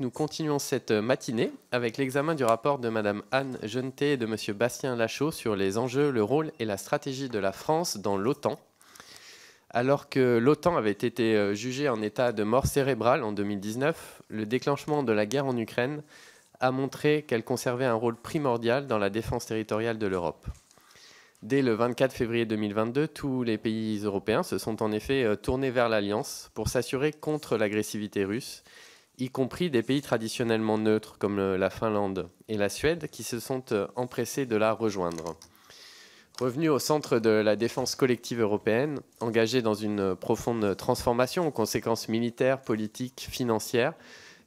nous continuons cette euh, matinée avec l'examen du rapport de Madame Anne Jeuneté et de M. Bastien Lachaud sur les enjeux, le rôle et la stratégie de la France dans l'OTAN. Alors que l'OTAN avait été euh, jugée en état de mort cérébrale en 2019, le déclenchement de la guerre en Ukraine a montré qu'elle conservait un rôle primordial dans la défense territoriale de l'Europe. Dès le 24 février 2022, tous les pays européens se sont en effet euh, tournés vers l'Alliance pour s'assurer contre l'agressivité russe y compris des pays traditionnellement neutres comme euh, la Finlande et la Suède, qui se sont euh, empressés de la rejoindre. Revenu au centre de la défense collective européenne, engagé dans une euh, profonde transformation aux conséquences militaires, politiques, financières,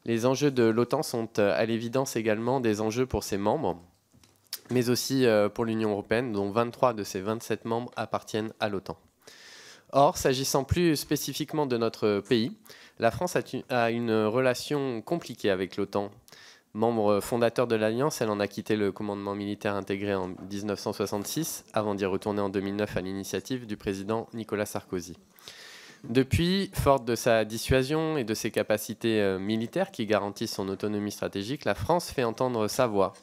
les enjeux de l'OTAN sont à l'évidence également des enjeux pour ses membres, mais aussi pour l'Union européenne, dont 23 de ses 27 membres appartiennent à l'OTAN. Or, s'agissant plus spécifiquement de notre pays, la France a une relation compliquée avec l'OTAN. Membre fondateur de l'Alliance, elle en a quitté le commandement militaire intégré en 1966 avant d'y retourner en 2009 à l'initiative du président Nicolas Sarkozy. Depuis, forte de sa dissuasion et de ses capacités euh, militaires qui garantissent son autonomie stratégique, la France fait entendre sa voix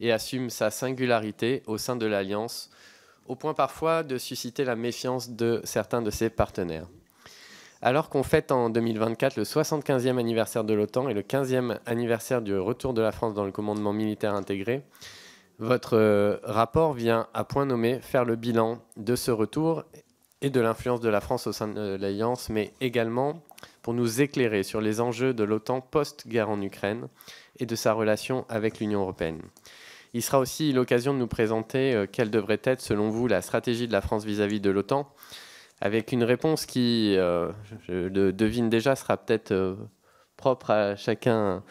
et assume sa singularité au sein de l'Alliance, au point parfois de susciter la méfiance de certains de ses partenaires. Alors qu'on fête en 2024 le 75e anniversaire de l'OTAN et le 15e anniversaire du retour de la France dans le commandement militaire intégré, votre euh, rapport vient à point nommé faire le bilan de ce retour et de l'influence de la France au sein euh, de l'Alliance, mais également pour nous éclairer sur les enjeux de l'OTAN post-guerre en Ukraine et de sa relation avec l'Union européenne. Il sera aussi l'occasion de nous présenter euh, quelle devrait être, selon vous, la stratégie de la France vis à -vis de l'OTAN avec une réponse qui, euh, je devine déjà, sera peut-être euh, propre à chacun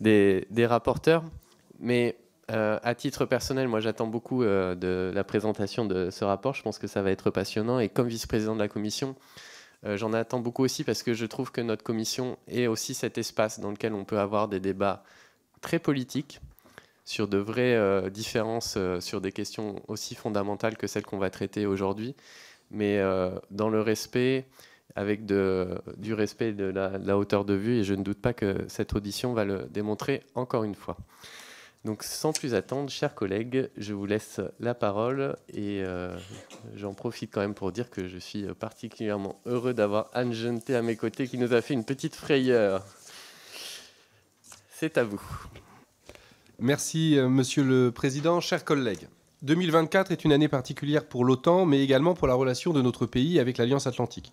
des, rapporteurs. Mais euh, à titre personnel, moi j'attends beaucoup de la présentation de ce rapport. Je pense que ça va être passionnant. Et comme vice-président de la commission, j'en attends beaucoup aussi parce que je trouve que notre commission est aussi cet espace dans lequel on peut avoir des débats très politiques sur de vraies différences sur des questions aussi fondamentales que celles qu'on va traiter aujourd'hui mais euh, dans le respect, avec du respect de la, hauteur de vue, et je ne doute pas que cette audition va le démontrer encore une fois. Donc sans plus attendre, chers collègues, je vous laisse la parole et euh, j'en profite quand même pour dire que je suis particulièrement heureux d'avoir Anne à mes côtés qui nous a fait une petite frayeur. C'est à vous. Merci euh, Monsieur le Président, chers collègues. 2024 est une année particulière pour l'OTAN, mais également pour la relation de notre pays avec l'Alliance Atlantique.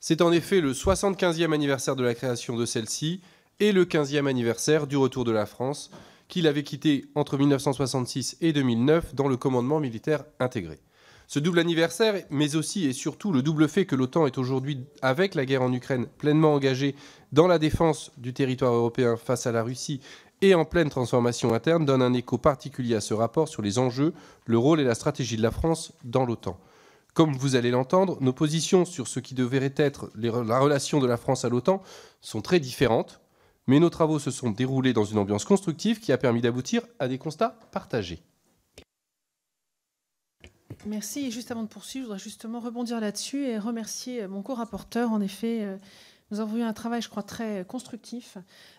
C'est en effet le 75e anniversaire de la création de celle-ci et le 15e anniversaire du retour de la France, qu'il avait quitté entre 1966 et 2009 dans le commandement militaire intégré. Ce double anniversaire, mais aussi et surtout le double fait que l'OTAN est aujourd'hui, avec la guerre en Ukraine, pleinement engagée dans la défense du territoire européen face à la Russie et en pleine transformation interne donne un écho particulier à ce rapport sur les enjeux, le rôle et la stratégie de la France dans l'OTAN. Comme vous allez l'entendre, nos positions sur ce qui devrait être la relation de la France à l'OTAN sont très différentes, mais nos travaux se sont déroulés dans une ambiance constructive qui a permis d'aboutir à des constats partagés. Merci. Et juste avant de poursuivre, je voudrais justement rebondir là-dessus et remercier mon co-rapporteur, en effet, euh, nous avons eu un travail, je crois, très constructif,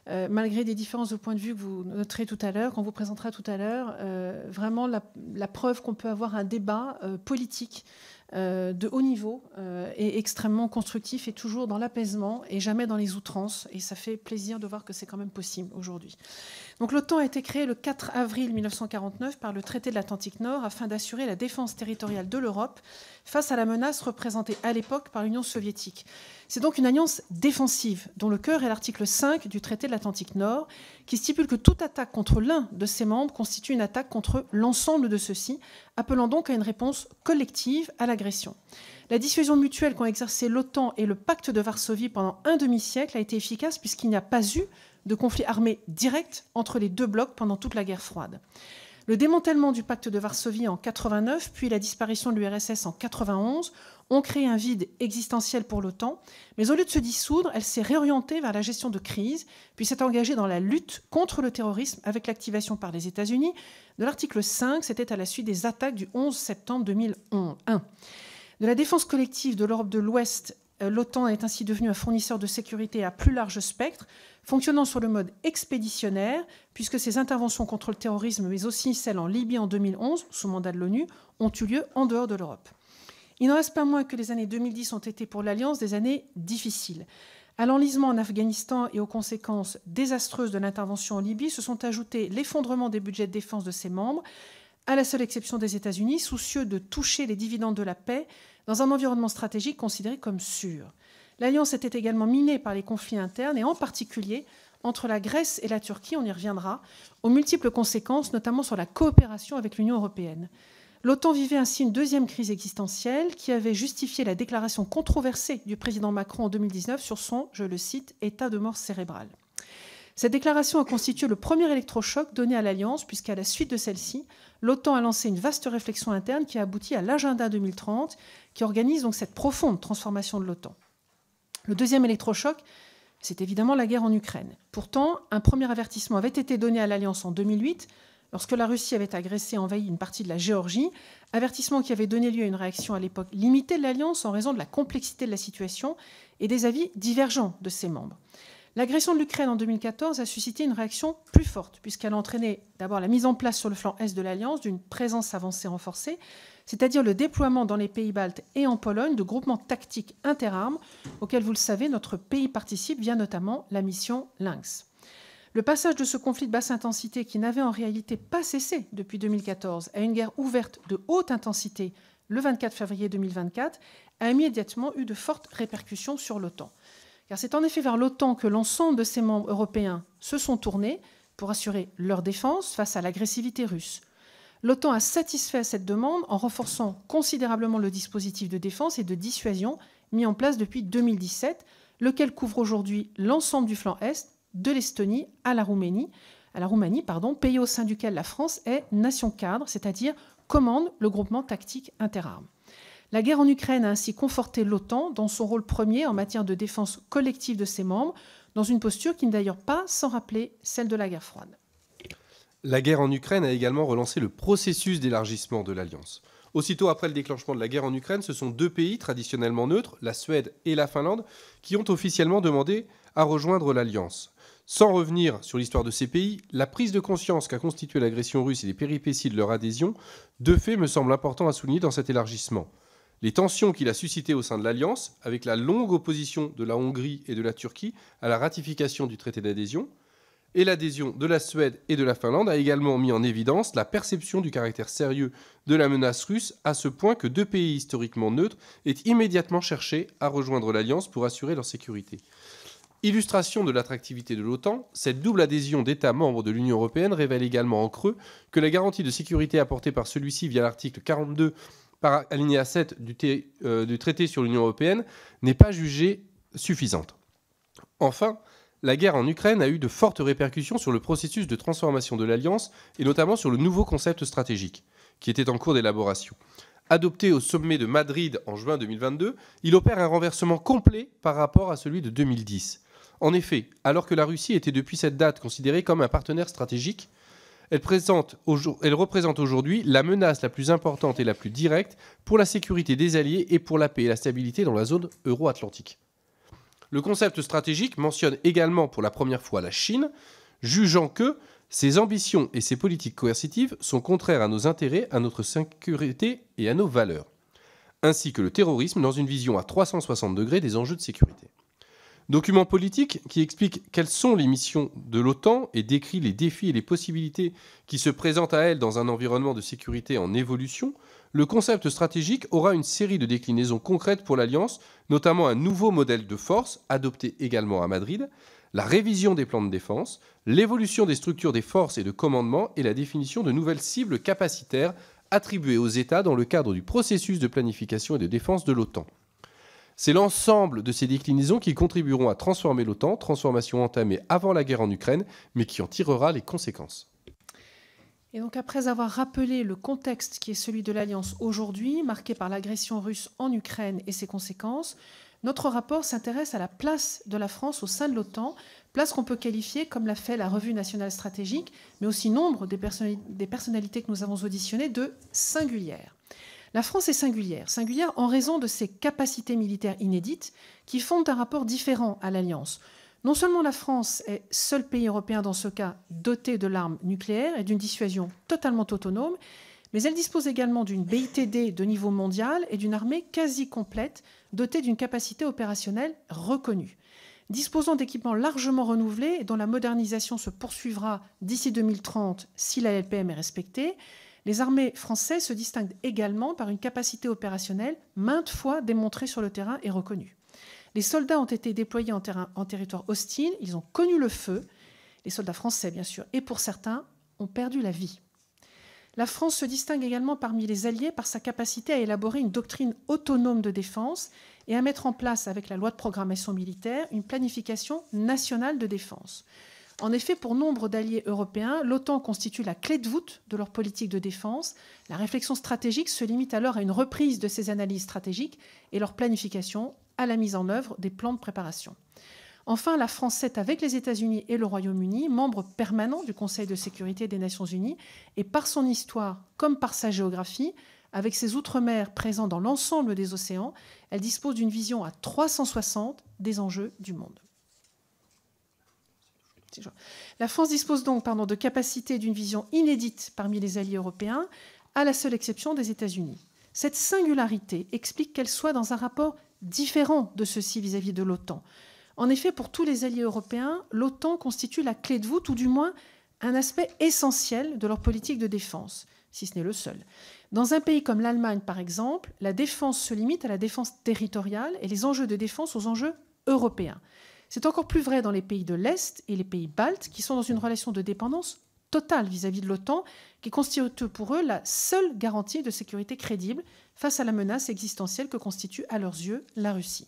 euh, malgré des différences de point de vue que vous noterez tout à l'heure, qu'on vous présentera tout à l'heure. Euh, vraiment la, preuve qu'on peut avoir un débat euh, politique de haut niveau et extrêmement constructif et toujours dans l'apaisement et jamais dans les outrances. Et ça fait plaisir de voir que c'est quand même possible aujourd'hui. Donc l'OTAN a été créée le 4 avril 1949 par le traité de l'Atlantique Nord afin d'assurer la défense territoriale de l'Europe face à la menace représentée à l'époque par l'Union soviétique. C'est donc une alliance défensive, dont le cœur est l'article 5 du traité de l'Atlantique Nord, qui stipule que toute attaque contre l'un de ses membres constitue une attaque contre l'ensemble de ceux-ci, appelant donc à une réponse collective à l'agression. La dissuasion mutuelle qu'ont exercée l'OTAN et le pacte de Varsovie pendant un demi-siècle a été efficace puisqu'il n'y a pas eu de conflit armé direct entre les deux blocs pendant toute la guerre froide. Le démantèlement du pacte de Varsovie en 89, puis la disparition de l'URSS en 91, ont créé un vide existentiel pour l'OTAN, mais au lieu de se dissoudre, elle s'est réorientée vers la gestion de crise, puis s'est engagée dans la lutte contre le terrorisme avec l'activation par les États-Unis de l'article 5, c'était à la suite des attaques du 11 septembre 2001. De la défense collective de l'Europe de l'Ouest euh, L'OTAN est ainsi devenue un fournisseur de sécurité à plus large spectre, fonctionnant sur le mode expéditionnaire, puisque ses interventions contre le terrorisme, mais aussi celles en Libye en 2011, sous mandat de l'ONU, ont eu lieu en dehors de l'Europe. Il n'en reste pas moins que les années 2010 ont été pour l'Alliance des années difficiles. À l'enlisement en Afghanistan et aux conséquences désastreuses de l'intervention en Libye se sont ajoutés l'effondrement des budgets de défense de ses membres, à la seule exception des États-Unis, soucieux de toucher les dividendes de la paix dans un environnement stratégique considéré comme sûr. L'alliance était également minée par les conflits internes et en particulier entre la Grèce et la Turquie, on y reviendra, aux multiples conséquences, notamment sur la coopération avec l'Union européenne. L'OTAN vivait ainsi une deuxième crise existentielle qui avait justifié la déclaration controversée du président Macron en 2019 sur son, je le cite, état de mort cérébrale. Cette déclaration a constitué le premier électrochoc donné à l'Alliance, puisqu'à la suite de celle-ci, l'OTAN a lancé une vaste réflexion interne qui a abouti à l'agenda 2030, qui organise donc cette profonde transformation de l'OTAN. Le deuxième électrochoc, c'est évidemment la guerre en Ukraine. Pourtant, un premier avertissement avait été donné à l'Alliance en 2008, lorsque la Russie avait agressé et envahi une partie de la Géorgie, avertissement qui avait donné lieu à une réaction à l'époque limitée de l'Alliance en raison de la complexité de la situation et des avis divergents de ses membres. L'agression de l'Ukraine en 2014 a suscité une réaction plus forte, puisqu'elle a entraîné d'abord la mise en place sur le flanc est de l'Alliance d'une présence avancée renforcée, c'est-à-dire le déploiement dans les pays baltes et en Pologne de groupements tactiques interarmes, auxquels, vous le savez, notre pays participe via notamment la mission Lynx. Le passage de ce conflit de basse intensité, qui n'avait en réalité pas cessé depuis 2014, à une guerre ouverte de haute intensité le 24 février 2024, a immédiatement eu de fortes répercussions sur l'OTAN. Car c'est en effet vers l'OTAN que l'ensemble de ses membres européens se sont tournés pour assurer leur défense face à l'agressivité russe. L'OTAN a satisfait cette demande en renforçant considérablement le dispositif de défense et de dissuasion mis en place depuis 2017, lequel couvre aujourd'hui l'ensemble du flanc Est, de l'Estonie à la Roumanie, à la Roumanie, pays au sein duquel la France est nation cadre, c'est-à-dire commande le groupement tactique interarmes. La guerre en Ukraine a ainsi conforté l'OTAN dans son rôle premier en matière de défense collective de ses membres, dans une posture qui n'est d'ailleurs pas sans rappeler celle de la guerre froide. La guerre en Ukraine a également relancé le processus d'élargissement de l'Alliance. Aussitôt après le déclenchement de la guerre en Ukraine, ce sont deux pays traditionnellement neutres, la Suède et la Finlande, qui ont officiellement demandé à rejoindre l'Alliance. Sans revenir sur l'histoire de ces pays, la prise de conscience qu'a constituée l'agression russe et les péripéties de leur adhésion, deux faits me semblent importants à souligner dans cet élargissement les tensions qu'il a suscitées au sein de l'Alliance, avec la longue opposition de la Hongrie et de la Turquie à la ratification du traité d'adhésion, et l'adhésion de la Suède et de la Finlande a également mis en évidence la perception du caractère sérieux de la menace russe à ce point que deux pays historiquement neutres aient immédiatement cherché à rejoindre l'Alliance pour assurer leur sécurité. Illustration de l'attractivité de l'OTAN, cette double adhésion d'États membres de l'Union européenne révèle également en creux que la garantie de sécurité apportée par celui-ci via l'article 42 par à 7 du, euh, du traité sur l'Union européenne n'est pas jugée suffisante. Enfin, la guerre en Ukraine a eu de fortes répercussions sur le processus de transformation de l'Alliance et notamment sur le nouveau concept stratégique qui était en cours d'élaboration. Adopté au sommet de Madrid en juin 2022, il opère un renversement complet par rapport à celui de 2010. En effet, alors que la Russie était depuis cette date considérée comme un partenaire stratégique, elle, représente aujourd'hui la menace la plus importante et la plus directe pour la sécurité des Alliés et pour la paix et la stabilité dans la zone euro-atlantique. Le concept stratégique mentionne également pour la première fois la Chine, jugeant que ses ambitions et ses politiques coercitives sont contraires à nos intérêts, à notre sécurité et à nos valeurs, ainsi que le terrorisme dans une vision à 360 degrés des enjeux de sécurité. Document politique qui explique quelles sont les missions de l'OTAN et décrit les défis et les possibilités qui se présentent à elle dans un environnement de sécurité en évolution, le concept stratégique aura une série de déclinaisons concrètes pour l'Alliance, notamment un nouveau modèle de force, adopté également à Madrid, la révision des plans de défense, l'évolution des structures des forces et de commandement et la définition de nouvelles cibles capacitaires attribuées aux États dans le cadre du processus de planification et de défense de l'OTAN. C'est l'ensemble de ces déclinaisons qui contribueront à transformer l'OTAN, transformation entamée avant la guerre en Ukraine, mais qui en tirera les conséquences. Et donc après avoir rappelé le contexte qui est celui de l'Alliance aujourd'hui, marqué par l'agression russe en Ukraine et ses conséquences, notre rapport s'intéresse à la place de la France au sein de l'OTAN, place qu'on peut qualifier, comme l'a fait la Revue nationale stratégique, mais aussi nombre des, personnalités que nous avons auditionnées, de singulière. La France est singulière, singulière en raison de ses capacités militaires inédites qui font un rapport différent à l'Alliance. Non seulement la France est seul pays européen dans ce cas doté de l'arme nucléaire et d'une dissuasion totalement autonome, mais elle dispose également d'une BITD de niveau mondial et d'une armée quasi complète dotée d'une capacité opérationnelle reconnue. Disposant d'équipements largement renouvelés et dont la modernisation se poursuivra d'ici 2030 si la LPM est respectée, les armées françaises se distinguent également par une capacité opérationnelle maintes fois démontrée sur le terrain et reconnue. Les soldats ont été déployés en, territoire hostile, ils ont connu le feu, les soldats français bien sûr, et pour certains ont perdu la vie. La France se distingue également parmi les Alliés par sa capacité à élaborer une doctrine autonome de défense et à mettre en place, avec la loi de programmation militaire, une planification nationale de défense. En effet, pour nombre d'alliés européens, l'OTAN constitue la clé de voûte de leur politique de défense. La réflexion stratégique se limite alors à une reprise de ces analyses stratégiques et leur planification à la mise en œuvre des plans de préparation. Enfin, la France est, avec les États-Unis et le Royaume-Uni, membre permanent du Conseil de sécurité des Nations Unies, et par son histoire comme par sa géographie, avec ses outre-mer présents dans l'ensemble des océans, elle dispose d'une vision à 360 des enjeux du monde. La France dispose donc pardon, de capacités d'une vision inédite parmi les alliés européens, à la seule exception des États-Unis. Cette singularité explique qu'elle soit dans un rapport différent de ceci vis-à-vis -vis de l'OTAN. En effet, pour tous les alliés européens, l'OTAN constitue la clé de voûte, ou du moins un aspect essentiel de leur politique de défense, si ce n'est le seul. Dans un pays comme l'Allemagne, par exemple, la défense se limite à la défense territoriale et les enjeux de défense aux enjeux européens. C'est encore plus vrai dans les pays de l'Est et les pays baltes, qui sont dans une relation de dépendance totale vis-à-vis de l'OTAN, qui constitue pour eux la seule garantie de sécurité crédible face à la menace existentielle que constitue à leurs yeux la Russie.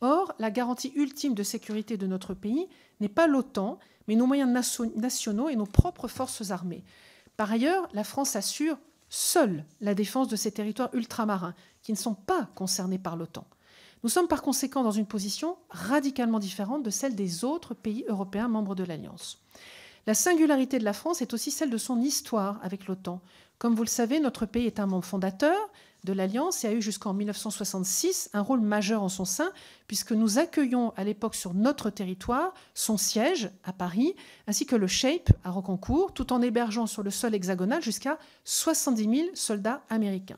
Or, la garantie ultime de sécurité de notre pays n'est pas l'OTAN, mais nos moyens nationaux et nos propres forces armées. Par ailleurs, la France assure seule la défense de ses territoires ultramarins, qui ne sont pas concernés par l'OTAN. Nous sommes par conséquent dans une position radicalement différente de celle des autres pays européens membres de l'Alliance. La singularité de la France est aussi celle de son histoire avec l'OTAN. Comme vous le savez, notre pays est un membre fondateur de l'Alliance et a eu jusqu'en 1966 un rôle majeur en son sein, puisque nous accueillons à l'époque sur notre territoire son siège à Paris, ainsi que le Shape à Rocancourt, tout en hébergeant sur le sol hexagonal jusqu'à 70 000 soldats américains.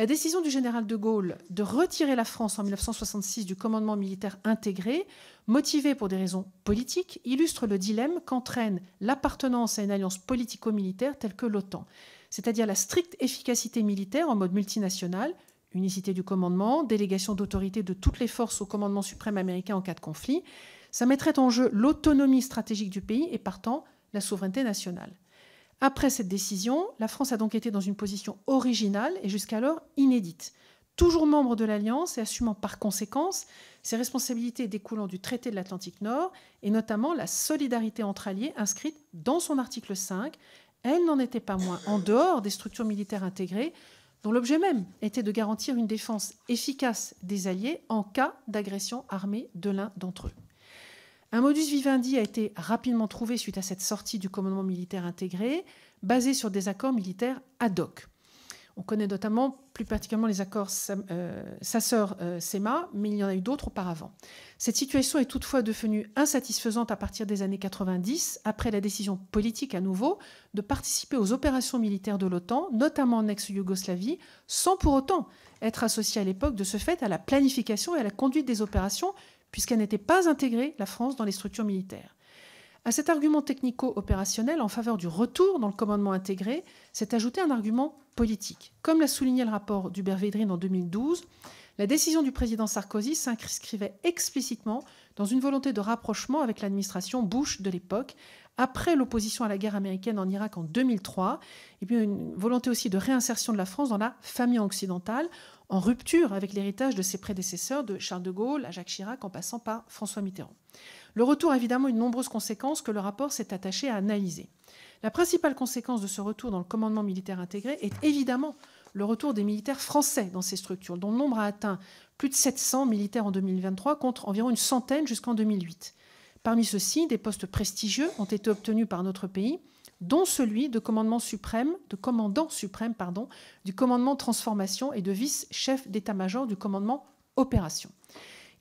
La décision du général de Gaulle de retirer la France en 1966 du commandement militaire intégré, motivée pour des raisons politiques, illustre le dilemme qu'entraîne l'appartenance à une alliance politico-militaire telle que l'OTAN, c'est-à-dire la stricte efficacité militaire en mode multinational, unicité du commandement, délégation d'autorité de toutes les forces au commandement suprême américain en cas de conflit, ça mettrait en jeu l'autonomie stratégique du pays et partant la souveraineté nationale. Après cette décision, la France a donc été dans une position originale et jusqu'alors inédite. Toujours membre de l'Alliance et assumant par conséquence ses responsabilités découlant du traité de l'Atlantique Nord et notamment la solidarité entre alliés inscrite dans son article 5, elle n'en était pas moins en dehors des structures militaires intégrées dont l'objet même était de garantir une défense efficace des Alliés en cas d'agression armée de l'un d'entre eux. Un modus vivendi a été rapidement trouvé suite à cette sortie du commandement militaire intégré, basé sur des accords militaires ad hoc. On connaît notamment plus particulièrement les accords Sasseur-Sema, euh, mais il y en a eu d'autres auparavant. Cette situation est toutefois devenue insatisfaisante à partir des années 90, après la décision politique à nouveau de participer aux opérations militaires de l'OTAN, notamment en ex-Yougoslavie, sans pour autant être associé à l'époque de ce fait à la planification et à la conduite des opérations, puisqu'elle n'était pas intégrée, la France, dans les structures militaires. À cet argument technico-opérationnel en faveur du retour dans le commandement intégré s'est ajouté un argument politique. Comme l'a souligné le rapport d'Hubert-Védrine en 2012, la décision du président Sarkozy s'inscrivait explicitement dans une volonté de rapprochement avec l'administration Bush de l'époque, après l'opposition à la guerre américaine en Irak en 2003, et puis une volonté aussi de réinsertion de la France dans la famille occidentale, en rupture avec l'héritage de ses prédécesseurs, de Charles de Gaulle à Jacques Chirac en passant par François Mitterrand. Le retour a évidemment eu de nombreuses conséquences que le rapport s'est attaché à analyser. La principale conséquence de ce retour dans le commandement militaire intégré est évidemment le retour des militaires français dans ces structures, dont le nombre a atteint plus de 700 militaires en 2023 contre environ une centaine jusqu'en 2008. Parmi ceux-ci, des postes prestigieux ont été obtenus par notre pays, dont celui de commandement suprême, de commandant suprême, pardon, du commandement transformation et de vice-chef d'état-major du commandement opération.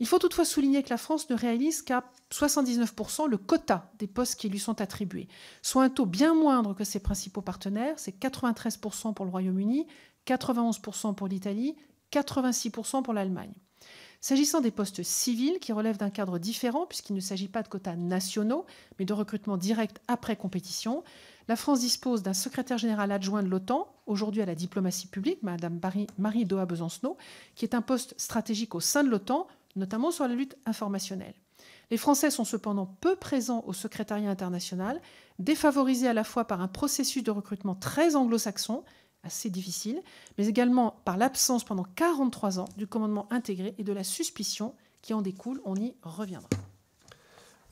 Il faut toutefois souligner que la France ne réalise qu'à 79% le quota des postes qui lui sont attribués, soit un taux bien moindre que ses principaux partenaires, c'est 93% pour le Royaume-Uni, 91% pour l'Italie, 86% pour l'Allemagne. S'agissant des postes civils, qui relèvent d'un cadre différent, puisqu'il ne s'agit pas de quotas nationaux, mais de recrutement direct après compétition, la France dispose d'un secrétaire général adjoint de l'OTAN, aujourd'hui à la diplomatie publique, Madame Marie doa Besancenot, qui est un poste stratégique au sein de l'OTAN, notamment sur la lutte informationnelle. Les Français sont cependant peu présents au secrétariat international, défavorisés à la fois par un processus de recrutement très anglo-saxon, assez difficile, mais également par l'absence pendant 43 ans du commandement intégré et de la suspicion qui en découle. On y reviendra.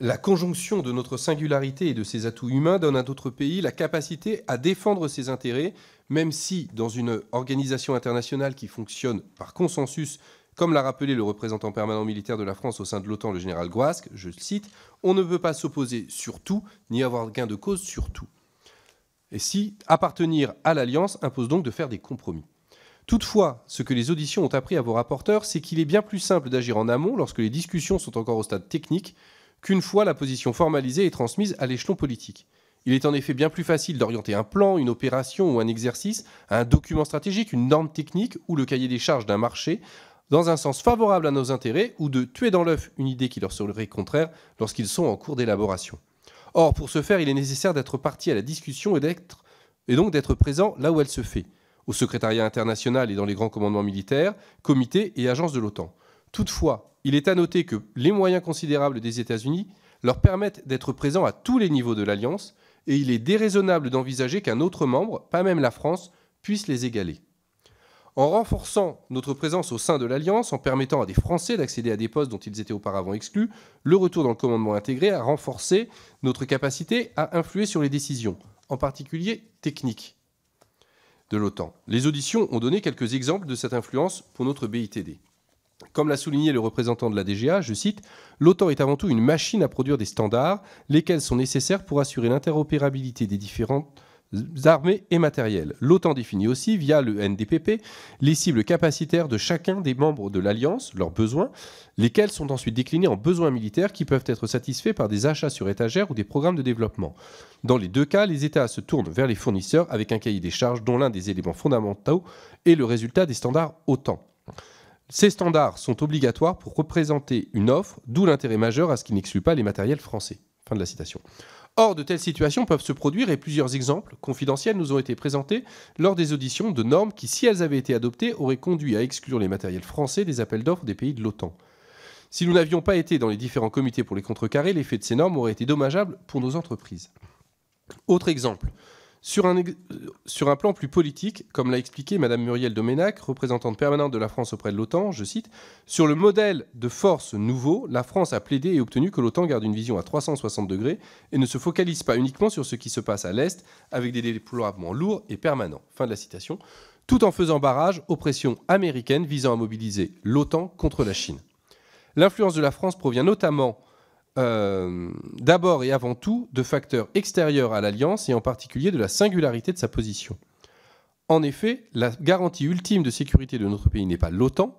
La conjonction de notre singularité et de ses atouts humains donne à d'autres pays la capacité à défendre ses intérêts, même si, dans une organisation internationale qui fonctionne par consensus, comme l'a rappelé le représentant permanent militaire de la France au sein de l'OTAN, le général Gouasque, je le cite, on ne peut pas s'opposer sur tout, ni avoir gain de cause sur tout. Et si appartenir à l'Alliance impose donc de faire des compromis. Toutefois, ce que les auditions ont appris à vos rapporteurs, c'est qu'il est bien plus simple d'agir en amont lorsque les discussions sont encore au stade technique qu'une fois la position formalisée et transmise à l'échelon politique. Il est en effet bien plus facile d'orienter un plan, une opération ou un exercice un document stratégique, une norme technique ou le cahier des charges d'un marché dans un sens favorable à nos intérêts ou de tuer dans l'œuf une idée qui leur serait contraire lorsqu'ils sont en cours d'élaboration. Or, pour ce faire, il est nécessaire d'être parti à la discussion et, d'être, et donc d'être présent là où elle se fait, au secrétariat international et dans les grands commandements militaires, comités et agences de l'OTAN. Toutefois, il est à noter que les moyens considérables des États-Unis leur permettent d'être présents à tous les niveaux de l'Alliance, et il est déraisonnable d'envisager qu'un autre membre, pas même la France, puisse les égaler. En renforçant notre présence au sein de l'Alliance, en permettant à des Français d'accéder à des postes dont ils étaient auparavant exclus, le retour dans le commandement intégré a renforcé notre capacité à influer sur les décisions, en particulier techniques, de l'OTAN. Les auditions ont donné quelques exemples de cette influence pour notre BITD. Comme l'a souligné le représentant de la DGA, je cite, L'OTAN est avant tout une machine à produire des standards, lesquels sont nécessaires pour assurer l'interopérabilité des différentes armées et matériels. L'OTAN définit aussi, via le NDPP, les cibles capacitaires de chacun des membres de l'Alliance, leurs besoins, lesquels sont ensuite déclinés en besoins militaires qui peuvent être satisfaits par des achats sur étagère ou des programmes de développement. Dans les deux cas, les États se tournent vers les fournisseurs avec un cahier des charges dont l'un des éléments fondamentaux est le résultat des standards OTAN. Ces standards sont obligatoires pour représenter une offre, d'où l'intérêt majeur à ce qu'ils n'excluent pas les matériels français. Fin de la citation. Or, de telles situations peuvent se produire et plusieurs exemples confidentiels nous ont été présentés lors des auditions de normes qui, si elles avaient été adoptées, auraient conduit à exclure les matériels français des appels d'offres des pays de l'OTAN. Si nous n'avions pas été dans les différents comités pour les contrecarrer, l'effet de ces normes aurait été dommageable pour nos entreprises. Autre exemple, sur un, plan plus politique, comme l'a expliqué Mme Muriel Domenac représentante permanente de la France auprès de l'OTAN, je cite, Sur le modèle de force nouveau, la France a plaidé et obtenu que l'OTAN garde une vision à 360 degrés et ne se focalise pas uniquement sur ce qui se passe à l'Est avec des déploiements lourds et permanents. Fin de la citation. Tout en faisant barrage aux pressions américaines visant à mobiliser l'OTAN contre la Chine. L'influence de la France provient notamment euh, d'abord et avant tout de facteurs extérieurs à l'alliance et en particulier de la singularité de sa position. En effet, la garantie ultime de sécurité de notre pays n'est pas l'OTAN,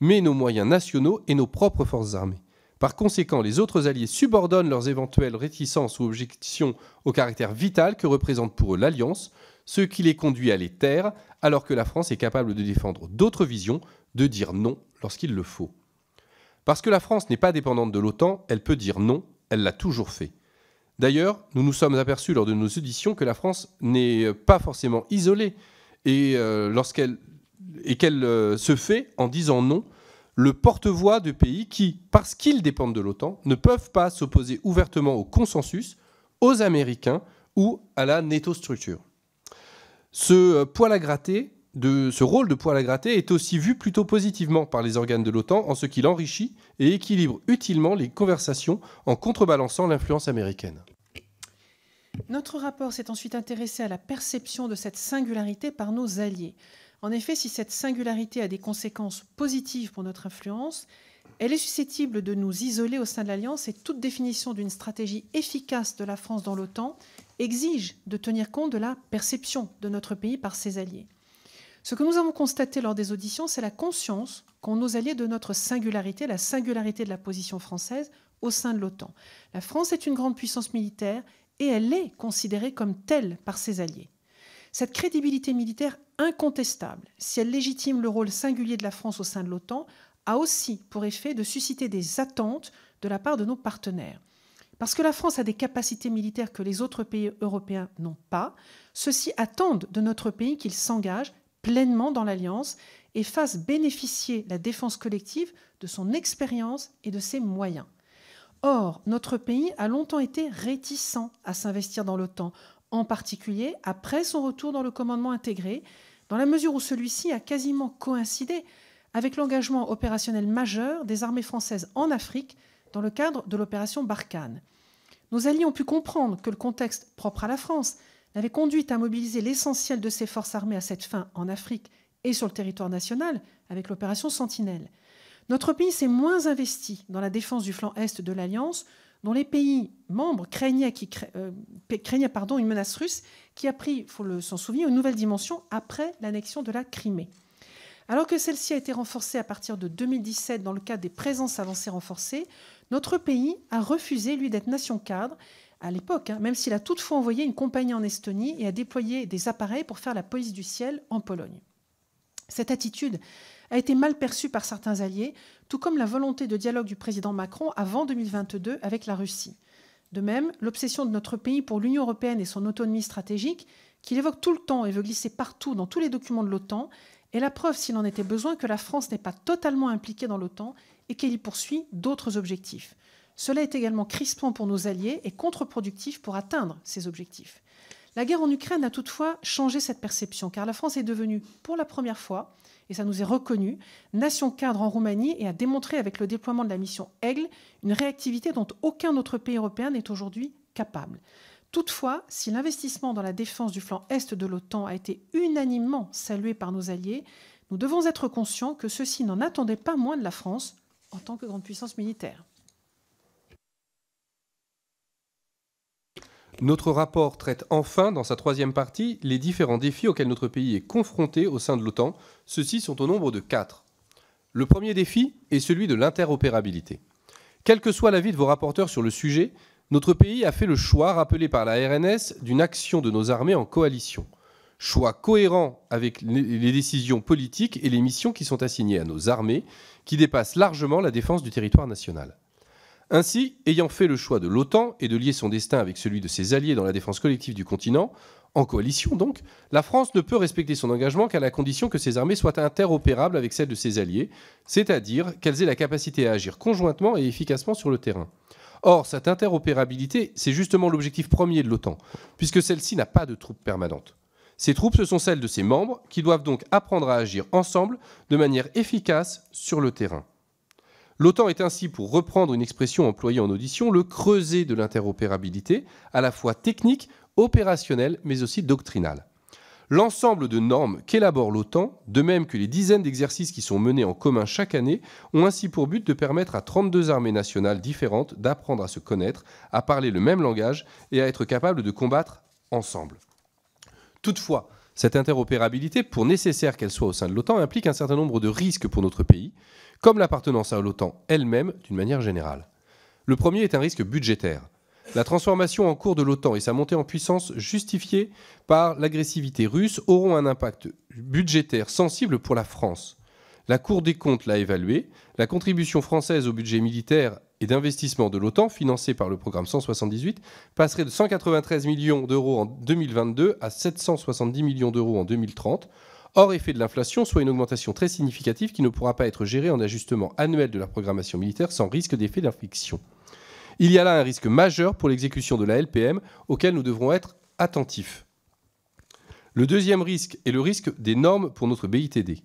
mais nos moyens nationaux et nos propres forces armées. Par conséquent, les autres alliés subordonnent leurs éventuelles réticences ou objections au caractère vital que représente pour eux l'alliance, ce qui les conduit à les taire, alors que la France est capable de défendre d'autres visions, de dire non lorsqu'il le faut. Parce que la France n'est pas dépendante de l'OTAN, elle peut dire non, elle l'a toujours fait. D'ailleurs, nous nous sommes aperçus lors de nos auditions que la France n'est pas forcément isolée et euh, lorsqu'elle qu'elle euh, se fait en disant non le porte-voix de pays qui, parce qu'ils dépendent de l'OTAN, ne peuvent pas s'opposer ouvertement au consensus, aux Américains ou à la netto structure. Ce euh, poil à gratter, ce rôle de poil à gratter est aussi vu plutôt positivement par les organes de l'OTAN en ce qu'il enrichit et équilibre utilement les conversations en contrebalançant l'influence américaine. Notre rapport s'est ensuite intéressé à la perception de cette singularité par nos alliés. En effet, si cette singularité a des conséquences positives pour notre influence, elle est susceptible de nous isoler au sein de l'Alliance et toute définition d'une stratégie efficace de la France dans l'OTAN exige de tenir compte de la perception de notre pays par ses alliés. Ce que nous avons constaté lors des auditions, c'est la conscience qu'ont nos alliés de notre singularité, la singularité de la position française au sein de l'OTAN. La France est une grande puissance militaire et elle est considérée comme telle par ses alliés. Cette crédibilité militaire incontestable, si elle légitime le rôle singulier de la France au sein de l'OTAN, a aussi pour effet de susciter des attentes de la part de nos partenaires. Parce que la France a des capacités militaires que les autres pays européens n'ont pas, ceux-ci attendent de notre pays qu'il s'engage pleinement dans l'Alliance et fasse bénéficier la défense collective de son expérience et de ses moyens. Or, notre pays a longtemps été réticent à s'investir dans l'OTAN, en particulier après son retour dans le commandement intégré, dans la mesure où celui-ci a quasiment coïncidé avec l'engagement opérationnel majeur des armées françaises en Afrique dans le cadre de l'opération Barkhane. Nos alliés ont pu comprendre que le contexte propre à la France l'avait conduite à mobiliser l'essentiel de ses forces armées à cette fin en Afrique et sur le territoire national avec l'opération Sentinelle. Notre pays s'est moins investi dans la défense du flanc est de l'Alliance, dont les pays membres craignaient, euh, pardon, une menace russe qui a pris, il faut s'en souvenir, une nouvelle dimension après l'annexion de la Crimée. Alors que celle-ci a été renforcée à partir de 2017 dans le cadre des présences avancées renforcées, notre pays a refusé, lui, d'être nation cadre à l'époque, hein, même s'il a toutefois envoyé une compagnie en Estonie et a déployé des appareils pour faire la police du ciel en Pologne. Cette attitude a été mal perçue par certains alliés, tout comme la volonté de dialogue du président Macron avant 2022 avec la Russie. De même, l'obsession de notre pays pour l'Union européenne et son autonomie stratégique, qu'il évoque tout le temps et veut glisser partout dans tous les documents de l'OTAN, est la preuve, s'il en était besoin, que la France n'est pas totalement impliquée dans l'OTAN et qu'elle y poursuit d'autres objectifs. Cela est également crispant pour nos alliés et contre-productif pour atteindre ces objectifs. La guerre en Ukraine a toutefois changé cette perception, car la France est devenue, pour la première fois, et ça nous est reconnu, nation cadre en Roumanie et a démontré avec le déploiement de la mission Aigle une réactivité dont aucun autre pays européen n'est aujourd'hui capable. Toutefois, si l'investissement dans la défense du flanc est de l'OTAN a été unanimement salué par nos alliés, nous devons être conscients que ceux-ci n'en attendaient pas moins de la France en tant que grande puissance militaire. Notre rapport traite enfin, dans sa troisième partie, les différents défis auxquels notre pays est confronté au sein de l'OTAN. Ceux-ci sont au nombre de quatre. Le premier défi est celui de l'interopérabilité. Quel que soit l'avis de vos rapporteurs sur le sujet, notre pays a fait le choix, rappelé par la RNS, d'une action de nos armées en coalition. Choix cohérent avec les décisions politiques et les missions qui sont assignées à nos armées, qui dépassent largement la défense du territoire national. Ainsi, ayant fait le choix de l'OTAN et de lier son destin avec celui de ses alliés dans la défense collective du continent, en coalition donc, la France ne peut respecter son engagement qu'à la condition que ses armées soient interopérables avec celles de ses alliés, c'est-à-dire qu'elles aient la capacité à agir conjointement et efficacement sur le terrain. Or, cette interopérabilité, c'est justement l'objectif premier de l'OTAN, puisque celle-ci n'a pas de troupes permanentes. Ces troupes, ce sont celles de ses membres, qui doivent donc apprendre à agir ensemble de manière efficace sur le terrain. L'OTAN est ainsi, pour reprendre une expression employée en audition, le creuset de l'interopérabilité, à la fois technique, opérationnelle, mais aussi doctrinale. L'ensemble de normes qu'élabore l'OTAN, de même que les dizaines d'exercices qui sont menés en commun chaque année, ont ainsi pour but de permettre à 32 armées nationales différentes d'apprendre à se connaître, à parler le même langage et à être capables de combattre ensemble. Toutefois, cette interopérabilité, pour nécessaire qu'elle soit au sein de l'OTAN, implique un certain nombre de risques pour notre pays, comme l'appartenance à l'OTAN elle-même d'une manière générale. Le premier est un risque budgétaire. La transformation en cours de l'OTAN et sa montée en puissance justifiée par l'agressivité russe auront un impact budgétaire sensible pour la France. La Cour des comptes l'a évalué, la contribution française au budget militaire et d'investissement de l'OTAN, financée par le programme 178, passerait de 193 millions d'euros en 2022 à 770 millions d'euros en 2030, hors effet de l'inflation, soit une augmentation très significative qui ne pourra pas être gérée en ajustement annuel de la programmation militaire sans risque d'effet d'infliction. Il y a là un risque majeur pour l'exécution de la LPM auquel nous devrons être attentifs. Le deuxième risque est le risque des normes pour notre BITD.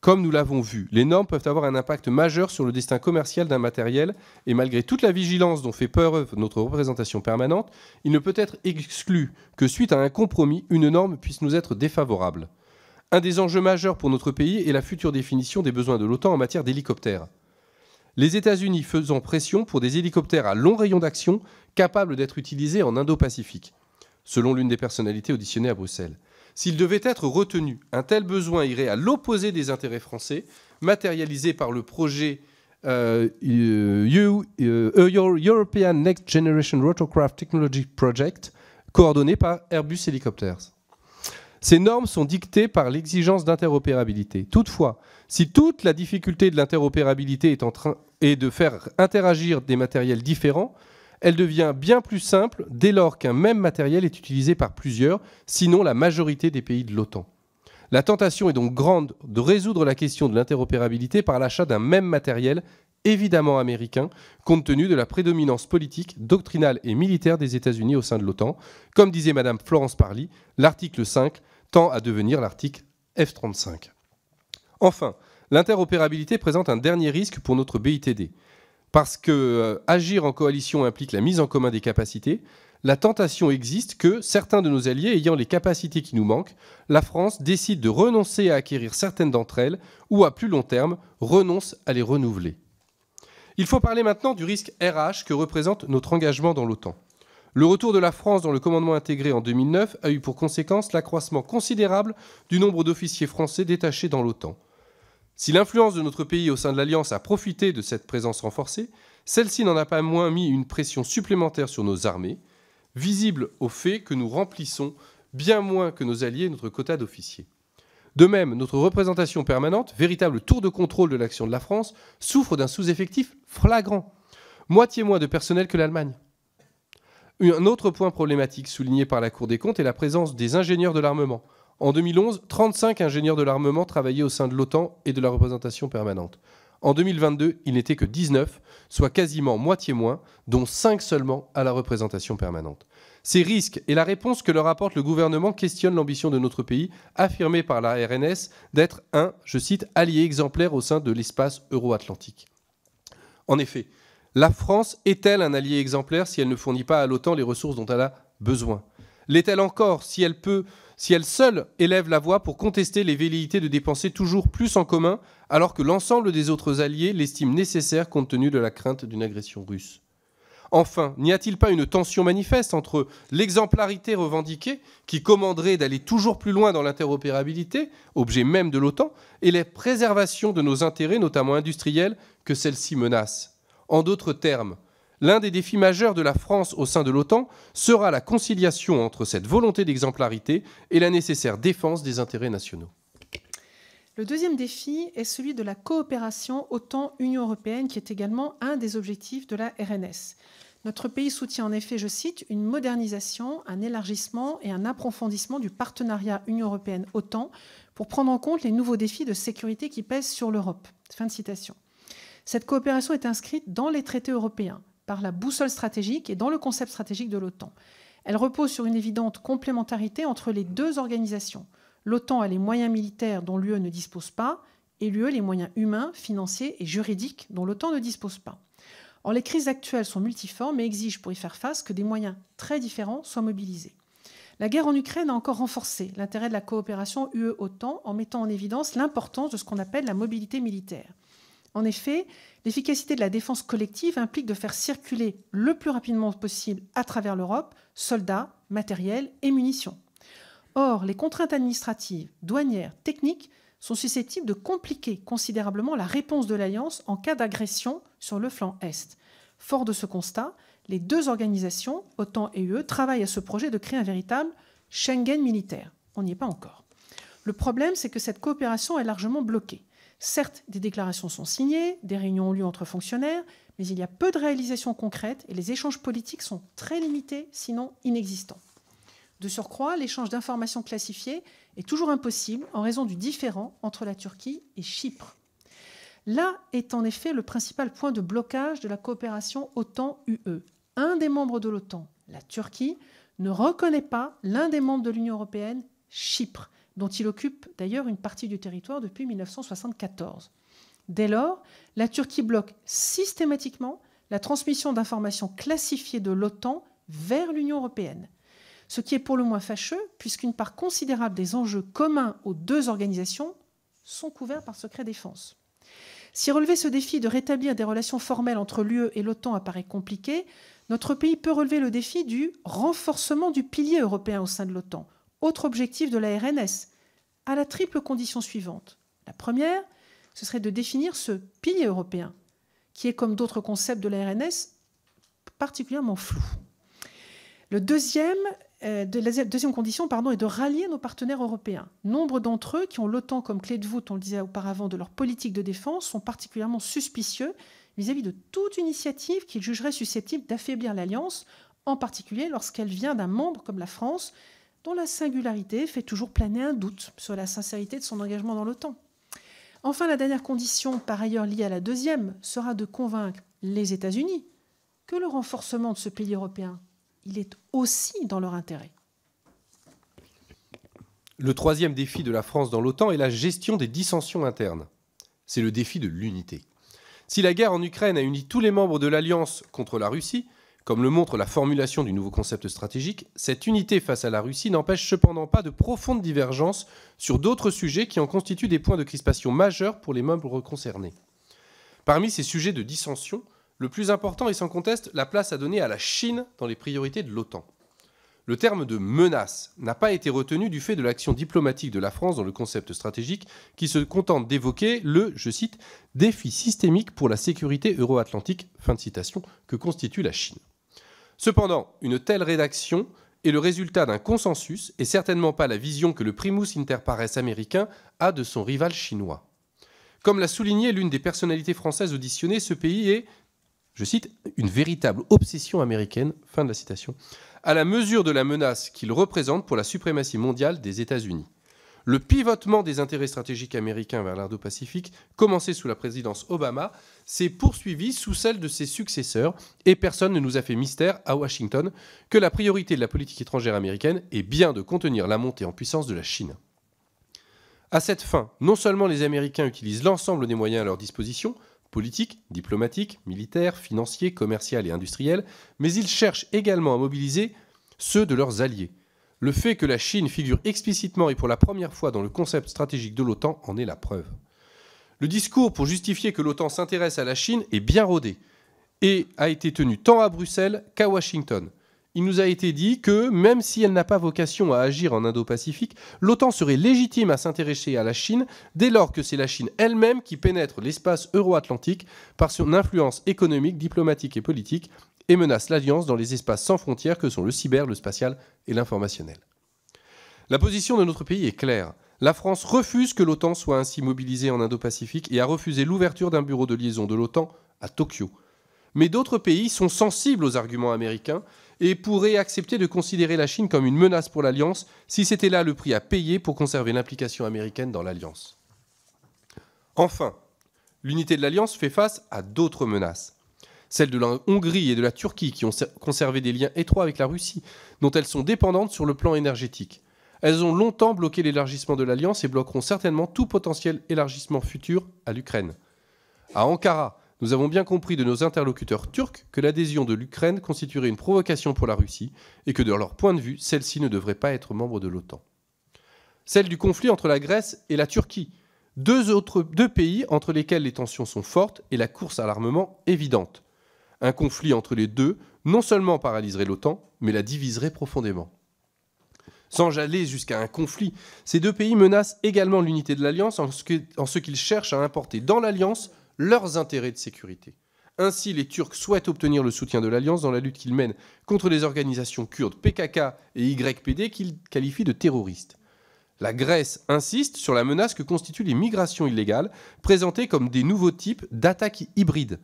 Comme nous l'avons vu, les normes peuvent avoir un impact majeur sur le destin commercial d'un matériel et malgré toute la vigilance dont fait peur notre représentation permanente, il ne peut être exclu que suite à un compromis, une norme puisse nous être défavorable. Un des enjeux majeurs pour notre pays est la future définition des besoins de l'OTAN en matière d'hélicoptères. Les États-Unis faisant pression pour des hélicoptères à long rayon d'action capables d'être utilisés en Indo-Pacifique, selon l'une des personnalités auditionnées à Bruxelles. S'il devait être retenu, un tel besoin irait à l'opposé des intérêts français, matérialisé par le projet euh, euh, euh, e, European Next Generation Rotorcraft Technology Project, coordonné par Airbus Helicopters. Ces normes sont dictées par l'exigence d'interopérabilité. Toutefois, si toute la difficulté de l'interopérabilité est, de faire interagir des matériels différents, elle devient bien plus simple dès lors qu'un même matériel est utilisé par plusieurs, sinon la majorité des pays de l'OTAN. La tentation est donc grande de résoudre la question de l'interopérabilité par l'achat d'un même matériel évidemment américain, compte tenu de la prédominance politique, doctrinale et militaire des États-Unis au sein de l'OTAN. Comme disait Madame Florence Parly, l'article 5 tend à devenir l'article F-35. Enfin, l'interopérabilité présente un dernier risque pour notre BITD. Parce que euh, agir en coalition implique la mise en commun des capacités, la tentation existe que certains de nos alliés ayant les capacités qui nous manquent, la France décide de renoncer à acquérir certaines d'entre elles ou à plus long terme renonce à les renouveler. Il faut parler maintenant du risque RH que représente notre engagement dans l'OTAN. Le retour de la France dans le commandement intégré en 2009 a eu pour conséquence l'accroissement considérable du nombre d'officiers français détachés dans l'OTAN. Si l'influence de notre pays au sein de l'Alliance a profité de cette présence renforcée, celle-ci n'en a pas moins mis une pression supplémentaire sur nos armées, visible au fait que nous remplissons bien moins que nos alliés notre quota d'officiers. De même, notre représentation permanente, véritable tour de contrôle de l'action de la France, souffre d'un sous-effectif flagrant. Moitié moins de personnel que l'Allemagne. Un autre point problématique souligné par la Cour des comptes est la présence des ingénieurs de l'armement. En 2011, 35 ingénieurs de l'armement travaillaient au sein de l'OTAN et de la représentation permanente. En 2022, il n'était que 19, soit quasiment moitié moins, dont 5 seulement à la représentation permanente. Ces risques et la réponse que leur apporte le gouvernement questionnent l'ambition de notre pays, affirmée par la RNS, d'être un, je cite, allié exemplaire au sein de l'espace euro-atlantique. En effet, la France est-elle un allié exemplaire si elle ne fournit pas à l'OTAN les ressources dont elle a besoin L'est-elle encore si elle peut, si elle seule élève la voix pour contester les velléités de dépenser toujours plus en commun, alors que l'ensemble des autres alliés l'estiment nécessaire compte tenu de la crainte d'une agression russe Enfin, n'y a-t-il pas une tension manifeste entre l'exemplarité revendiquée, qui commanderait d'aller toujours plus loin dans l'interopérabilité, objet même de l'OTAN, et la préservation de nos intérêts, notamment industriels, que celle-ci menace En d'autres termes, l'un des défis majeurs de la France au sein de l'OTAN sera la conciliation entre cette volonté d'exemplarité et la nécessaire défense des intérêts nationaux. Le deuxième défi est celui de la coopération OTAN-Union européenne, qui est également un des objectifs de la RNS. Notre pays soutient en effet, je cite, une modernisation, un élargissement et un approfondissement du partenariat Union européenne-OTAN pour prendre en compte les nouveaux défis de sécurité qui pèsent sur l'Europe. Fin de citation. Cette coopération est inscrite dans les traités européens, par la boussole stratégique et dans le concept stratégique de l'OTAN. Elle repose sur une évidente complémentarité entre les deux organisations l'OTAN a les moyens militaires dont l'UE ne dispose pas, et l'UE les moyens humains, financiers et juridiques dont l'OTAN ne dispose pas. Or, les crises actuelles sont multiformes et exigent pour y faire face que des moyens très différents soient mobilisés. La guerre en Ukraine a encore renforcé l'intérêt de la coopération UE-OTAN en mettant en évidence l'importance de ce qu'on appelle la mobilité militaire. En effet, l'efficacité de la défense collective implique de faire circuler le plus rapidement possible à travers l'Europe soldats, matériel et munitions. Or, les contraintes administratives, douanières, techniques sont susceptibles de compliquer considérablement la réponse de l'Alliance en cas d'agression sur le flanc Est. Fort de ce constat, les deux organisations, OTAN et UE, travaillent à ce projet de créer un véritable Schengen militaire. On n'y est pas encore. Le problème, c'est que cette coopération est largement bloquée. Certes, des déclarations sont signées, des réunions ont lieu entre fonctionnaires, mais il y a peu de réalisations concrètes et les échanges politiques sont très limités, sinon inexistants. De surcroît, l'échange d'informations classifiées est toujours impossible en raison du différent entre la Turquie et Chypre. Là est en effet le principal point de blocage de la coopération OTAN-UE. Un des membres de l'OTAN, la Turquie, ne reconnaît pas l'un des membres de l'Union européenne, Chypre, dont il occupe d'ailleurs une partie du territoire depuis 1974. Dès lors, la Turquie bloque systématiquement la transmission d'informations classifiées de l'OTAN vers l'Union européenne ce qui est pour le moins fâcheux, puisqu'une part considérable des enjeux communs aux deux organisations sont couverts par secret défense. Si relever ce défi de rétablir des relations formelles entre l'UE et l'OTAN apparaît compliqué, notre pays peut relever le défi du renforcement du pilier européen au sein de l'OTAN, autre objectif de la RNS, à la triple condition suivante. La première, ce serait de définir ce pilier européen, qui est, comme d'autres concepts de la RNS, particulièrement flou. Le deuxième, euh, la deuxième condition pardon, est de rallier nos partenaires européens. Nombre d'entre eux, qui ont l'OTAN comme clé de voûte, on le disait auparavant, de leur politique de défense, sont particulièrement suspicieux vis-à-vis -vis de toute initiative qu'ils jugeraient susceptible d'affaiblir l'Alliance, en particulier lorsqu'elle vient d'un membre comme la France, dont la singularité fait toujours planer un doute sur la sincérité de son engagement dans l'OTAN. Enfin, la dernière condition, par ailleurs liée à la deuxième, sera de convaincre les États-Unis que le renforcement de ce pays européen il est aussi dans leur intérêt. Le troisième défi de la France dans l'OTAN est la gestion des dissensions internes. C'est le défi de l'unité. Si la guerre en Ukraine a uni tous les membres de l'Alliance contre la Russie, comme le montre la formulation du nouveau concept stratégique, cette unité face à la Russie n'empêche cependant pas de profondes divergences sur d'autres sujets qui en constituent des points de crispation majeurs pour les membres concernés. Parmi ces sujets de dissension, le plus important est sans conteste la place à donner à la Chine dans les priorités de l'OTAN. Le terme de menace n'a pas été retenu du fait de l'action diplomatique de la France dans le concept stratégique qui se contente d'évoquer le, je cite, défi systémique pour la sécurité euro-atlantique, fin de citation, que constitue la Chine. Cependant, une telle rédaction est le résultat d'un consensus et certainement pas la vision que le primus inter pares américain a de son rival chinois. Comme l'a souligné l'une des personnalités françaises auditionnées, ce pays est, je cite, une véritable obsession américaine, fin de la citation, à la mesure de la menace qu'il représente pour la suprématie mondiale des États-Unis. Le pivotement des intérêts stratégiques américains vers l'Indo-Pacifique, commencé sous la présidence Obama, s'est poursuivi sous celle de ses successeurs et personne ne nous a fait mystère à Washington que la priorité de la politique étrangère américaine est bien de contenir la montée en puissance de la Chine. À cette fin, non seulement les Américains utilisent l'ensemble des moyens à leur disposition politique, diplomatique, militaire, financier, commercial et industriel, mais ils cherchent également à mobiliser ceux de leurs alliés. Le fait que la Chine figure explicitement et pour la première fois dans le concept stratégique de l'OTAN en est la preuve. Le discours pour justifier que l'OTAN s'intéresse à la Chine est bien rodé et a été tenu tant à Bruxelles qu'à Washington il nous a été dit que même si elle n'a pas vocation à agir en Indo-Pacifique, l'OTAN serait légitime à s'intéresser à la Chine dès lors que c'est la Chine elle-même qui pénètre l'espace euro-atlantique par son influence économique, diplomatique et politique et menace l'Alliance dans les espaces sans frontières que sont le cyber, le spatial et l'informationnel. La position de notre pays est claire. La France refuse que l'OTAN soit ainsi mobilisée en Indo-Pacifique et a refusé l'ouverture d'un bureau de liaison de l'OTAN à Tokyo. Mais d'autres pays sont sensibles aux arguments américains et pourrait accepter de considérer la Chine comme une menace pour l'Alliance si c'était là le prix à payer pour conserver l'implication américaine dans l'Alliance. Enfin, l'unité de l'Alliance fait face à d'autres menaces. Celles de la Hongrie et de la Turquie qui ont conservé des liens étroits avec la Russie, dont elles sont dépendantes sur le plan énergétique. Elles ont longtemps bloqué l'élargissement de l'Alliance et bloqueront certainement tout potentiel élargissement futur à l'Ukraine. À Ankara, nous avons bien compris de nos interlocuteurs turcs que l'adhésion de l'Ukraine constituerait une provocation pour la Russie et que de leur point de vue, celle-ci ne devrait pas être membre de l'OTAN. Celle du conflit entre la Grèce et la Turquie, deux, autres, deux pays entre lesquels les tensions sont fortes et la course à l'armement évidente. Un conflit entre les deux non seulement paralyserait l'OTAN, mais la diviserait profondément. Sans aller jusqu'à un conflit, ces deux pays menacent également l'unité de l'Alliance en ce qu'ils cherchent à importer dans l'Alliance leurs intérêts de sécurité. Ainsi, les Turcs souhaitent obtenir le soutien de l'Alliance dans la lutte qu'ils mènent contre les organisations kurdes PKK et YPD qu'ils qualifient de terroristes. La Grèce insiste sur la menace que constituent les migrations illégales, présentées comme des nouveaux types d'attaques hybrides,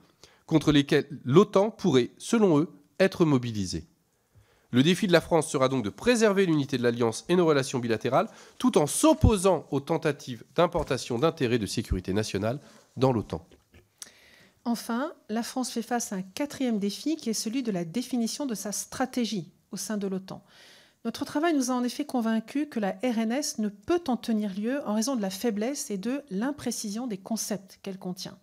contre lesquelles l'OTAN pourrait, selon eux, être mobilisée. Le défi de la France sera donc de préserver l'unité de l'Alliance et nos relations bilatérales, tout en s'opposant aux tentatives d'importation d'intérêts de sécurité nationale dans l'OTAN. Enfin, la France fait face à un quatrième défi qui est celui de la définition de sa stratégie au sein de l'OTAN. Notre travail nous a en effet convaincus que la RNS ne peut en tenir lieu en raison de la faiblesse et de l'imprécision des concepts qu'elle contient.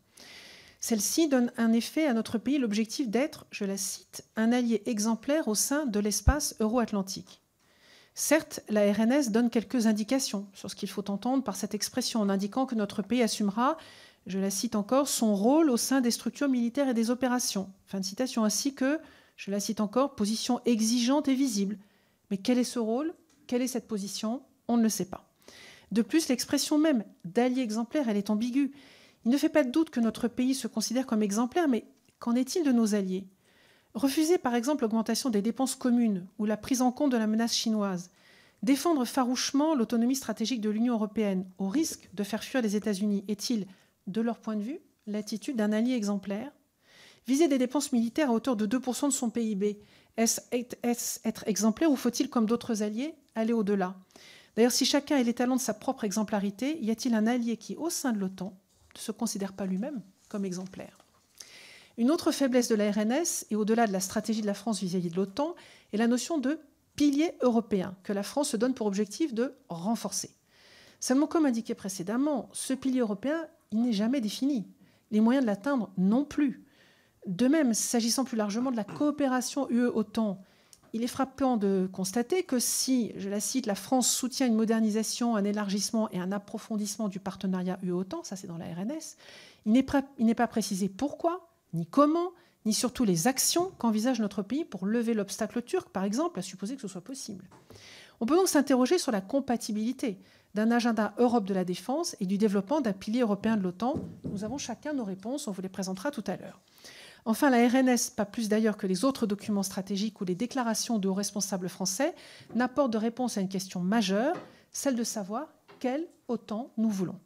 Celle-ci donne un effet à notre pays l'objectif d'être, je la cite, un allié exemplaire au sein de l'espace euro-atlantique. Certes, la RNS donne quelques indications sur ce qu'il faut entendre par cette expression en indiquant que notre pays assumera je la cite encore, son rôle au sein des structures militaires et des opérations. Fin de citation. Ainsi que, je la cite encore, position exigeante et visible. Mais quel est ce rôle Quelle est cette position On ne le sait pas. De plus, l'expression même d'allié exemplaire, elle est ambiguë. Il ne fait pas de doute que notre pays se considère comme exemplaire, mais qu'en est-il de nos alliés Refuser par exemple l'augmentation des dépenses communes ou la prise en compte de la menace chinoise, défendre farouchement l'autonomie stratégique de l'Union européenne au risque de faire fuir les États-Unis, est-il de leur point de vue, l'attitude d'un allié exemplaire Viser des dépenses militaires à hauteur de 2% de son PIB, est-ce être exemplaire ou faut-il, comme d'autres alliés, aller au-delà D'ailleurs, si chacun les talents de sa propre exemplarité, y a-t-il un allié qui, au sein de l'OTAN, ne se considère pas lui-même comme exemplaire Une autre faiblesse de la RNS, et au-delà de la stratégie de la France vis-à-vis -vis de l'OTAN, est la notion de pilier européen que la France se donne pour objectif de renforcer. Seulement, comme indiqué précédemment, ce pilier européen, il n'est jamais défini. Les moyens de l'atteindre non plus. De même, s'agissant plus largement de la coopération UE-OTAN, il est frappant de constater que si, je la cite, la France soutient une modernisation, un élargissement et un approfondissement du partenariat UE-OTAN, ça c'est dans la RNS, il n'est pas précisé pourquoi, ni comment, ni surtout les actions qu'envisage notre pays pour lever l'obstacle turc, par exemple, à supposer que ce soit possible. On peut donc s'interroger sur la compatibilité d'un agenda Europe de la défense et du développement d'un pilier européen de l'OTAN. Nous avons chacun nos réponses, on vous les présentera tout à l'heure. Enfin, la RNS, pas plus d'ailleurs que les autres documents stratégiques ou les déclarations de hauts responsables français, n'apporte de réponse à une question majeure, celle de savoir quel OTAN nous voulons.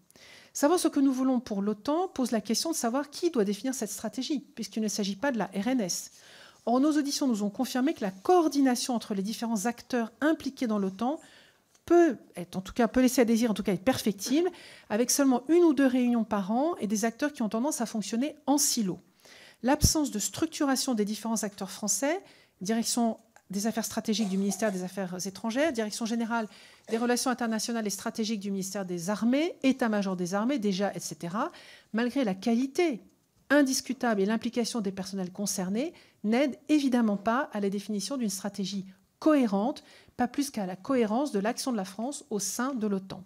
Savoir ce que nous voulons pour l'OTAN pose la question de savoir qui doit définir cette stratégie, puisqu'il ne s'agit pas de la RNS. Or, nos auditions nous ont confirmé que la coordination entre les différents acteurs impliqués dans l'OTAN peut en tout cas, peut laisser à désir, en tout cas, être perfectible, avec seulement une ou deux réunions par an et des acteurs qui ont tendance à fonctionner en silo. L'absence de structuration des différents acteurs français, direction des affaires stratégiques du ministère des Affaires étrangères, direction générale des relations internationales et stratégiques du ministère des Armées, état-major des armées déjà, etc., malgré la qualité indiscutable et l'implication des personnels concernés, n'aide évidemment pas à la définition d'une stratégie cohérente pas plus qu'à la cohérence de l'action de la France au sein de l'OTAN.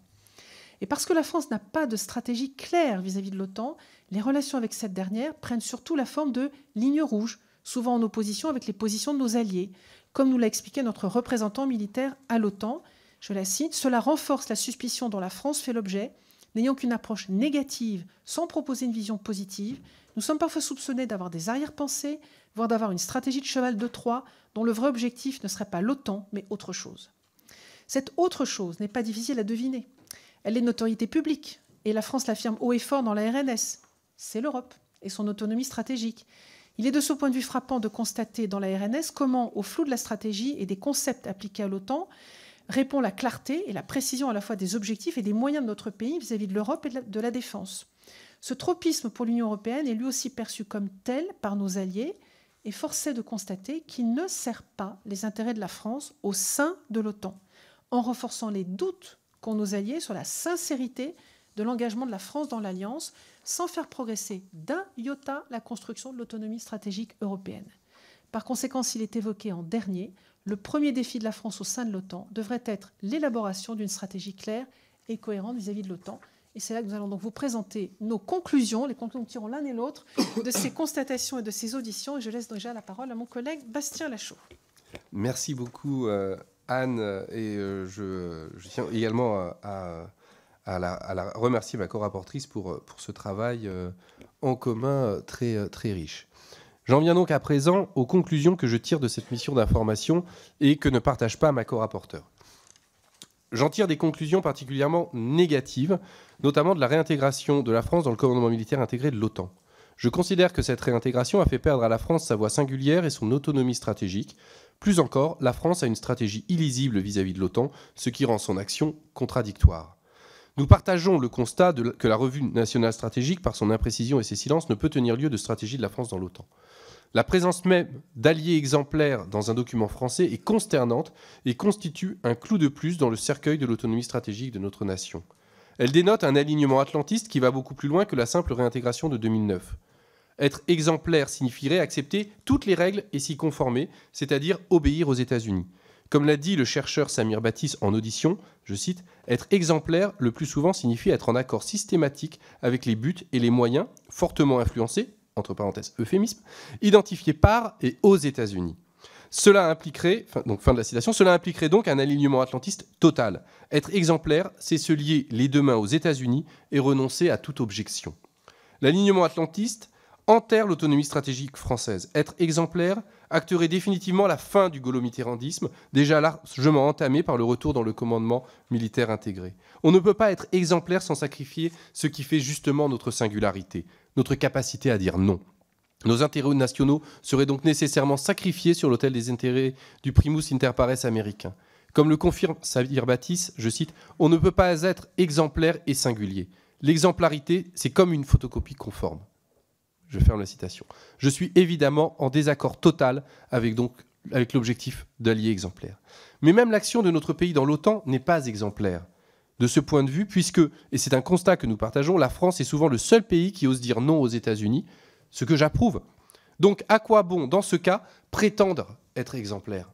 Et parce que la France n'a pas de stratégie claire vis-à-vis de l'OTAN, les relations avec cette dernière prennent surtout la forme de lignes rouges, souvent en opposition avec les positions de nos alliés, comme nous l'a expliqué notre représentant militaire à l'OTAN. Je la cite, Cela renforce la suspicion dont la France fait l'objet. N'ayant qu'une approche négative sans proposer une vision positive, nous sommes parfois soupçonnés d'avoir des arrière-pensées, voire d'avoir une stratégie de cheval de Troie dont le vrai objectif ne serait pas l'OTAN, mais autre chose. Cette autre chose n'est pas difficile à deviner. Elle est notoriété publique, et la France l'affirme haut et fort dans la RNS. C'est l'Europe et son autonomie stratégique. Il est de ce point de vue frappant de constater dans la RNS comment, au flou de la stratégie et des concepts appliqués à l'OTAN, répond la clarté et la précision à la fois des objectifs et des moyens de notre pays vis-à-vis de l'Europe et de la défense. Ce tropisme pour l'Union européenne est lui aussi perçu comme tel par nos alliés, est forcé de constater qu'il ne sert pas les intérêts de la France au sein de l'OTAN, en renforçant les doutes qu'on nos alliés sur la sincérité de l'engagement de la France dans l'Alliance, sans faire progresser d'un iota la construction de l'autonomie stratégique européenne. Par conséquent, s'il est évoqué en dernier, le premier défi de la France au sein de l'OTAN devrait être l'élaboration d'une stratégie claire et cohérente vis à -vis de l'OTAN. Et c'est là que nous allons donc vous présenter nos conclusions, les conclusions que tirons l'un et l'autre de ces constatations et de ces auditions. Et je laisse déjà la parole à mon collègue Bastien Lachaud. Merci beaucoup euh, Anne euh, et euh, je, tiens également à, la, remercier ma co-rapportrice pour, pour ce travail en commun très, très riche. J'en viens donc à présent aux conclusions que je tire de cette mission d'information et que ne partage pas ma co-rapporteure. J'en tire des conclusions particulièrement négatives, notamment de la réintégration de la France dans le commandement militaire intégré de l'OTAN. Je considère que cette réintégration a fait perdre à la France sa voix singulière et son autonomie stratégique. Plus encore, la France a une stratégie illisible vis-à-vis de l'OTAN, ce qui rend son action contradictoire. Nous partageons le constat que la revue nationale stratégique, par son imprécision et ses silences, ne peut tenir lieu de stratégie de la France dans l'OTAN. La présence même d'alliés exemplaires dans un document français est consternante et constitue un clou de plus dans le cercueil de l'autonomie stratégique de notre nation. Elle dénote un alignement atlantiste qui va beaucoup plus loin que la simple réintégration de 2009. Être exemplaire signifierait accepter toutes les règles et s'y conformer, c'est-à-dire obéir aux États-Unis. Comme l'a dit le chercheur Samir Batis en audition, je cite, Être exemplaire le plus souvent signifie être en accord systématique avec les buts et les moyens, fortement influencés, entre parenthèses, euphémisme, identifié par et aux États-Unis. Cela impliquerait, donc fin de la citation, cela impliquerait donc un alignement atlantiste total. Être exemplaire, c'est se lier les deux mains aux États-Unis et renoncer à toute objection. L'alignement atlantiste enterre l'autonomie stratégique française. Être exemplaire acterait définitivement la fin du golomitérandisme déjà largement entamé par le retour dans le commandement militaire intégré. On ne peut pas être exemplaire sans sacrifier ce qui fait justement notre singularité, notre capacité à dire non. Nos intérêts nationaux seraient donc nécessairement sacrifiés sur l'autel des intérêts du primus inter pares américain. Comme le confirme Xavier Baptiste, je cite, On ne peut pas être exemplaire et singulier. L'exemplarité, c'est comme une photocopie conforme. Je ferme la citation. Je suis évidemment en désaccord total avec, avec l'objectif d'allier exemplaire. Mais même l'action de notre pays dans l'OTAN n'est pas exemplaire de ce point de vue, puisque, et c'est un constat que nous partageons, la France est souvent le seul pays qui ose dire non aux États-Unis, ce que j'approuve. Donc à quoi bon, dans ce cas, prétendre être exemplaire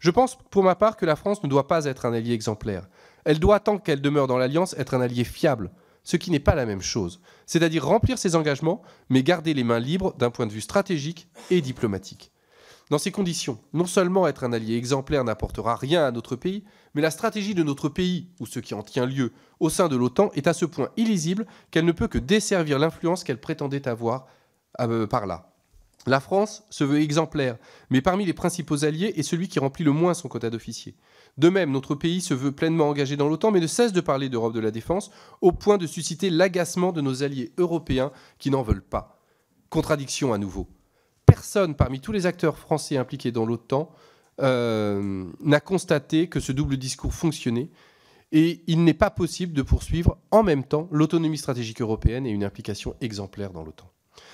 Je pense pour ma part que la France ne doit pas être un allié exemplaire. Elle doit, tant qu'elle demeure dans l'Alliance, être un allié fiable, ce qui n'est pas la même chose, c'est-à-dire remplir ses engagements, mais garder les mains libres d'un point de vue stratégique et diplomatique. Dans ces conditions, non seulement être un allié exemplaire n'apportera rien à notre pays, mais la stratégie de notre pays, ou ce qui en tient lieu, au sein de l'OTAN est à ce point illisible qu'elle ne peut que desservir l'influence qu'elle prétendait avoir euh, par là. La France se veut exemplaire, mais parmi les principaux alliés est celui qui remplit le moins son quota d'officiers. De même, notre pays se veut pleinement engagé dans l'OTAN, mais ne cesse de parler d'Europe de la défense, au point de susciter l'agacement de nos alliés européens qui n'en veulent pas. Contradiction à nouveau. Personne parmi tous les acteurs français impliqués dans l'OTAN euh, n'a constaté que ce double discours fonctionnait et il n'est pas possible de poursuivre en même temps l'autonomie stratégique européenne et une implication exemplaire dans l'OTAN.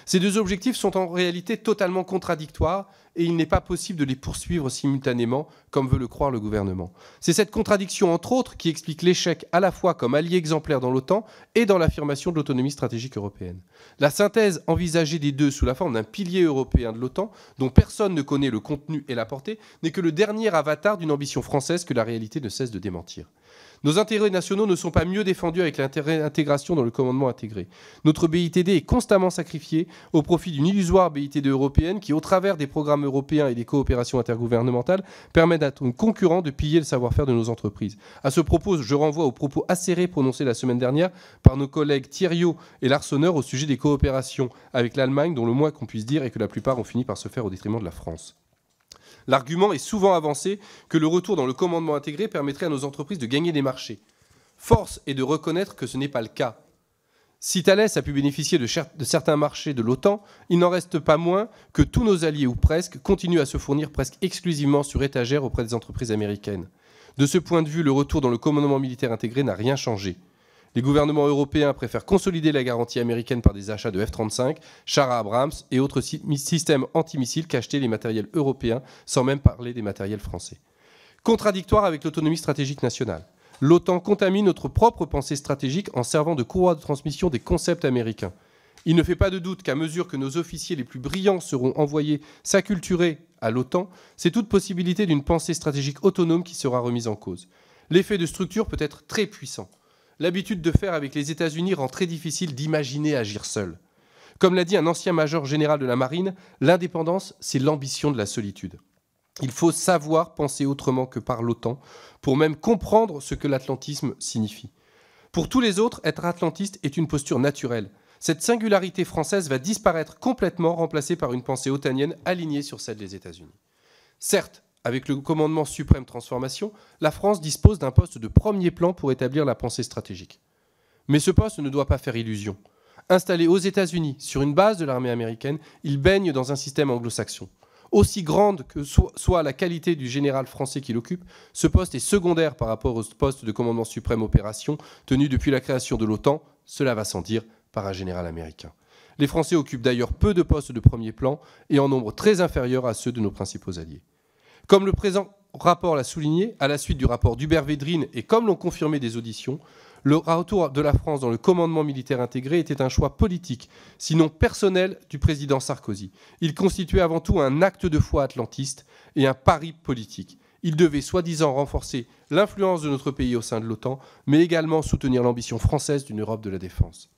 Ces deux objectifs sont en réalité totalement contradictoires et il n'est pas possible de les poursuivre simultanément comme veut le croire le gouvernement. C'est cette contradiction entre autres qui explique l'échec à la fois comme allié exemplaire dans l'OTAN et dans l'affirmation de l'autonomie stratégique européenne. La synthèse envisagée des deux sous la forme d'un pilier européen de l'OTAN dont personne ne connaît le contenu et la portée n'est que le dernier avatar d'une ambition française que la réalité ne cesse de démentir. Nos intérêts nationaux ne sont pas mieux défendus avec l'intégration dans le commandement intégré. Notre BITD est constamment sacrifié au profit d'une illusoire BITD européenne qui, au travers des programmes européens et des coopérations intergouvernementales, permet à nos concurrents de piller le savoir-faire de nos entreprises. À ce propos, je renvoie aux propos acérés prononcés la semaine dernière par nos collègues Thierriot et Larsonneur au sujet des coopérations avec l'Allemagne, dont le moins qu'on puisse dire est que la plupart ont fini par se faire au détriment de la France. L'argument est souvent avancé que le retour dans le commandement intégré permettrait à nos entreprises de gagner des marchés. Force est de reconnaître que ce n'est pas le cas. Si Thales a pu bénéficier de, de certains marchés de l'OTAN, il n'en reste pas moins que tous nos alliés, ou presque, continuent à se fournir presque exclusivement sur étagère auprès des entreprises américaines. De ce point de vue, le retour dans le commandement militaire intégré n'a rien changé. Les gouvernements européens préfèrent consolider la garantie américaine par des achats de F-35, chars Abrams et autres systèmes antimissiles qu'acheter les matériels européens, sans même parler des matériels français. Contradictoire avec l'autonomie stratégique nationale. L'OTAN contamine notre propre pensée stratégique en servant de courroie de transmission des concepts américains. Il ne fait pas de doute qu'à mesure que nos officiers les plus brillants seront envoyés s'acculturer à l'OTAN, c'est toute possibilité d'une pensée stratégique autonome qui sera remise en cause. L'effet de structure peut être très puissant l'habitude de faire avec les États-Unis rend très difficile d'imaginer agir seul. Comme l'a dit un ancien major général de la marine, l'indépendance, c'est l'ambition de la solitude. Il faut savoir penser autrement que par l'OTAN pour même comprendre ce que l'atlantisme signifie. Pour tous les autres, être atlantiste est une posture naturelle. Cette singularité française va disparaître complètement, remplacée par une pensée otanienne alignée sur celle des États-Unis. Certes, avec le commandement suprême transformation, la France dispose d'un poste de premier plan pour établir la pensée stratégique. Mais ce poste ne doit pas faire illusion. Installé aux États-Unis sur une base de l'armée américaine, il baigne dans un système anglo-saxon. Aussi grande que soit la qualité du général français qui l'occupe, ce poste est secondaire par rapport au poste de commandement suprême opération tenu depuis la création de l'OTAN, cela va sans dire, par un général américain. Les Français occupent d'ailleurs peu de postes de premier plan et en nombre très inférieur à ceux de nos principaux alliés. Comme le présent rapport l'a souligné, à la suite du rapport d'Hubert Védrine et comme l'ont confirmé des auditions, le retour de la France dans le commandement militaire intégré était un choix politique, sinon personnel, du président Sarkozy. Il constituait avant tout un acte de foi atlantiste et un pari politique. Il devait soi-disant renforcer l'influence de notre pays au sein de l'OTAN, mais également soutenir l'ambition française d'une Europe de la défense.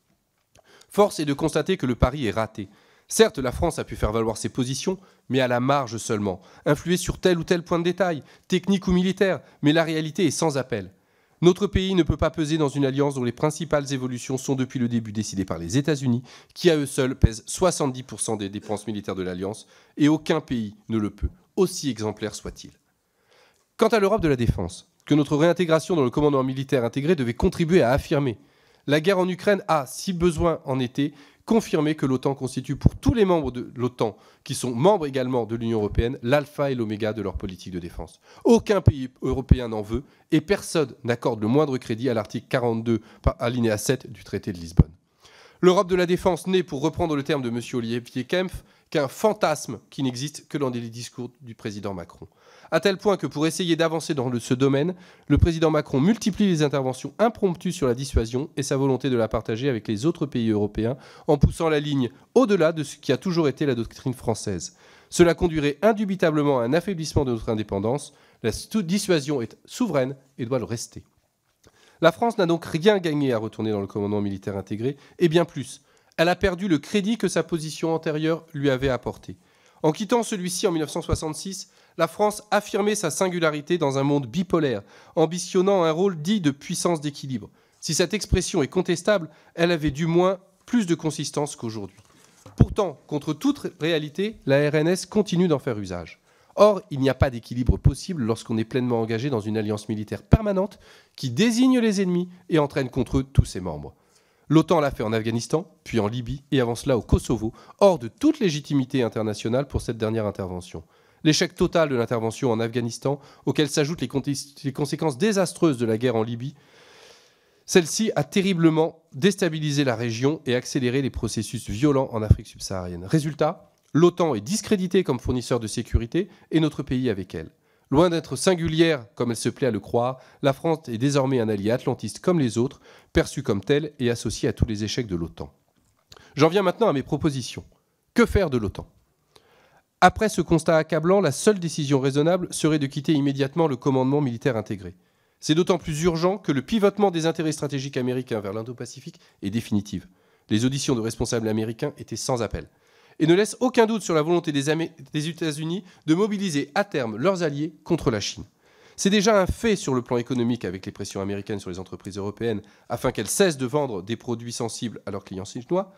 Force est de constater que le pari est raté. Certes, la France a pu faire valoir ses positions, mais à la marge seulement, influer sur tel ou tel point de détail, technique ou militaire, mais la réalité est sans appel. Notre pays ne peut pas peser dans une alliance dont les principales évolutions sont depuis le début décidées par les États-Unis, qui à eux seuls pèsent 70% des dépenses militaires de l'alliance, et aucun pays ne le peut, aussi exemplaire soit-il. Quant à l'Europe de la défense, que notre réintégration dans le commandement militaire intégré devait contribuer à affirmer, la guerre en Ukraine a, si besoin en était, confirmer que l'OTAN constitue pour tous les membres de l'OTAN, qui sont membres également de l'Union européenne, l'alpha et l'oméga de leur politique de défense. Aucun pays européen n'en veut et personne n'accorde le moindre crédit à l'article 42, alinéa 7 du traité de Lisbonne. L'Europe de la défense n'est, pour reprendre le terme de M. Olivier Kempf, qu'un fantasme qui n'existe que dans les discours du président Macron à tel point que pour essayer d'avancer dans ce domaine, le président Macron multiplie les interventions impromptues sur la dissuasion et sa volonté de la partager avec les autres pays européens en poussant la ligne au-delà de ce qui a toujours été la doctrine française. Cela conduirait indubitablement à un affaiblissement de notre indépendance. La dissuasion est souveraine et doit le rester. La France n'a donc rien gagné à retourner dans le commandement militaire intégré, et bien plus, elle a perdu le crédit que sa position antérieure lui avait apporté. En quittant celui-ci en 1966, la France affirmait sa singularité dans un monde bipolaire, ambitionnant un rôle dit de puissance d'équilibre. Si cette expression est contestable, elle avait du moins plus de consistance qu'aujourd'hui. Pourtant, contre toute réalité, la RNS continue d'en faire usage. Or, il n'y a pas d'équilibre possible lorsqu'on est pleinement engagé dans une alliance militaire permanente qui désigne les ennemis et entraîne contre eux tous ses membres. L'OTAN l'a fait en Afghanistan, puis en Libye et avant cela au Kosovo, hors de toute légitimité internationale pour cette dernière intervention l'échec total de l'intervention en Afghanistan, auquel s'ajoutent les, conséquences désastreuses de la guerre en Libye, celle-ci a terriblement déstabilisé la région et accéléré les processus violents en Afrique subsaharienne. Résultat, l'OTAN est discréditée comme fournisseur de sécurité et notre pays avec elle. Loin d'être singulière, comme elle se plaît à le croire, la France est désormais un allié atlantiste comme les autres, perçu comme tel et associé à tous les échecs de l'OTAN. J'en viens maintenant à mes propositions. Que faire de l'OTAN après ce constat accablant, la seule décision raisonnable serait de quitter immédiatement le commandement militaire intégré. C'est d'autant plus urgent que le pivotement des intérêts stratégiques américains vers l'Indo-Pacifique est définitif. Les auditions de responsables américains étaient sans appel et ne laissent aucun doute sur la volonté des, États-Unis de mobiliser à terme leurs alliés contre la Chine. C'est déjà un fait sur le plan économique avec les pressions américaines sur les entreprises européennes afin qu'elles cessent de vendre des produits sensibles à leurs clients chinois.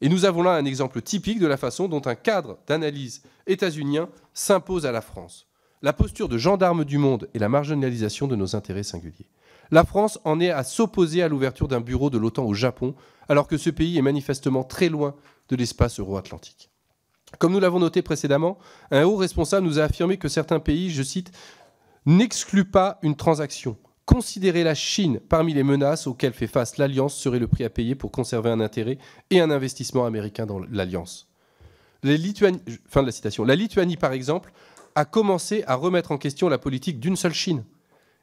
Et nous avons là un exemple typique de la façon dont un cadre d'analyse états-unien s'impose à la France. La posture de gendarme du monde et la marginalisation de nos intérêts singuliers. La France en est à s'opposer à l'ouverture d'un bureau de l'OTAN au Japon, alors que ce pays est manifestement très loin de l'espace euro-atlantique. Comme nous l'avons noté précédemment, un haut responsable nous a affirmé que certains pays, je cite, n'excluent pas une transaction, Considérer la Chine parmi les menaces auxquelles fait face l'Alliance serait le prix à payer pour conserver un intérêt et un investissement américain dans l'Alliance. la La Lituanie, par exemple, a commencé à remettre en question la politique d'une seule Chine.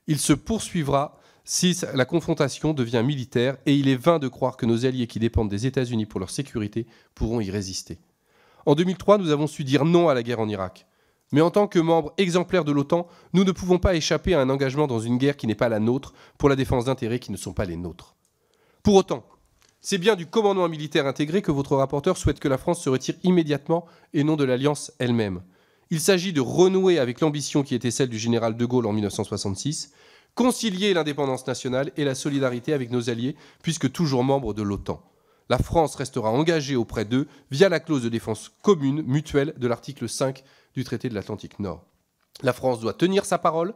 Il se poursuivra si la confrontation devient militaire et il est vain de croire que nos alliés qui dépendent des États-Unis pour leur sécurité pourront y résister. En 2003, nous avons su dire non à la guerre en Irak. Mais en tant que membre exemplaire de l'OTAN, nous ne pouvons pas échapper à un engagement dans une guerre qui n'est pas la nôtre, pour la défense d'intérêts qui ne sont pas les nôtres. Pour autant, c'est bien du commandement militaire intégré que votre rapporteur souhaite que la France se retire immédiatement et non de l'Alliance elle-même. Il s'agit de renouer avec l'ambition qui était celle du général de Gaulle en 1966, concilier l'indépendance nationale et la solidarité avec nos alliés, puisque toujours membres de l'OTAN. La France restera engagée auprès d'eux via la clause de défense commune mutuelle de l'article 5 du traité de l'Atlantique Nord. La France doit tenir sa parole,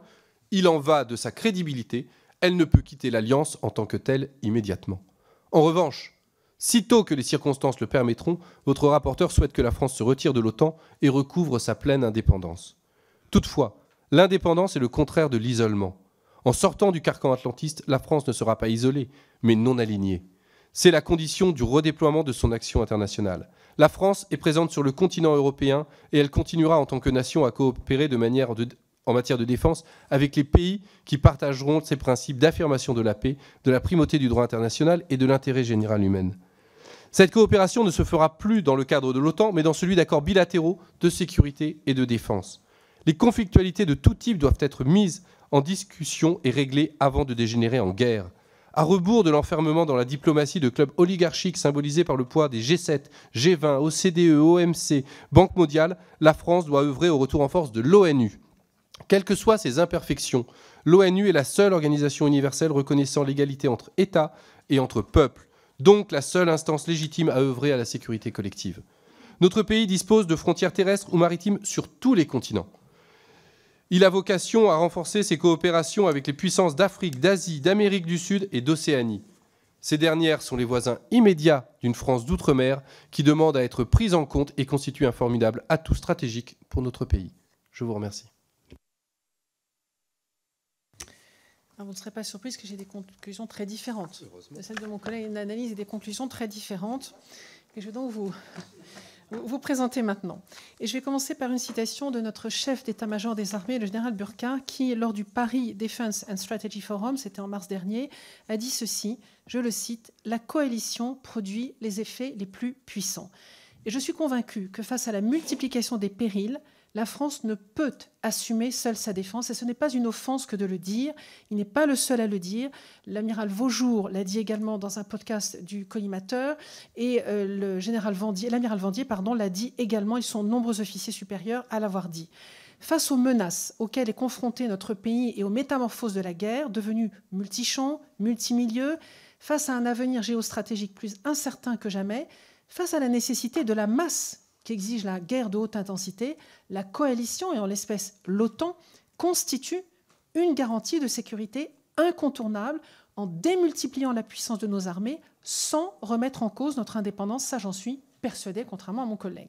il en va de sa crédibilité, elle ne peut quitter l'Alliance en tant que telle immédiatement. En revanche, si tôt que les circonstances le permettront, votre rapporteur souhaite que la France se retire de l'OTAN et recouvre sa pleine indépendance. Toutefois, l'indépendance est le contraire de l'isolement. En sortant du carcan atlantiste, la France ne sera pas isolée, mais non alignée. C'est la condition du redéploiement de son action internationale. La France est présente sur le continent européen et elle continuera en tant que nation à coopérer en matière de défense avec les pays qui partageront ces principes d'affirmation de la paix, de la primauté du droit international et de l'intérêt général humain. Cette coopération ne se fera plus dans le cadre de l'OTAN, mais dans celui d'accords bilatéraux de sécurité et de défense. Les conflictualités de tout type doivent être mises en discussion et réglées avant de dégénérer en guerre. À rebours de l'enfermement dans la diplomatie de clubs oligarchiques symbolisés par le poids des G7, G20, OCDE, OMC, Banque mondiale, la France doit œuvrer au retour en force de l'ONU. Quelles que soient ses imperfections, l'ONU est la seule organisation universelle reconnaissant l'égalité entre États et entre peuples, donc la seule instance légitime à œuvrer à la sécurité collective. Notre pays dispose de frontières terrestres ou maritimes sur tous les continents. Il a vocation à renforcer ses coopérations avec les puissances d'Afrique, d'Asie, d'Amérique du Sud et d'Océanie. Ces dernières sont les voisins immédiats d'une France d'outre-mer qui demande à être prise en compte et constitue un formidable atout stratégique pour notre pays. Je vous remercie. Ah, vous ne serez pas surpris que j'ai des conclusions très différentes. Celle de mon collègue, une analyse et des conclusions très différentes. je vais donc vous vous présentez maintenant. Et je vais commencer par une citation de notre chef d'état-major des armées, le général Burkin qui, lors du Paris Defense and Strategy Forum, c'était en mars dernier, a dit ceci, je le cite, La coalition produit les effets les plus puissants. Et je suis convaincu que face à la multiplication des périls, la France ne peut assumer seule sa défense, et ce n'est pas une offense que de le dire, il n'est pas le seul à le dire. L'amiral Vaujour l'a dit également dans un podcast du collimateur, et euh, le général Vendier, l'amiral Vendier pardon, l'a dit également, ils sont nombreux officiers supérieurs à l'avoir dit. Face aux menaces auxquelles est confronté notre pays et aux métamorphoses de la guerre, devenue multichamp, multimilieu, face à un avenir géostratégique plus incertain que jamais, face à la nécessité de la masse exige la guerre de haute intensité, la coalition, et en l'espèce l'OTAN, constitue une garantie de sécurité incontournable en démultipliant la puissance de nos armées sans remettre en cause notre indépendance, ça j'en suis persuadé, contrairement à mon collègue.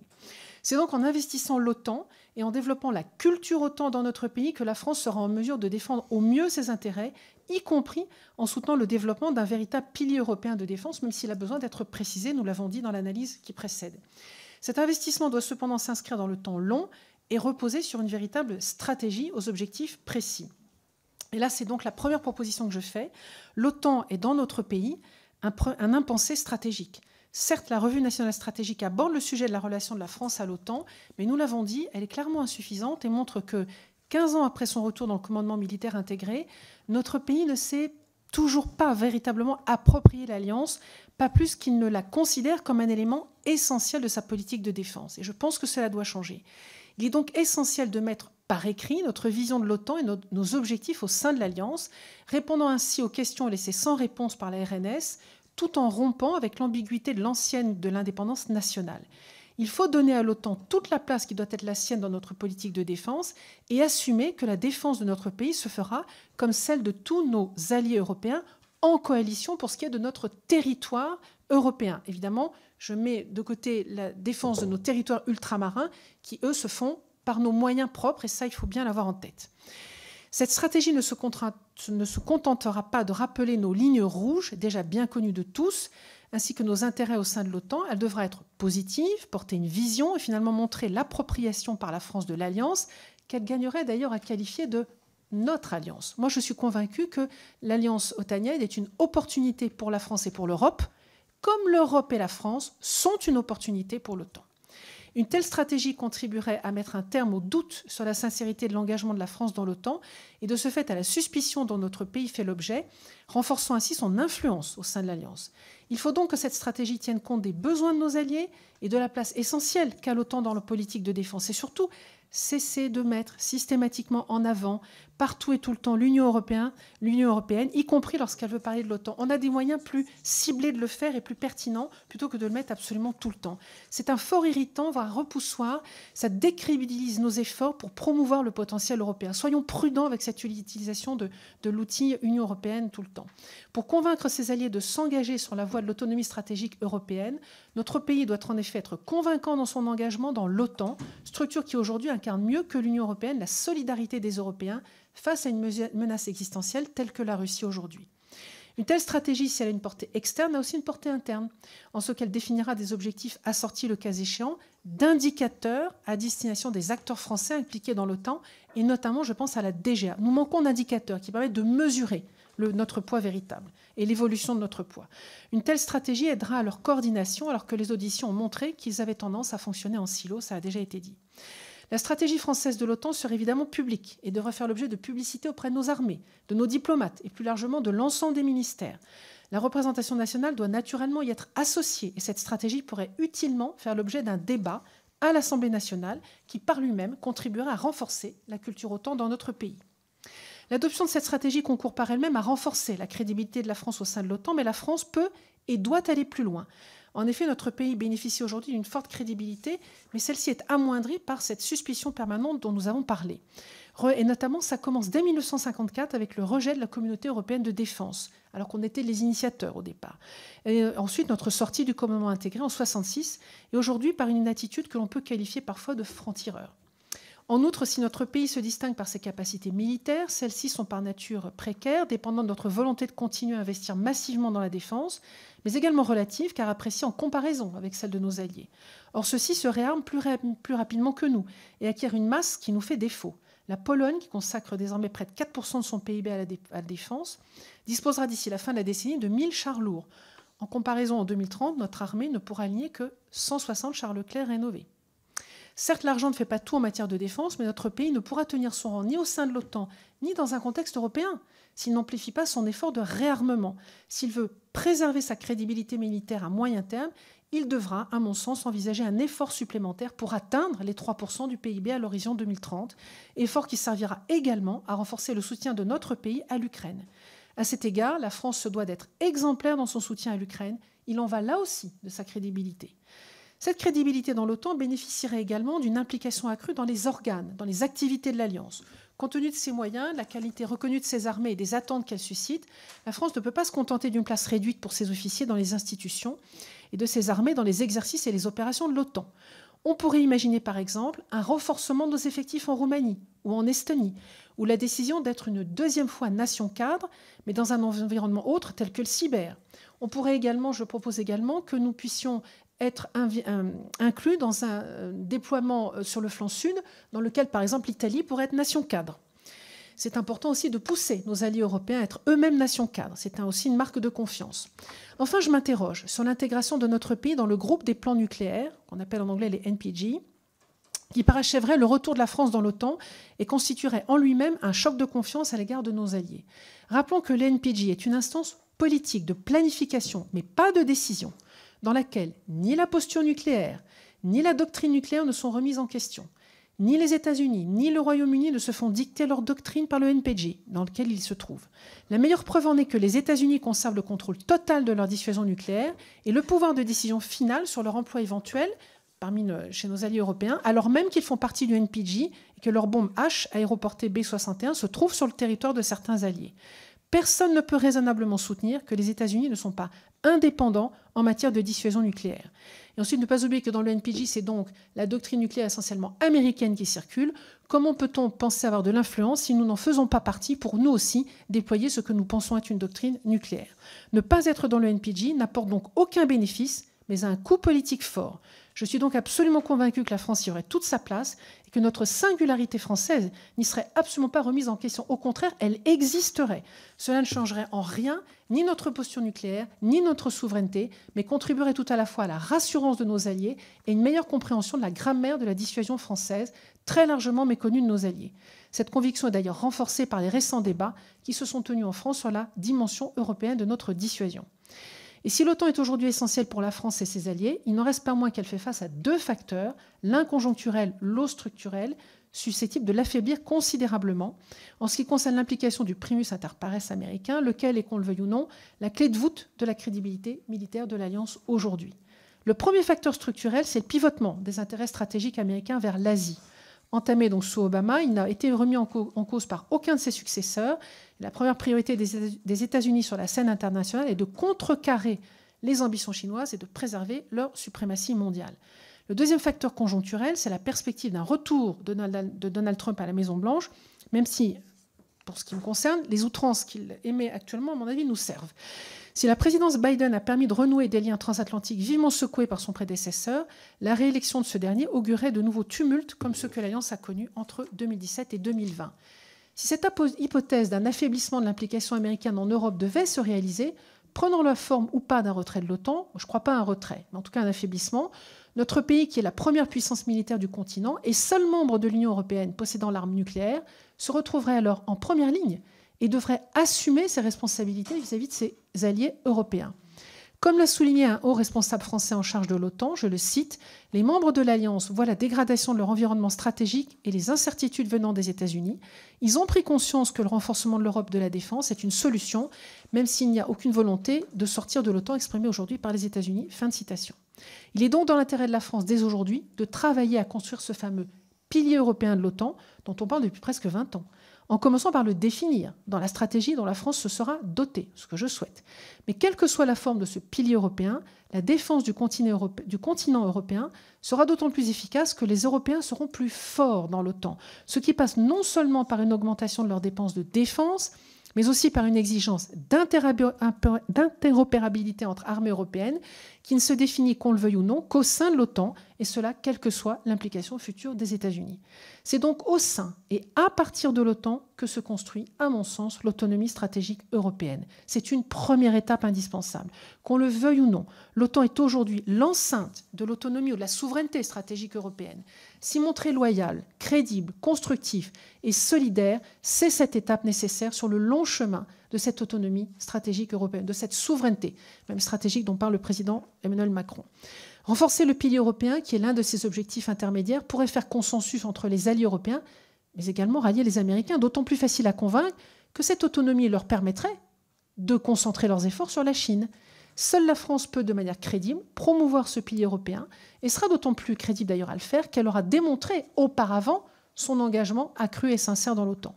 C'est donc en investissant l'OTAN et en développant la culture OTAN dans notre pays que la France sera en mesure de défendre au mieux ses intérêts, y compris en soutenant le développement d'un véritable pilier européen de défense, même s'il a besoin d'être précisé, nous l'avons dit dans l'analyse qui précède. Cet investissement doit cependant s'inscrire dans le temps long et reposer sur une véritable stratégie aux objectifs précis. Et là, c'est donc la première proposition que je fais. L'OTAN est dans notre pays un, impensé stratégique. Certes, la revue nationale stratégique aborde le sujet de la relation de la France à l'OTAN, mais nous l'avons dit, elle est clairement insuffisante et montre que 15 ans après son retour dans le commandement militaire intégré, notre pays ne s'est toujours pas véritablement approprié l'Alliance, pas plus qu'il ne la considère comme un élément essentiel de sa politique de défense. Et je pense que cela doit changer. Il est donc essentiel de mettre par écrit notre vision de l'OTAN et nos, objectifs au sein de l'Alliance, répondant ainsi aux questions laissées sans réponse par la RNS, tout en rompant avec l'ambiguïté de l'ancienne de l'indépendance nationale. Il faut donner à l'OTAN toute la place qui doit être la sienne dans notre politique de défense et assumer que la défense de notre pays se fera comme celle de tous nos alliés européens en coalition pour ce qui est de notre territoire européen. Évidemment, je mets de côté la défense de nos territoires ultramarins qui, eux, se font par nos moyens propres et ça, il faut bien l'avoir en tête. Cette stratégie ne se, contentera pas de rappeler nos lignes rouges, déjà bien connues de tous, ainsi que nos intérêts au sein de l'OTAN, elle devra être positive, porter une vision et finalement montrer l'appropriation par la France de l'Alliance, qu'elle gagnerait d'ailleurs à qualifier de notre alliance. Moi, je suis convaincu que l'alliance otanienne est une opportunité pour la France et pour l'Europe, comme l'Europe et la France sont une opportunité pour l'OTAN. Une telle stratégie contribuerait à mettre un terme au doute sur la sincérité de l'engagement de la France dans l'OTAN et de ce fait à la suspicion dont notre pays fait l'objet, renforçant ainsi son influence au sein de l'Alliance. Il faut donc que cette stratégie tienne compte des besoins de nos alliés et de la place essentielle qu'a l'OTAN dans la politique de défense et surtout cesser de mettre systématiquement en avant partout et tout le temps l'Union européenne, l'Union européenne, y compris lorsqu'elle veut parler de l'OTAN. On a des moyens plus ciblés de le faire et plus pertinents plutôt que de le mettre absolument tout le temps. C'est un fort irritant, voire repoussoir. Ça décrédibilise nos efforts pour promouvoir le potentiel européen. Soyons prudents avec cette utilisation de, de l'outil Union européenne tout le temps. Pour convaincre ses alliés de s'engager sur la voie de l'autonomie stratégique européenne, notre pays doit en effet être convaincant dans son engagement dans l'OTAN, structure qui aujourd'hui incarne mieux que l'Union européenne la solidarité des Européens face à une menace existentielle telle que la Russie aujourd'hui. Une telle stratégie, si elle a une portée externe, a aussi une portée interne, en ce qu'elle définira des objectifs assortis, le cas échéant, d'indicateurs à destination des acteurs français impliqués dans l'OTAN, et notamment, je pense à la DGA. Nous manquons d'indicateurs qui permettent de mesurer notre poids véritable et l'évolution de notre poids. Une telle stratégie aidera à leur coordination, alors que les auditions ont montré qu'ils avaient tendance à fonctionner en silo, ça a déjà été dit. La stratégie française de l'OTAN serait évidemment publique et devrait faire l'objet de publicité auprès de nos armées, de nos diplomates et plus largement de l'ensemble des ministères. La représentation nationale doit naturellement y être associée et cette stratégie pourrait utilement faire l'objet d'un débat à l'Assemblée nationale qui par lui-même contribuerait à renforcer la culture OTAN dans notre pays. L'adoption de cette stratégie concourt par elle-même à renforcer la crédibilité de la France au sein de l'OTAN, mais la France peut et doit aller plus loin. En effet, notre pays bénéficie aujourd'hui d'une forte crédibilité, mais celle-ci est amoindrie par cette suspicion permanente dont nous avons parlé. Et notamment, ça commence dès 1954 avec le rejet de la communauté européenne de défense, alors qu'on était les initiateurs au départ. Et euh, ensuite, notre sortie du commandement intégré en 1966, et aujourd'hui par une attitude que l'on peut qualifier parfois de franc-tireur. En outre, si notre pays se distingue par ses capacités militaires, celles-ci sont par nature précaires, dépendant de notre volonté de continuer à investir massivement dans la défense, mais également relatives, car appréciées en comparaison avec celles de nos alliés. Or, ceux-ci se réarment plus, rapidement que nous et acquièrent une masse qui nous fait défaut. La Pologne, qui consacre désormais près de 4% de son PIB à la, défense, disposera d'ici la fin de la décennie de 1000 chars lourds. En comparaison, en 2030, notre armée ne pourra aligner que 160 chars Leclerc rénovés. Certes, l'argent ne fait pas tout en matière de défense, mais notre pays ne pourra tenir son rang ni au sein de l'OTAN, ni dans un contexte européen, s'il n'amplifie pas son effort de réarmement. S'il veut préserver sa crédibilité militaire à moyen terme, il devra, à mon sens, envisager un effort supplémentaire pour atteindre les 3% du PIB à l'horizon 2030, effort qui servira également à renforcer le soutien de notre pays à l'Ukraine. À cet égard, la France se doit d'être exemplaire dans son soutien à l'Ukraine. Il en va là aussi de sa crédibilité. Cette crédibilité dans l'OTAN bénéficierait également d'une implication accrue dans les organes, dans les activités de l'Alliance. Compte tenu de ses moyens, de la qualité reconnue de ses armées et des attentes qu'elles suscitent, la France ne peut pas se contenter d'une place réduite pour ses officiers dans les institutions et de ses armées dans les exercices et les opérations de l'OTAN. On pourrait imaginer par exemple un renforcement de nos effectifs en Roumanie ou en Estonie, ou la décision d'être une deuxième fois nation cadre, mais dans un environnement autre tel que le cyber. On pourrait également, je propose également, que nous puissions être euh, inclus dans un euh, déploiement euh, sur le flanc sud, dans lequel, par exemple, l'Italie pourrait être nation cadre. C'est important aussi de pousser nos alliés européens à être eux-mêmes nation cadres. C'est aussi une marque de confiance. Enfin, je m'interroge sur l'intégration de notre pays dans le groupe des plans nucléaires, qu'on appelle en anglais les NPG, qui parachèverait le retour de la France dans l'OTAN et constituerait en lui-même un choc de confiance à l'égard de nos alliés. Rappelons que l'NPG est une instance politique de planification, mais pas de décision dans laquelle ni la posture nucléaire, ni la doctrine nucléaire ne sont remises en question. Ni les États-Unis, ni le Royaume-Uni ne se font dicter leur doctrine par le NPG, dans lequel ils se trouvent. La meilleure preuve en est que les États-Unis conservent le contrôle total de leur dissuasion nucléaire et le pouvoir de décision finale sur leur emploi éventuel parmi chez nos alliés européens, alors même qu'ils font partie du NPG et que leur bombe H aéroportée B-61 se trouve sur le territoire de certains alliés. Personne ne peut raisonnablement soutenir que les États-Unis ne sont pas indépendants en matière de dissuasion nucléaire. Et ensuite, ne pas oublier que dans le NPG, c'est donc la doctrine nucléaire essentiellement américaine qui circule. Comment peut-on penser avoir de l'influence si nous n'en faisons pas partie pour nous aussi déployer ce que nous pensons être une doctrine nucléaire Ne pas être dans le NPG n'apporte donc aucun bénéfice, mais un coût politique fort. Je suis donc absolument convaincu que la France y aurait toute sa place et que notre singularité française n'y serait absolument pas remise en question. Au contraire, elle existerait. Cela ne changerait en rien ni notre posture nucléaire, ni notre souveraineté, mais contribuerait tout à la fois à la rassurance de nos alliés et une meilleure compréhension de la grammaire de la dissuasion française, très largement méconnue de nos alliés. Cette conviction est d'ailleurs renforcée par les récents débats qui se sont tenus en France sur la dimension européenne de notre dissuasion. Et si l'OTAN est aujourd'hui essentielle pour la France et ses alliés, il n'en reste pas moins qu'elle fait face à deux facteurs, l'un conjoncturel, l'autre structurel, susceptible de l'affaiblir considérablement. En ce qui concerne l'implication du primus inter pares américain, lequel est, qu'on le veuille ou non, la clé de voûte de la crédibilité militaire de l'Alliance aujourd'hui. Le premier facteur structurel, c'est le pivotement des intérêts stratégiques américains vers l'Asie entamé donc sous Obama, il n'a été remis en, cause par aucun de ses successeurs. La première priorité des États-Unis sur la scène internationale est de contrecarrer les ambitions chinoises et de préserver leur suprématie mondiale. Le deuxième facteur conjoncturel, c'est la perspective d'un retour de Donald Trump à la Maison-Blanche, même si, pour ce qui me concerne, les outrances qu'il émet actuellement, à mon avis, nous servent. Si la présidence Biden a permis de renouer des liens transatlantiques vivement secoués par son prédécesseur, la réélection de ce dernier augurait de nouveaux tumultes comme ceux que l'Alliance a connus entre 2017 et 2020. Si cette hypothèse d'un affaiblissement de l'implication américaine en Europe devait se réaliser, prenant la forme ou pas d'un retrait de l'OTAN, je ne crois pas un retrait, mais en tout cas un affaiblissement, notre pays, qui est la première puissance militaire du continent et seul membre de l'Union européenne possédant l'arme nucléaire, se retrouverait alors en première ligne et devrait assumer ses responsabilités vis-à-vis de ses alliés européens. Comme l'a souligné un haut responsable français en charge de l'OTAN, je le cite, les membres de l'Alliance voient la dégradation de leur environnement stratégique et les incertitudes venant des États-Unis. Ils ont pris conscience que le renforcement de l'Europe de la défense est une solution, même s'il n'y a aucune volonté de sortir de l'OTAN exprimée aujourd'hui par les États-Unis. Fin de citation. Il est donc dans l'intérêt de la France dès aujourd'hui de travailler à construire ce fameux pilier européen de l'OTAN dont on parle depuis presque 20 ans en commençant par le définir dans la stratégie dont la France se sera dotée, ce que je souhaite. Mais quelle que soit la forme de ce pilier européen, la défense du continent, européen sera d'autant plus efficace que les Européens seront plus forts dans l'OTAN, ce qui passe non seulement par une augmentation de leurs dépenses de défense, mais aussi par une exigence d'interopérabilité entre armées européennes qui ne se définit, qu'on le veuille ou non, qu'au sein de l'OTAN, et cela quelle que soit l'implication future des États-Unis. C'est donc au sein et à partir de l'OTAN que se construit, à mon sens, l'autonomie stratégique européenne. C'est une première étape indispensable. Qu'on le veuille ou non, l'OTAN est aujourd'hui l'enceinte de l'autonomie ou de la souveraineté stratégique européenne s'y montrer loyal, crédible, constructif et solidaire, c'est cette étape nécessaire sur le long chemin de cette autonomie stratégique européenne, de cette souveraineté, même stratégique dont parle le président Emmanuel Macron. Renforcer le pilier européen, qui est l'un de ses objectifs intermédiaires, pourrait faire consensus entre les alliés européens, mais également rallier les Américains, d'autant plus facile à convaincre que cette autonomie leur permettrait de concentrer leurs efforts sur la Chine Seule la France peut, de manière crédible, promouvoir ce pilier européen et sera d'autant plus crédible d'ailleurs à le faire qu'elle aura démontré auparavant son engagement accru et sincère dans l'OTAN.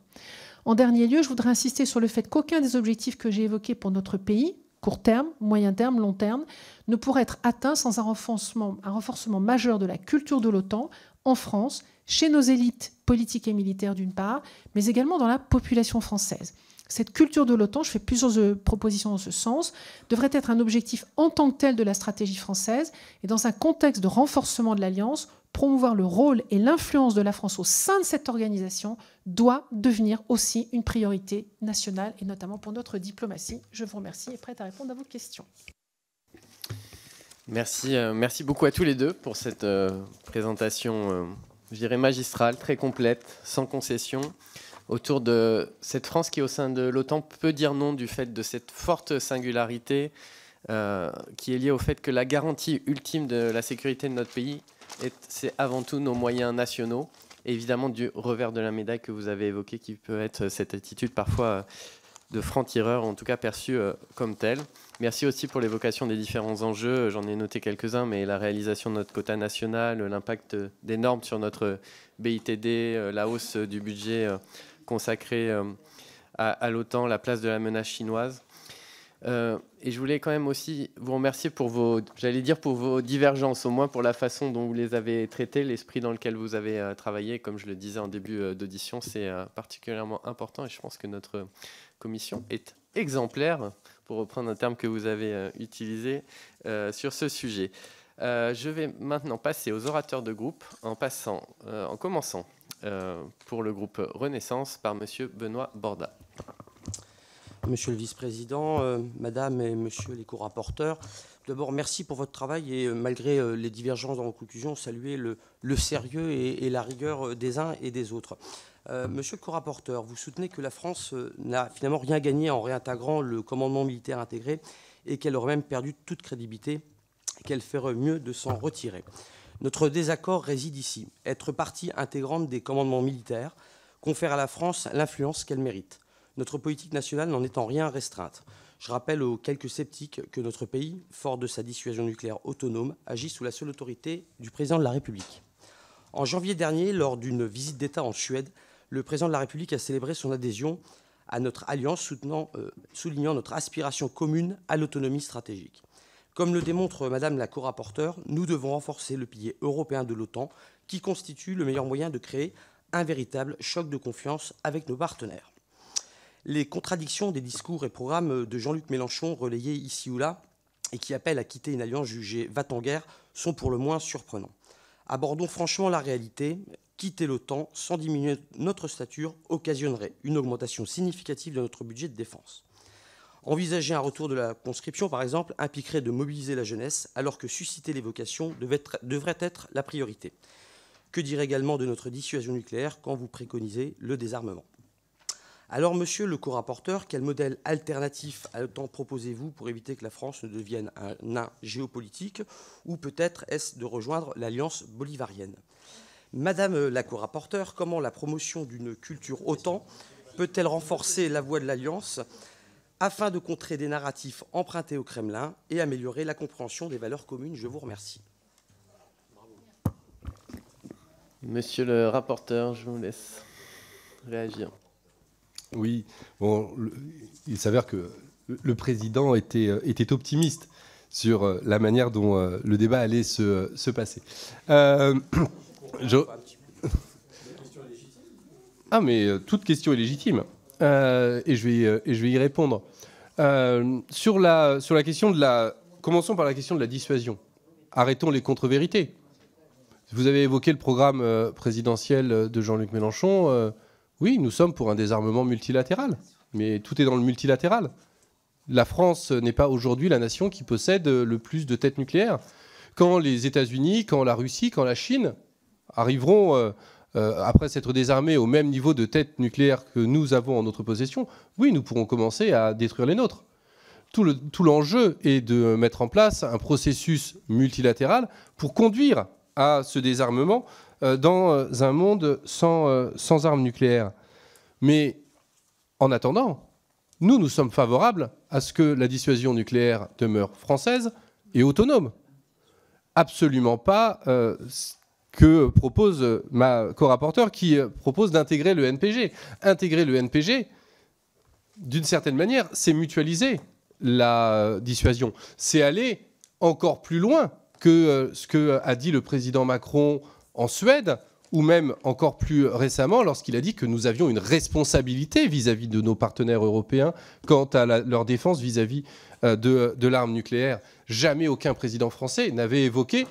En dernier lieu, je voudrais insister sur le fait qu'aucun des objectifs que j'ai évoqués pour notre pays, court terme, moyen terme, long terme, ne pourrait être atteint sans un renforcement, un renforcement majeur de la culture de l'OTAN en France, chez nos élites politiques et militaires d'une part, mais également dans la population française. Cette culture de l'OTAN, je fais plusieurs euh, propositions dans ce sens, devrait être un objectif en tant que tel de la stratégie française et dans un contexte de renforcement de l'Alliance, promouvoir le rôle et l'influence de la France au sein de cette organisation doit devenir aussi une priorité nationale et notamment pour notre diplomatie. Je vous remercie et prête à répondre à vos questions. Merci, euh, merci beaucoup à tous les deux pour cette euh, présentation, magistrale, très complète, sans concession autour de cette France qui, au sein de l'OTAN, peut dire non du fait de cette forte singularité euh, qui est liée au fait que la garantie ultime de la sécurité de notre pays, c'est avant tout nos moyens nationaux. évidemment, du revers de la médaille que vous avez évoqué, qui peut être cette attitude parfois euh, de franc-tireur, en tout cas perçue euh, comme telle. Merci aussi pour l'évocation des différents enjeux. J'en ai noté quelques-uns, mais la réalisation de notre quota national, l'impact des normes sur notre BITD, la hausse du budget consacré euh, à, l'OTAN, la place de la menace chinoise. Euh, et je voulais quand même aussi vous remercier pour vos, j'allais dire pour vos divergences, au moins pour la façon dont vous les avez traitées, l'esprit dans lequel vous avez euh, travaillé. Comme je le disais en début d'audition, c'est particulièrement important et je pense que notre commission est exemplaire, pour reprendre un terme que vous avez utilisé, sur ce sujet. je vais maintenant passer aux orateurs de groupe en, passant, en commençant euh, pour le groupe Renaissance par Monsieur Benoît Borda. Monsieur le vice-président, euh, madame et monsieur les co-rapporteurs, d'abord merci pour votre travail et euh, malgré les divergences dans vos conclusions, saluer le, sérieux et, la rigueur des uns et des autres. monsieur le co-rapporteur, vous soutenez que la France n'a finalement rien gagné en réintégrant le commandement militaire intégré et qu'elle aurait même perdu toute crédibilité et qu'elle ferait mieux de s'en retirer. Notre désaccord réside ici, être partie intégrante des commandements militaires confère à la France l'influence qu'elle mérite. Notre politique nationale n'en est en rien restreinte. Je rappelle aux quelques sceptiques que notre pays, fort de sa dissuasion nucléaire autonome, agit sous la seule autorité du président de la République. En janvier dernier, lors d'une visite d'État en Suède, le président de la République a célébré son adhésion à notre alliance, euh, soulignant notre aspiration commune à l'autonomie stratégique. Comme le démontre Madame la co-rapporteure, nous devons renforcer le pilier européen de l'OTAN, qui constitue le meilleur moyen de créer un véritable choc de confiance avec nos partenaires. Les contradictions des discours et programmes de Jean-Luc Mélenchon relayés ici ou là et qui appellent à quitter une alliance jugée va en guerre sont pour le moins surprenants. Abordons franchement la réalité. Quitter l'OTAN sans diminuer notre stature occasionnerait une augmentation significative de notre budget de défense. Envisager un retour de la conscription, par exemple, impliquerait de mobiliser la jeunesse, alors que susciter les vocations devrait être la priorité. Que dire également de notre dissuasion nucléaire quand vous préconisez le désarmement Alors, monsieur le co-rapporteur, quel modèle alternatif à proposez-vous pour éviter que la France ne devienne un nain géopolitique Ou peut-être est-ce de rejoindre l'alliance bolivarienne Madame la co-rapporteure, comment la promotion d'une culture OTAN peut-elle renforcer la voie de l'alliance afin de contrer des narratifs empruntés au Kremlin et améliorer la compréhension des valeurs communes. Je vous remercie. Monsieur le rapporteur, je vous laisse réagir. Oui, bon, il s'avère que le président était, euh, était, optimiste sur euh, la manière dont euh, le débat allait se, se passer. Euh, Ah mais toute question est légitime. Euh, et, je vais, euh, et je vais y répondre. Euh, sur, la, sur la question de la. Commençons par la question de la dissuasion. Arrêtons les contre-vérités. Vous avez évoqué le programme présidentiel de Jean-Luc Mélenchon. oui, nous sommes pour un désarmement multilatéral, mais tout est dans le multilatéral. La France n'est pas aujourd'hui la nation qui possède le plus de têtes nucléaires. Quand les États-Unis, quand la Russie, quand la Chine arriveront euh, après s'être désarmés au même niveau de tête nucléaire que nous avons en notre possession, oui, nous pourrons commencer à détruire les nôtres. Tout l'enjeu le, tout est de mettre en place un processus multilatéral pour conduire à ce désarmement euh, dans euh, un monde sans, armes nucléaires. Mais en attendant, nous, nous sommes favorables à ce que la dissuasion nucléaire demeure française et autonome. Absolument pas que propose ma co-rapporteure, qui euh, propose d'intégrer le NPG. Intégrer le NPG, d'une certaine manière, c'est mutualiser la dissuasion. C'est aller encore plus loin que euh, ce que a dit le président Macron en Suède, ou même encore plus récemment lorsqu'il a dit que nous avions une responsabilité vis-à-vis de nos partenaires européens quant à leur défense vis-à-vis euh, de l'arme nucléaire. Jamais aucun président français n'avait évoqué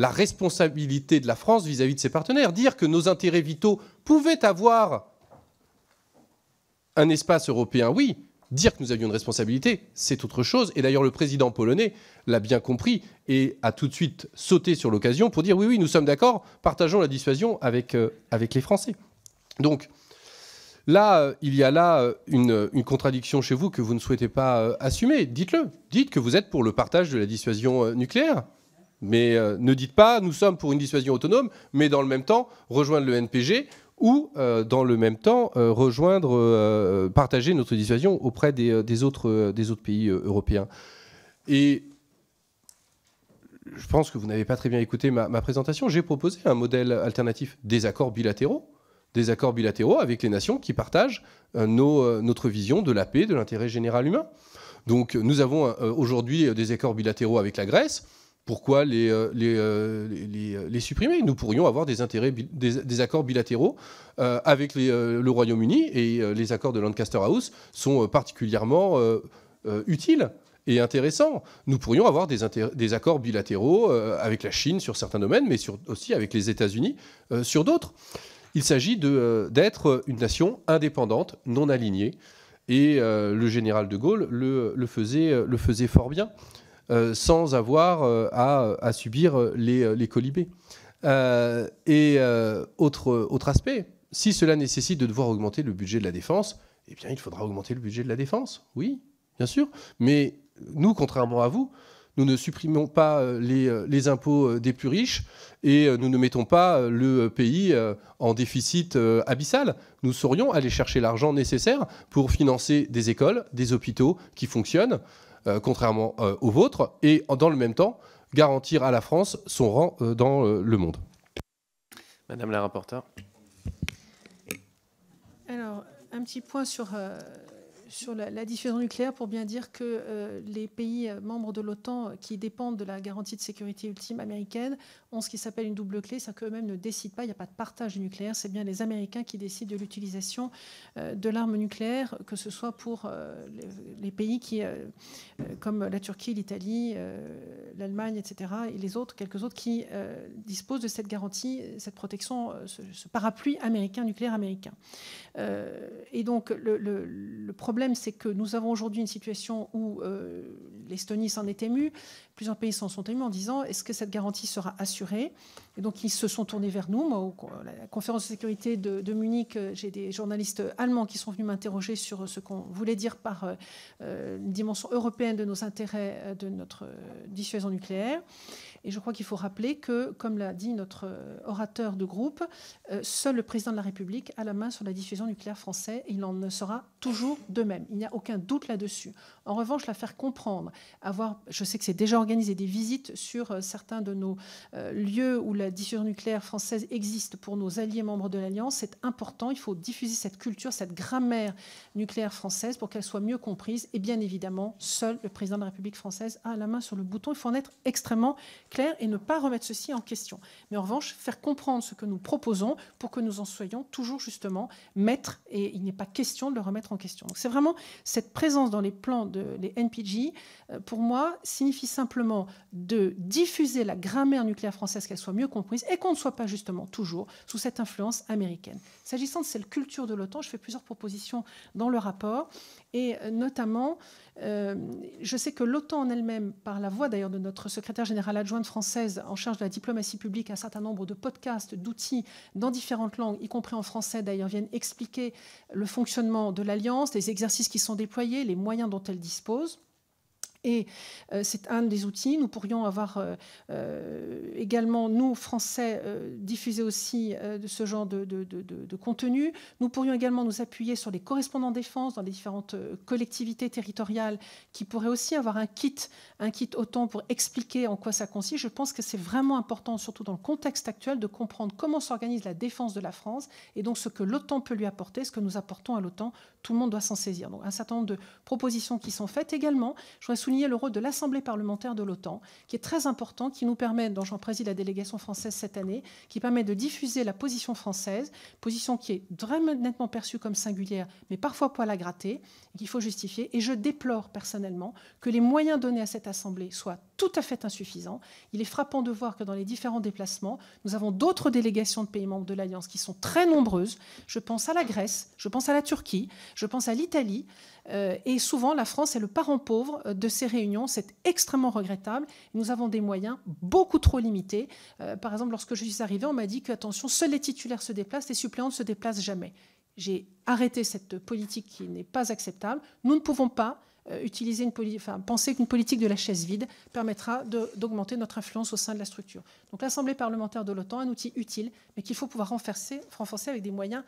la responsabilité de la France vis-à-vis de ses partenaires, dire que nos intérêts vitaux pouvaient avoir un espace européen, oui. Dire que nous avions une responsabilité, c'est autre chose. Et d'ailleurs, le président polonais l'a bien compris et a tout de suite sauté sur l'occasion pour dire oui, oui, nous sommes d'accord, partageons la dissuasion avec, euh, avec les Français. Donc, Là, euh, il y a là euh, une, contradiction chez vous que vous ne souhaitez pas assumer. Dites-le. Dites que vous êtes pour le partage de la dissuasion nucléaire. Mais euh, ne dites pas, nous sommes pour une dissuasion autonome, mais dans le même temps, rejoindre le NPG ou, euh, dans le même temps, euh, rejoindre, partager notre dissuasion auprès des, autres, pays européens. Et je pense que vous n'avez pas très bien écouté ma, présentation. J'ai proposé un modèle alternatif des accords bilatéraux des accords bilatéraux avec les nations qui partagent notre vision de la paix, de l'intérêt général humain. Donc nous avons aujourd'hui des accords bilatéraux avec la Grèce pourquoi euh, euh, euh, les, supprimer Nous pourrions avoir des, accords bilatéraux avec le Royaume-Uni et les accords de Lancaster House sont particulièrement utiles et intéressants. Nous pourrions avoir des, accords bilatéraux avec la Chine sur certains domaines, mais aussi avec les États-Unis sur d'autres. Il s'agit d'être une nation indépendante, non alignée, et le général de Gaulle le, faisait, le faisait, fort bien. Euh, sans avoir euh, à, subir euh, les, colibés. et autre, aspect, si cela nécessite de devoir augmenter le budget de la défense, eh bien, il faudra augmenter le budget de la défense, oui, bien sûr. Mais nous, contrairement à vous, nous ne supprimons pas les, les, impôts des plus riches et nous ne mettons pas le pays en déficit abyssal. Nous saurions aller chercher l'argent nécessaire pour financer des écoles, des hôpitaux qui fonctionnent, euh, contrairement euh, aux vôtres, et dans le même temps, garantir à la France son rang euh, dans le monde. Madame la rapporteure. Alors, un petit point sur, sur la, diffusion nucléaire pour bien dire que euh, les pays euh, membres de l'OTAN euh, qui dépendent de la garantie de sécurité ultime américaine ont ce qui s'appelle une double clé, c'est-à-dire qu'eux-mêmes ne décident pas, il n'y a pas de partage nucléaire, c'est bien les Américains qui décident de l'utilisation de l'arme nucléaire, que ce soit pour les, pays qui, comme la Turquie, l'Italie, l'Allemagne, etc., et les autres, quelques autres, qui disposent de cette garantie, cette protection, ce, parapluie américain, nucléaire américain. et donc le problème le problème, c'est que nous avons aujourd'hui une situation où euh, l'Estonie s'en est émue, plusieurs pays s'en sont émus en disant est-ce que cette garantie sera assurée Et donc ils se sont tournés vers nous. Moi, à la conférence de sécurité de, Munich, euh, j'ai des journalistes allemands qui sont venus m'interroger sur euh, ce qu'on voulait dire par une dimension européenne de nos intérêts de notre dissuasion nucléaire. Et je crois qu'il faut rappeler que, comme l'a dit notre euh, orateur de groupe, euh, seul le président de la République a la main sur la diffusion nucléaire française et il en sera toujours de même. Il n'y a aucun doute là-dessus. En revanche, la faire comprendre, avoir, je sais que c'est déjà organisé des visites sur euh, certains de nos lieux où la diffusion nucléaire française existe pour nos alliés membres de l'Alliance, c'est important. Il faut diffuser cette culture, cette grammaire nucléaire française pour qu'elle soit mieux comprise. Et bien évidemment, seul le président de la République française a la main sur le bouton. Il faut en être extrêmement clair et ne pas remettre ceci en question. Mais en revanche, faire comprendre ce que nous proposons pour que nous en soyons toujours justement maîtres et il n'est pas question de le remettre en question. c'est vraiment cette présence dans les plans de les NPG, euh, pour moi, signifie simplement de diffuser la grammaire nucléaire française, qu'elle soit mieux comprise et qu'on ne soit pas justement toujours sous cette influence américaine. S'agissant de cette culture de l'OTAN, je fais plusieurs propositions dans le rapport. Et euh, notamment, euh, je sais que l'OTAN en elle-même, par la voix d'ailleurs de notre secrétaire générale adjointe française en charge de la diplomatie publique, un certain nombre de podcasts, d'outils dans différentes langues, y compris en français d'ailleurs, viennent expliquer le fonctionnement de l'Alliance, les exercices qui sont déployés, les moyens dont elle dispose. Et euh, c'est un des outils. Nous pourrions avoir euh, euh, également, nous, Français, diffuser aussi de ce genre de, contenu. Nous pourrions également nous appuyer sur les correspondants défense dans les différentes collectivités territoriales qui pourraient aussi avoir un kit, un kit autant pour expliquer en quoi ça consiste. Je pense que c'est vraiment important, surtout dans le contexte actuel, de comprendre comment s'organise la défense de la France et donc ce que l'OTAN peut lui apporter, ce que nous apportons à l'OTAN. Tout le monde doit s'en saisir. Donc un certain nombre de propositions qui sont faites également. Je voudrais le rôle de l'Assemblée parlementaire de l'OTAN, qui est très important, qui nous permet, dont j'en préside la délégation française cette année, qui permet de diffuser la position française, position qui est nettement perçue comme singulière, mais parfois poil à gratter, qu'il faut justifier. Et je déplore personnellement que les moyens donnés à cette Assemblée soient tout à fait insuffisant. Il est frappant de voir que dans les différents déplacements, nous avons d'autres délégations de pays membres de l'Alliance qui sont très nombreuses. Je pense à la Grèce, je pense à la Turquie, je pense à l'Italie. Euh, et souvent, la France est le parent pauvre euh, de ces réunions. C'est extrêmement regrettable. Nous avons des moyens beaucoup trop limités. Euh, par exemple, lorsque je suis arrivée, on m'a dit que, attention, seuls les titulaires se déplacent, les suppléants ne se déplacent jamais. J'ai arrêté cette politique qui n'est pas acceptable. Nous ne pouvons pas euh, utiliser une enfin, penser qu'une politique de la chaise vide permettra d'augmenter notre influence au sein de la structure. Donc l'Assemblée parlementaire de l'OTAN, un outil utile, mais qu'il faut pouvoir renforcer, renforcer avec des moyens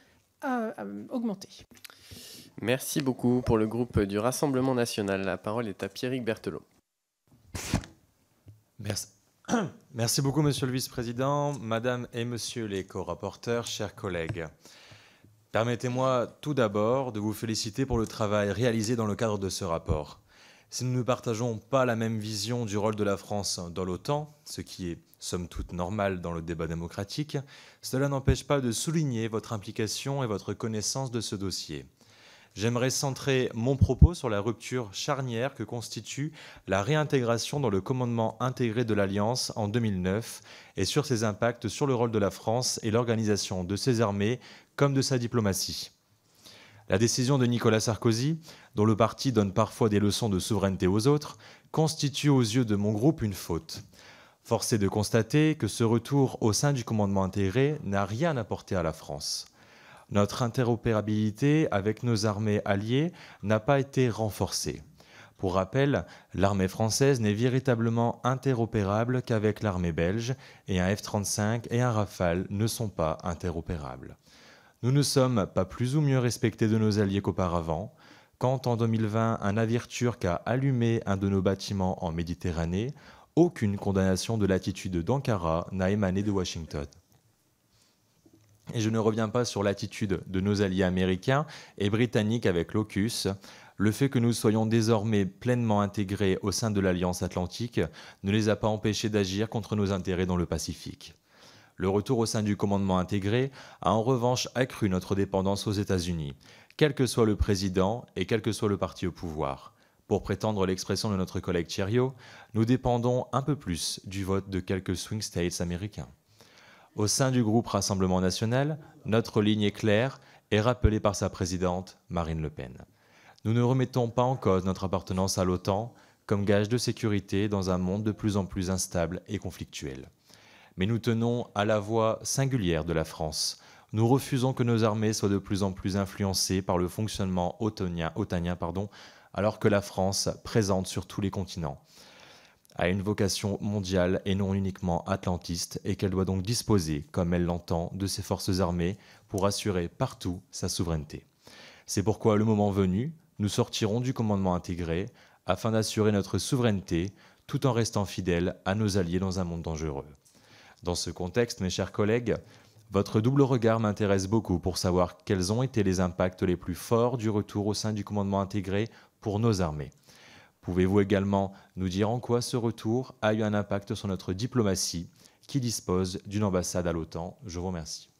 euh, euh, augmentés. Merci beaucoup pour le groupe du Rassemblement national. La parole est à Pierrick Berthelot. Merci. Merci beaucoup, Monsieur le Vice-président, Madame et Monsieur les co-rapporteurs, chers collègues. Permettez-moi tout d'abord de vous féliciter pour le travail réalisé dans le cadre de ce rapport. Si nous ne partageons pas la même vision du rôle de la France dans l'OTAN, ce qui est somme toute normal dans le débat démocratique, cela n'empêche pas de souligner votre implication et votre connaissance de ce dossier. J'aimerais centrer mon propos sur la rupture charnière que constitue la réintégration dans le commandement intégré de l'Alliance en 2009 et sur ses impacts sur le rôle de la France et l'organisation de ses armées comme de sa diplomatie. La décision de Nicolas Sarkozy, dont le parti donne parfois des leçons de souveraineté aux autres, constitue aux yeux de mon groupe une faute. Force est de constater que ce retour au sein du commandement intégré n'a rien apporté à la France. Notre interopérabilité avec nos armées alliées n'a pas été renforcée. Pour rappel, l'armée française n'est véritablement interopérable qu'avec l'armée belge, et un F-35 et un Rafale ne sont pas interopérables. Nous ne sommes pas plus ou mieux respectés de nos alliés qu'auparavant. Quand en 2020 un navire turc a allumé un de nos bâtiments en Méditerranée, aucune condamnation de l'attitude d'Ankara n'a émané de Washington. Et je ne reviens pas sur l'attitude de nos alliés américains et britanniques avec l'OCUS. Le fait que nous soyons désormais pleinement intégrés au sein de l'Alliance atlantique ne les a pas empêchés d'agir contre nos intérêts dans le Pacifique. Le retour au sein du commandement intégré a en revanche accru notre dépendance aux États-Unis, quel que soit le président et quel que soit le parti au pouvoir. Pour prétendre l'expression de notre collègue Thierryot, nous dépendons un peu plus du vote de quelques swing states américains. Au sein du groupe Rassemblement national, notre ligne est claire et rappelée par sa présidente, Marine Le Pen. Nous ne remettons pas en cause notre appartenance à l'OTAN comme gage de sécurité dans un monde de plus en plus instable et conflictuel mais nous tenons à la voix singulière de la France. Nous refusons que nos armées soient de plus en plus influencées par le fonctionnement otanien, pardon, alors que la France, présente sur tous les continents, a une vocation mondiale et non uniquement atlantiste et qu'elle doit donc disposer, comme elle l'entend, de ses forces armées pour assurer partout sa souveraineté. C'est pourquoi, le moment venu, nous sortirons du commandement intégré afin d'assurer notre souveraineté tout en restant fidèles à nos alliés dans un monde dangereux. Dans ce contexte, mes chers collègues, votre double regard m'intéresse beaucoup pour savoir quels ont été les impacts les plus forts du retour au sein du commandement intégré pour nos armées. Pouvez-vous également nous dire en quoi ce retour a eu un impact sur notre diplomatie qui dispose d'une ambassade à l'OTAN Je vous remercie.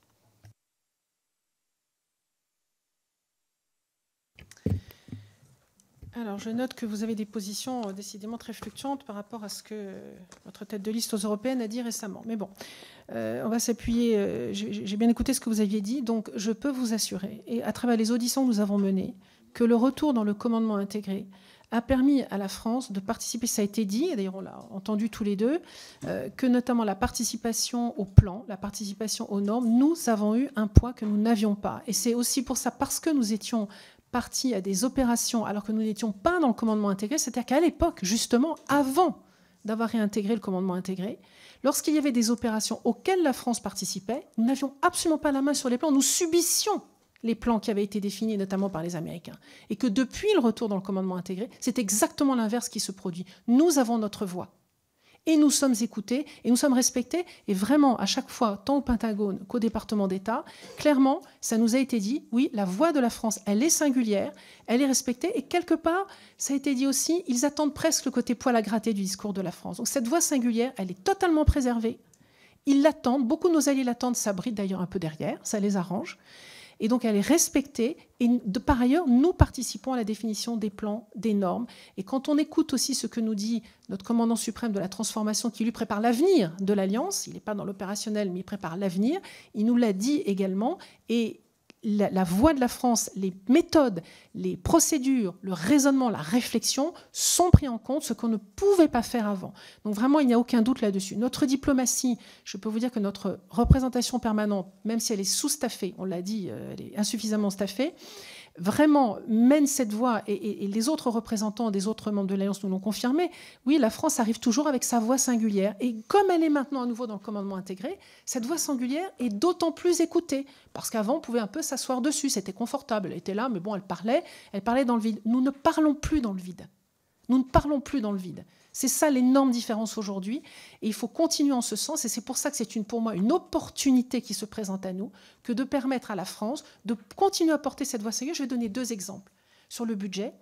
Alors, je note que vous avez des positions euh, décidément très fluctuantes par rapport à ce que euh, votre tête de liste aux européennes a dit récemment. Mais bon, euh, on va s'appuyer. J'ai bien écouté ce que vous aviez dit, donc je peux vous assurer, et à travers les auditions que nous avons menées, que le retour dans le commandement intégré a permis à la France de participer, ça a été dit, et d'ailleurs on l'a entendu tous les deux, que notamment la participation au plan, la participation aux normes, nous avons eu un poids que nous n'avions pas. Et c'est aussi pour ça, parce que nous étions partis à des opérations alors que nous n'étions pas dans le commandement intégré, c'est-à-dire qu'à l'époque, justement, avant d'avoir réintégré le commandement intégré, lorsqu'il y avait des opérations auxquelles la France participait, nous n'avions absolument pas la main sur les plans, nous subissions les plans qui avaient été définis notamment par les Américains. Et que depuis le retour dans le commandement intégré, c'est exactement l'inverse qui se produit. Nous avons notre voix et nous sommes écoutés et nous sommes respectés. Et vraiment, à chaque fois, tant au Pentagone qu'au département d'État, clairement, ça nous a été dit, oui, la voix de la France, elle est singulière, elle est respectée. Et quelque part, ça a été dit aussi, ils attendent presque le côté poil à gratter du discours de la France. Donc cette voix singulière, elle est totalement préservée. Ils l'attendent, beaucoup de nos alliés l'attendent, ça d'ailleurs un peu derrière, ça les arrange et donc elle est respectée. Et par ailleurs, nous participons à la définition des plans, des normes. Et quand on écoute aussi ce que nous dit notre commandant suprême de la transformation, qui lui prépare l'avenir de l'Alliance, il n'est pas dans l'opérationnel, mais il prépare l'avenir, il nous l'a dit également, et la, voix de la France, les méthodes, les procédures, le raisonnement, la réflexion sont pris en compte, ce qu'on ne pouvait pas faire avant. Donc vraiment, il n'y a aucun doute là-dessus. Notre diplomatie, je peux vous dire que notre représentation permanente, même si elle est sous-staffée, on l'a dit, euh, elle est insuffisamment staffée, vraiment mène cette voix et, et les autres représentants des autres membres de l'Alliance nous l'ont confirmé, oui, la France arrive toujours avec sa voix singulière. Et comme elle est maintenant à nouveau dans le commandement intégré, cette voix singulière est d'autant plus écoutée, parce qu'avant, on pouvait un peu s'asseoir dessus, c'était confortable, elle était là, mais bon, elle parlait, elle parlait dans le vide. Nous ne parlons plus dans le vide. Nous ne parlons plus dans le vide. C'est ça l'énorme différence aujourd'hui. Et il faut continuer en ce sens. Et c'est pour ça que c'est une, pour moi une opportunité qui se présente à nous que de permettre à la France de continuer à porter cette voie sérieuse. Je vais donner deux exemples. Sur le budget,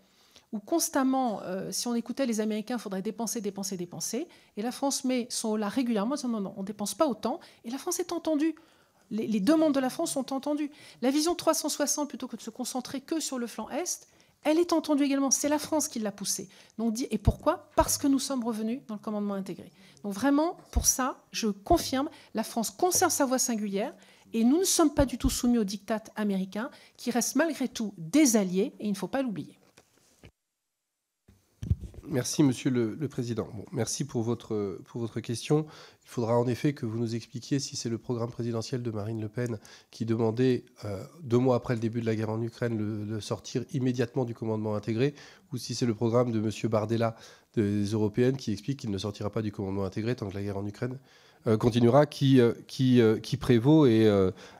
où constamment, euh, si on écoutait les Américains, il faudrait dépenser, dépenser, dépenser. Et la France met son là régulièrement non, non, on ne dépense pas autant. Et la France est entendue. Les, les demandes de la France sont entendues. La vision 360, plutôt que de se concentrer que sur le flanc Est, elle est entendue également, c'est la France qui l'a poussée. Donc, dit, et pourquoi Parce que nous sommes revenus dans le commandement intégré. Donc vraiment, pour ça, je confirme, la France conserve sa voix singulière et nous ne sommes pas du tout soumis au diktat américain qui reste malgré tout des alliés et il ne faut pas l'oublier. Merci, Monsieur le, Président. merci pour votre, pour votre question. Il faudra en effet que vous nous expliquiez si c'est le programme présidentiel de Marine Le Pen qui demandait, euh, deux mois après le début de la guerre en Ukraine, le, de sortir immédiatement du commandement intégré, ou si c'est le programme de Monsieur Bardella des Européennes qui explique qu'il ne sortira pas du commandement intégré tant que la guerre en Ukraine euh, continuera, qui, euh, qui, qui prévaut. Et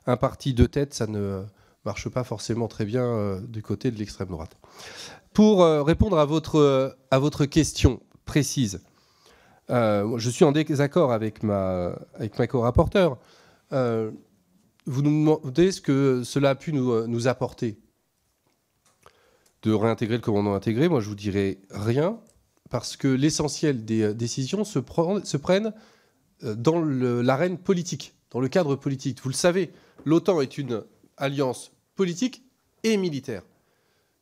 un parti de tête, ça ne marche pas forcément très bien euh, du côté de l'extrême droite. Pour euh, répondre à votre, euh, à votre question précise, je suis en désaccord avec ma, avec ma co-rapporteure. vous nous demandez ce que cela a pu nous, apporter de réintégrer le commandant intégré. Moi, je vous dirai rien parce que l'essentiel des décisions se, se prennent dans l'arène politique, dans le cadre politique. Vous le savez, l'OTAN est une alliance politique et militaire.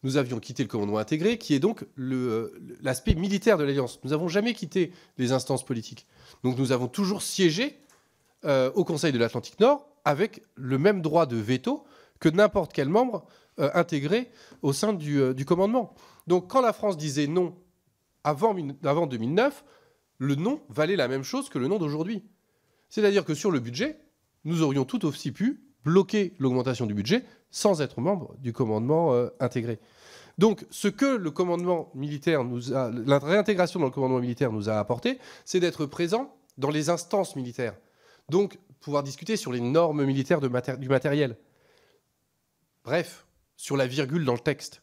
Nous avions quitté le commandement intégré, qui est donc euh, l'aspect militaire de l'alliance. Nous n'avons jamais quitté les instances politiques. Donc nous avons toujours siégé euh, au Conseil de l'Atlantique Nord avec le même droit de veto que n'importe quel membre euh, intégré au sein du, commandement. Donc quand la France disait non avant, avant 2009, le non valait la même chose que le non d'aujourd'hui. C'est-à-dire que sur le budget, nous aurions tout aussi pu bloquer l'augmentation du budget sans être membre du commandement euh, intégré. Donc, ce que le commandement militaire nous a, la réintégration dans le commandement militaire nous a apporté, c'est d'être présent dans les instances militaires. Donc, pouvoir discuter sur les normes militaires du matériel. Bref, sur la virgule dans le texte.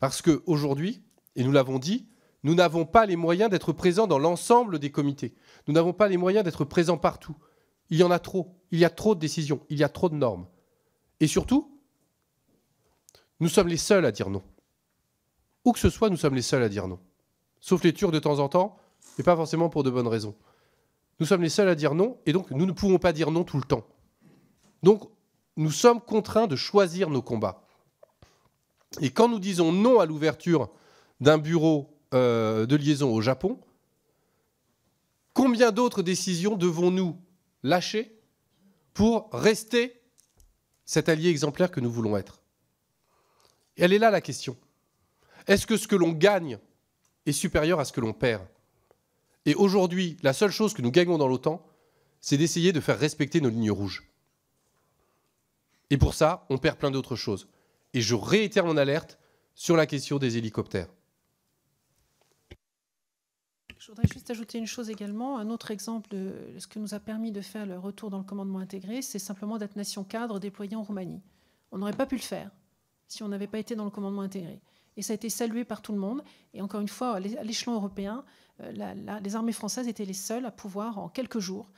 Parce que aujourd'hui, et nous l'avons dit, nous n'avons pas les moyens d'être présents dans l'ensemble des comités. Nous n'avons pas les moyens d'être présents partout. Il y en a trop. Il y a trop de décisions, il y a trop de normes. Et surtout, nous sommes les seuls à dire non. Où que ce soit, nous sommes les seuls à dire non. Sauf les Turcs de temps en temps, et pas forcément pour de bonnes raisons. Nous sommes les seuls à dire non, et donc nous ne pouvons pas dire non tout le temps. Donc, nous sommes contraints de choisir nos combats. Et quand nous disons non à l'ouverture d'un bureau euh, de liaison au Japon, combien d'autres décisions devons-nous lâcher pour rester cet allié exemplaire que nous voulons être. Et elle est là la question. Est-ce que ce que l'on gagne est supérieur à ce que l'on perd Et aujourd'hui, la seule chose que nous gagnons dans l'OTAN, c'est d'essayer de faire respecter nos lignes rouges. Et pour ça, on perd plein d'autres choses. Et je réitère mon alerte sur la question des hélicoptères. Je voudrais juste ajouter une chose également. Un autre exemple de ce que nous a permis de faire le retour dans le commandement intégré, c'est simplement d'être nation cadre déployée en Roumanie. On n'aurait pas pu le faire si on n'avait pas été dans le commandement intégré. Et ça a été salué par tout le monde. Et encore une fois, à l'échelon européen, euh, les armées françaises étaient les seules à pouvoir, en quelques jours,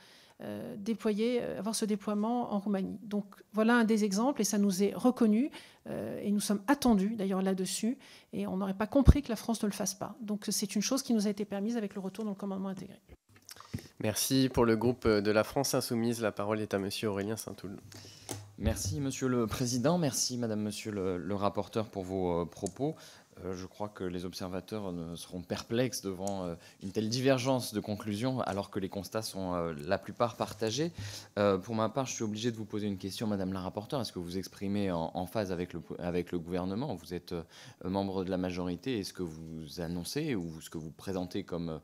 euh, déployer, euh, avoir ce déploiement en Roumanie. Donc voilà un des exemples et ça nous est reconnu euh, et nous sommes attendus d'ailleurs là-dessus et on n'aurait pas compris que la France ne le fasse pas. Donc c'est une chose qui nous a été permise avec le retour dans le commandement intégré. Merci pour le groupe de la France Insoumise. La parole est à Monsieur Aurélien Saint-Toul. Merci Monsieur le Président, merci Madame, Monsieur le rapporteur pour vos propos. Euh, je crois que les observateurs seront perplexes devant euh, une telle divergence de conclusions, alors que les constats sont euh, la plupart partagés. pour ma part, je suis obligé de vous poser une question, Madame la rapporteure. Est-ce que vous exprimez en, phase avec le, gouvernement Vous êtes membre de la majorité. Est-ce que vous annoncez ou ce que vous présentez comme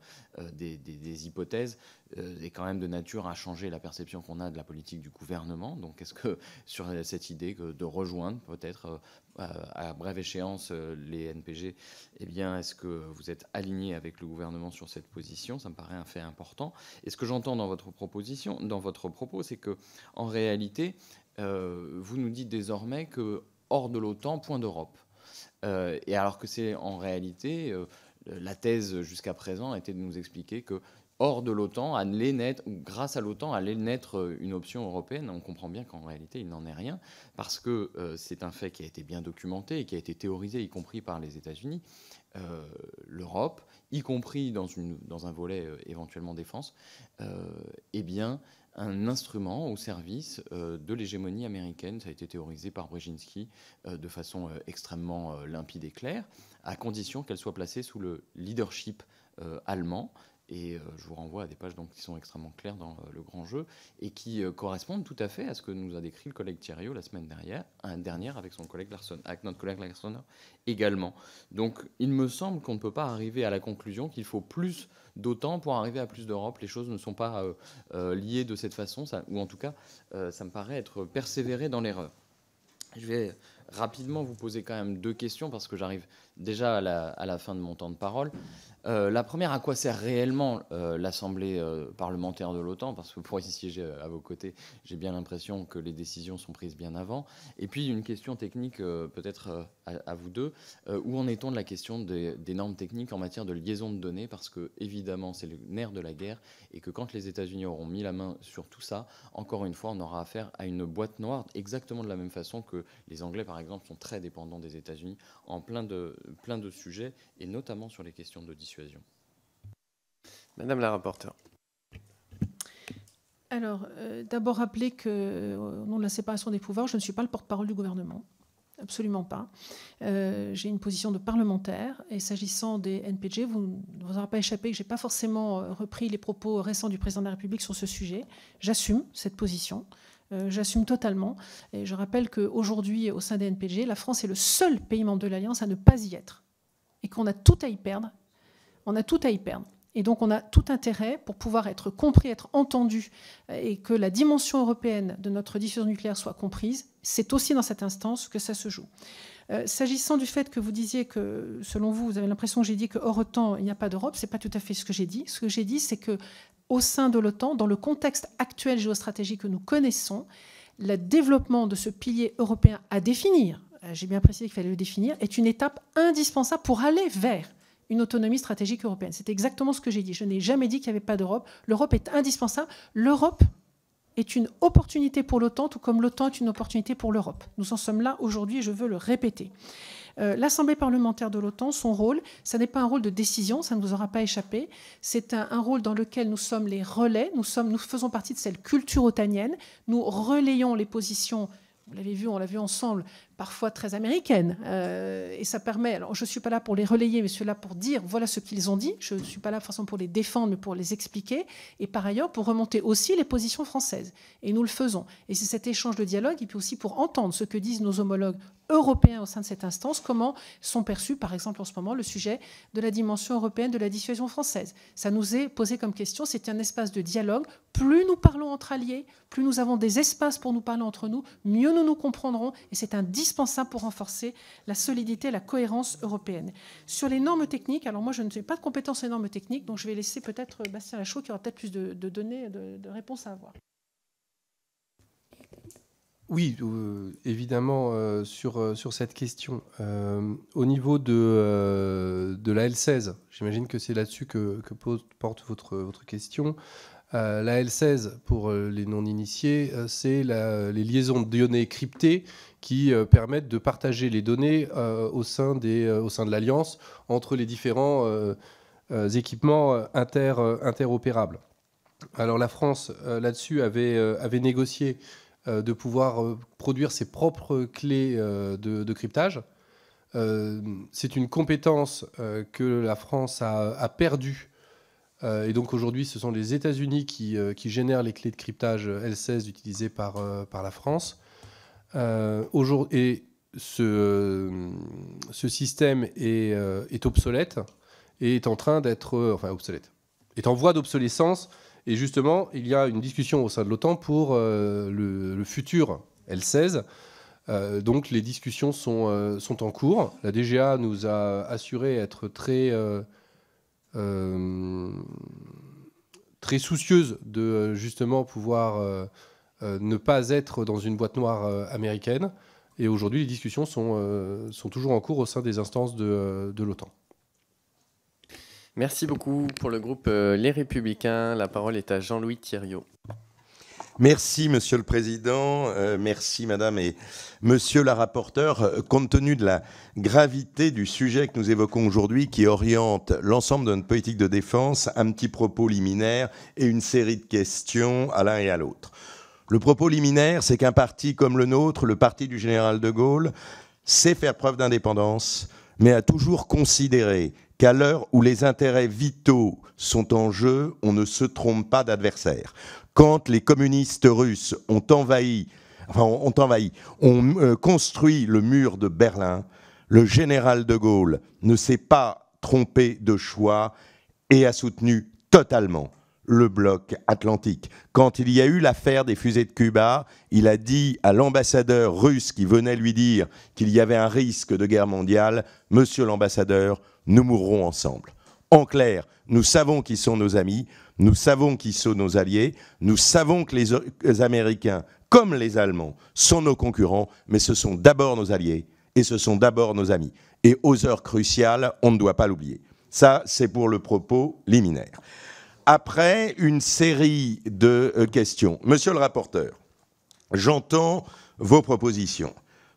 des, des hypothèses est quand même de nature à changer la perception qu'on a de la politique du gouvernement. Donc est-ce que sur cette idée de rejoindre peut-être à, brève échéance euh, les NPG, eh bien, est-ce que vous êtes aligné avec le gouvernement sur cette position Ça me paraît un fait important. Et ce que j'entends dans votre proposition, dans votre propos, c'est que, en réalité, euh, vous nous dites désormais que hors de l'OTAN, point d'Europe. Euh, et alors que c'est en réalité la thèse jusqu'à présent était de nous expliquer que hors de l'OTAN, grâce à l'OTAN, allait naître euh, une option européenne. On comprend bien qu'en réalité, il n'en est rien, parce que euh, c'est un fait qui a été bien documenté et qui a été théorisé, y compris par les États-Unis. Euh, L'Europe, y compris dans, une, un volet éventuellement défense, est eh bien un instrument au service de l'hégémonie américaine. Ça a été théorisé par Brzezinski de façon extrêmement limpide et claire, à condition qu'elle soit placée sous le leadership allemand, et euh, je vous renvoie à des pages donc, qui sont extrêmement claires dans euh, le grand jeu et qui euh, correspondent tout à fait à ce que nous a décrit le collègue Thierryot la semaine dernière, un dernier avec son collègue Larson, avec notre collègue Larson également. Donc il me semble qu'on ne peut pas arriver à la conclusion qu'il faut plus d'OTAN pour arriver à plus d'Europe. Les choses ne sont pas liées de cette façon, ça, ou en tout cas, ça me paraît être persévéré dans l'erreur. Je vais rapidement vous poser quand même deux questions parce que j'arrive déjà à la, fin de mon temps de parole. Euh, la première, à quoi sert réellement euh, l'Assemblée euh, parlementaire de l'OTAN Parce que pour y siéger à vos côtés, j'ai bien l'impression que les décisions sont prises bien avant. Et puis une question technique, peut-être à, vous deux, où en est-on de la question des, des, normes techniques en matière de liaison de données Parce que évidemment, c'est le nerf de la guerre, et que quand les États-Unis auront mis la main sur tout ça, encore une fois, on aura affaire à une boîte noire, exactement de la même façon que les Anglais, par exemple, sont très dépendants des États-Unis en plein de, plein de sujets, et notamment sur les questions de dissuasion. Madame la rapporteure. Alors, euh, d'abord rappeler que, euh, au nom de la séparation des pouvoirs, je ne suis pas le porte-parole du gouvernement. Absolument pas. Euh, j'ai une position de parlementaire et s'agissant des NPG, vous ne vous aurez pas échappé que je n'ai pas forcément repris les propos récents du président de la République sur ce sujet. J'assume cette position. Euh, j'assume totalement. Et je rappelle qu'aujourd'hui, au sein des NPG, la France est le seul pays membre de l'Alliance à ne pas y être. Et qu'on a tout à y perdre. On a tout à y perdre. Et donc on a tout intérêt pour pouvoir être compris, être entendu, euh, et que la dimension européenne de notre diffusion nucléaire soit comprise. C'est aussi dans cette instance que ça se joue. Euh, s'agissant du fait que vous disiez que, selon vous, vous avez l'impression que j'ai dit que OTAN, il n'y a pas d'Europe, ce n'est pas tout à fait ce que j'ai dit. Ce que j'ai dit, c'est que au sein de l'OTAN, dans le contexte actuel géostratégique que nous connaissons, le développement de ce pilier européen à définir, euh, j'ai bien précisé qu'il fallait le définir, est une étape indispensable pour aller vers une autonomie stratégique européenne. C'est exactement ce que j'ai dit. Je n'ai jamais dit qu'il n'y avait pas d'Europe. L'Europe est indispensable. L'Europe, est une opportunité pour l'OTAN, tout comme l'OTAN est une opportunité pour l'Europe. Nous en sommes là aujourd'hui, je veux le répéter. Euh, L'Assemblée parlementaire de l'OTAN, son rôle, ça n'est pas un rôle de décision, ça ne vous aura pas échappé. C'est un, rôle dans lequel nous sommes les relais, nous, sommes, nous faisons partie de cette culture otanienne, nous relayons les positions vous l'avez vu, on l'a vu ensemble, parfois très américaine. Euh, et ça permet, alors je ne suis pas là pour les relayer, mais je suis là pour dire voilà ce qu'ils ont dit. Je ne suis pas là façon pour les défendre, mais pour les expliquer. Et par ailleurs, pour remonter aussi les positions françaises. Et nous le faisons. Et c'est cet échange de dialogue, et puis aussi pour entendre ce que disent nos homologues européens au sein de cette instance, comment sont perçus, par exemple, en ce moment, le sujet de la dimension européenne de la dissuasion française. Ça nous est posé comme question, c'est un espace de dialogue. Plus nous parlons entre alliés, plus nous avons des espaces pour nous parler entre nous, mieux nous nous comprendrons, et c'est un indispensable pour renforcer la solidité et la cohérence européenne. Sur les normes techniques, alors moi je ne suis pas de compétences en normes techniques, donc je vais laisser peut-être Bastien Lachaud qui aura peut-être plus de, données, de, réponses à avoir. Oui, euh, évidemment, euh, sur, euh, sur cette question. au niveau de, de la L16, j'imagine que c'est là-dessus que, que, porte votre, votre question. Euh, la L16, pour euh, les non-initiés, euh, c'est les liaisons de données cryptées qui permettent de partager les données au, sein des, au sein de l'Alliance entre les différents équipements inter, interopérables. Alors la France, là-dessus, avait, négocié de pouvoir produire ses propres clés de, cryptage. c'est une compétence que la France a perdue euh, et donc aujourd'hui, ce sont les États-Unis qui, euh, génèrent les clés de cryptage L16 utilisées par, euh, par la France. et ce, ce, système est, obsolète et est en train d'être, obsolète, est en voie d'obsolescence. Et justement, il y a une discussion au sein de l'OTAN pour le, futur L16. donc les discussions sont, sont en cours. La DGA nous a assuré être très euh, très soucieuse de euh, justement pouvoir euh, ne pas être dans une boîte noire américaine. Et aujourd'hui, les discussions sont, toujours en cours au sein des instances de, l'OTAN. Merci beaucoup pour le groupe Les Républicains. La parole est à Jean-Louis Thierriot. Merci, Monsieur le Président. Euh, merci, Madame et Monsieur la rapporteure. Euh, compte tenu de la gravité du sujet que nous évoquons aujourd'hui, qui oriente l'ensemble de notre politique de défense, un petit propos liminaire et une série de questions à l'un et à l'autre. Le propos liminaire, c'est qu'un parti comme le nôtre, le parti du général de Gaulle, sait faire preuve d'indépendance, mais a toujours considéré qu'à l'heure où les intérêts vitaux sont en jeu, on ne se trompe pas d'adversaire. Quand les communistes russes ont envahi, ont envahi, euh, construit le mur de Berlin, le général de Gaulle ne s'est pas trompé de choix et a soutenu totalement le bloc atlantique. Quand il y a eu l'affaire des fusées de Cuba, il a dit à l'ambassadeur russe qui venait lui dire qu'il y avait un risque de guerre mondiale, Monsieur l'ambassadeur, nous mourrons ensemble. En clair, nous savons qui sont nos amis, nous savons qui sont nos alliés, nous savons que les, Américains, comme les Allemands, sont nos concurrents, mais ce sont d'abord nos alliés et ce sont d'abord nos amis. Et aux heures cruciales, on ne doit pas l'oublier. Ça, c'est pour le propos liminaire. Après une série de euh, questions, monsieur le rapporteur, j'entends vos propositions.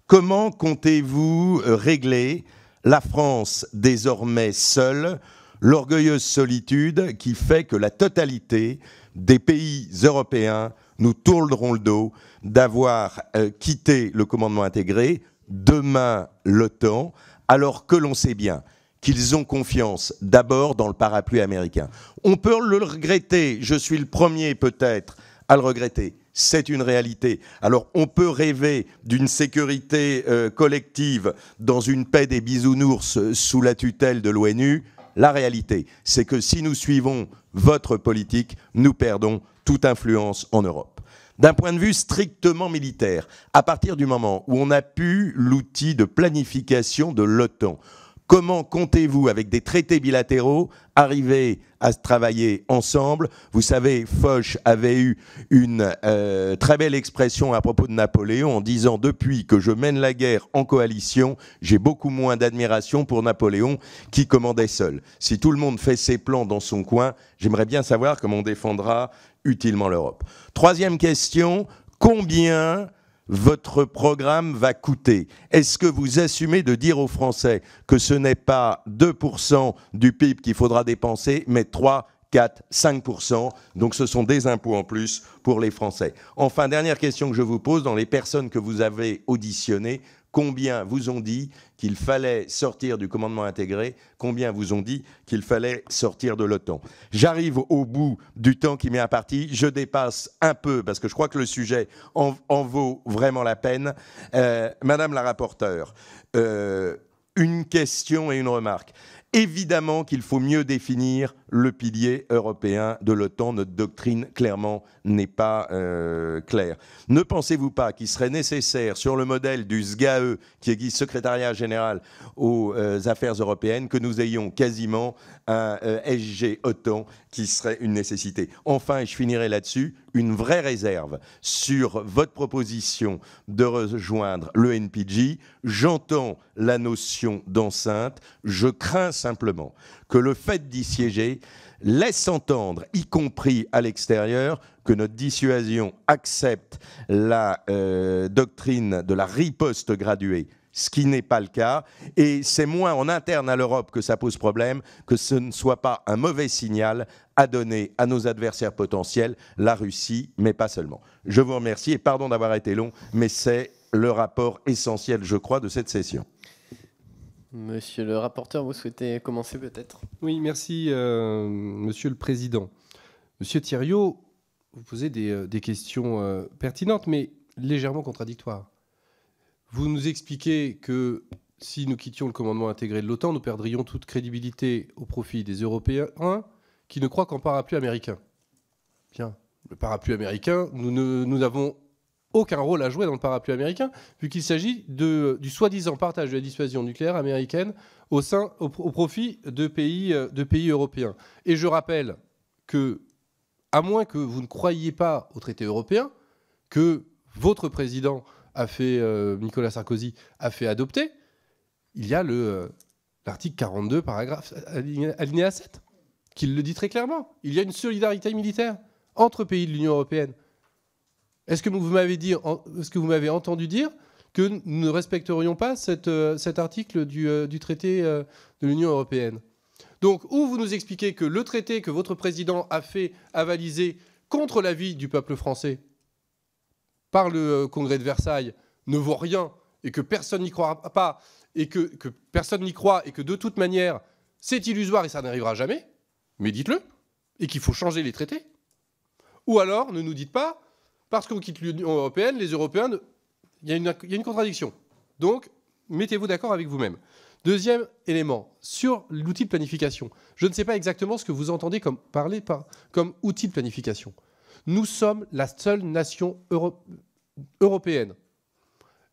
Comment comptez-vous euh, régler la France désormais seule l'orgueilleuse solitude qui fait que la totalité des pays européens nous tourneront le dos d'avoir euh, quitté le commandement intégré, demain l'OTAN, alors que l'on sait bien qu'ils ont confiance d'abord dans le parapluie américain. On peut le regretter, je suis le premier peut-être à le regretter, c'est une réalité. Alors on peut rêver d'une sécurité euh, collective dans une paix des bisounours euh, sous la tutelle de l'ONU, la réalité, c'est que si nous suivons votre politique, nous perdons toute influence en Europe. D'un point de vue strictement militaire, à partir du moment où on a pu l'outil de planification de l'OTAN, Comment comptez-vous, avec des traités bilatéraux, arriver à travailler ensemble Vous savez, Foch avait eu une euh, très belle expression à propos de Napoléon en disant Depuis que je mène la guerre en coalition, j'ai beaucoup moins d'admiration pour Napoléon qui commandait seul. Si tout le monde fait ses plans dans son coin, j'aimerais bien savoir comment on défendra utilement l'Europe. Troisième question combien votre programme va coûter. Est-ce que vous assumez de dire aux Français que ce n'est pas 2% du PIB qu'il faudra dépenser, mais 3, 4, 5%. Donc ce sont des impôts en plus pour les Français. Enfin, dernière question que je vous pose, dans les personnes que vous avez auditionnées, Combien vous ont dit qu'il fallait sortir du commandement intégré Combien vous ont dit qu'il fallait sortir de l'OTAN J'arrive au bout du temps qui m'est imparti. Je dépasse un peu parce que je crois que le sujet en, vaut vraiment la peine. Euh, Madame la rapporteure, euh, une question et une remarque. Évidemment qu'il faut mieux définir le pilier européen de l'OTAN. Notre doctrine, clairement, n'est pas euh, claire. Ne pensez-vous pas qu'il serait nécessaire, sur le modèle du SGAE, qui est secrétariat général aux euh, affaires européennes, que nous ayons quasiment un euh, SG OTAN qui serait une nécessité Enfin, et je finirai là-dessus, une vraie réserve sur votre proposition de rejoindre le NPG. J'entends la notion d'enceinte. Je crains simplement que le fait d'y siéger laisse entendre, y compris à l'extérieur, que notre dissuasion accepte la euh, doctrine de la riposte graduée ce qui n'est pas le cas. Et c'est moins en interne à l'Europe que ça pose problème, que ce ne soit pas un mauvais signal à donner à nos adversaires potentiels, la Russie, mais pas seulement. Je vous remercie et pardon d'avoir été long, mais c'est le rapport essentiel, je crois, de cette session. Monsieur le rapporteur, vous souhaitez commencer peut-être Oui, merci, euh, Monsieur le Président. Monsieur Thiriot, vous posez des, euh, questions euh, pertinentes, mais légèrement contradictoires. Vous nous expliquez que si nous quittions le commandement intégré de l'OTAN, nous perdrions toute crédibilité au profit des Européens qui ne croient qu'en parapluie américain. Bien, le parapluie américain, nous, ne, nous avons aucun rôle à jouer dans le parapluie américain, vu qu'il s'agit de, du soi-disant partage de la dissuasion nucléaire américaine au, sein, au, profit de pays, euh, de pays européens. Et je rappelle que, à moins que vous ne croyiez pas au traité européen, que votre président a fait, euh, Nicolas Sarkozy a fait adopter, il y a le, euh, l'article 42, paragraphe alinéa 7, qui le dit très clairement. Il y a une solidarité militaire entre pays de l'Union européenne. Est-ce que vous m'avez dit, est-ce que vous m'avez entendu dire que nous ne respecterions pas euh, cet article du, euh, traité euh, de l'Union européenne Donc, ou vous nous expliquez que le traité que votre président a fait avaliser contre l'avis du peuple français par le Congrès de Versailles ne vaut rien et que personne n'y croira pas et que personne n'y croit et que de toute manière c'est illusoire et ça n'arrivera jamais, mais dites-le, et qu'il faut changer les traités. Ou alors ne nous dites pas parce qu'on quitte l'Union européenne, les Européens, il y, a une contradiction. Donc, mettez-vous d'accord avec vous-même. Deuxième élément, sur l'outil de planification. Je ne sais pas exactement ce que vous entendez comme, parler par, comme outil de planification. Nous sommes la seule nation européenne.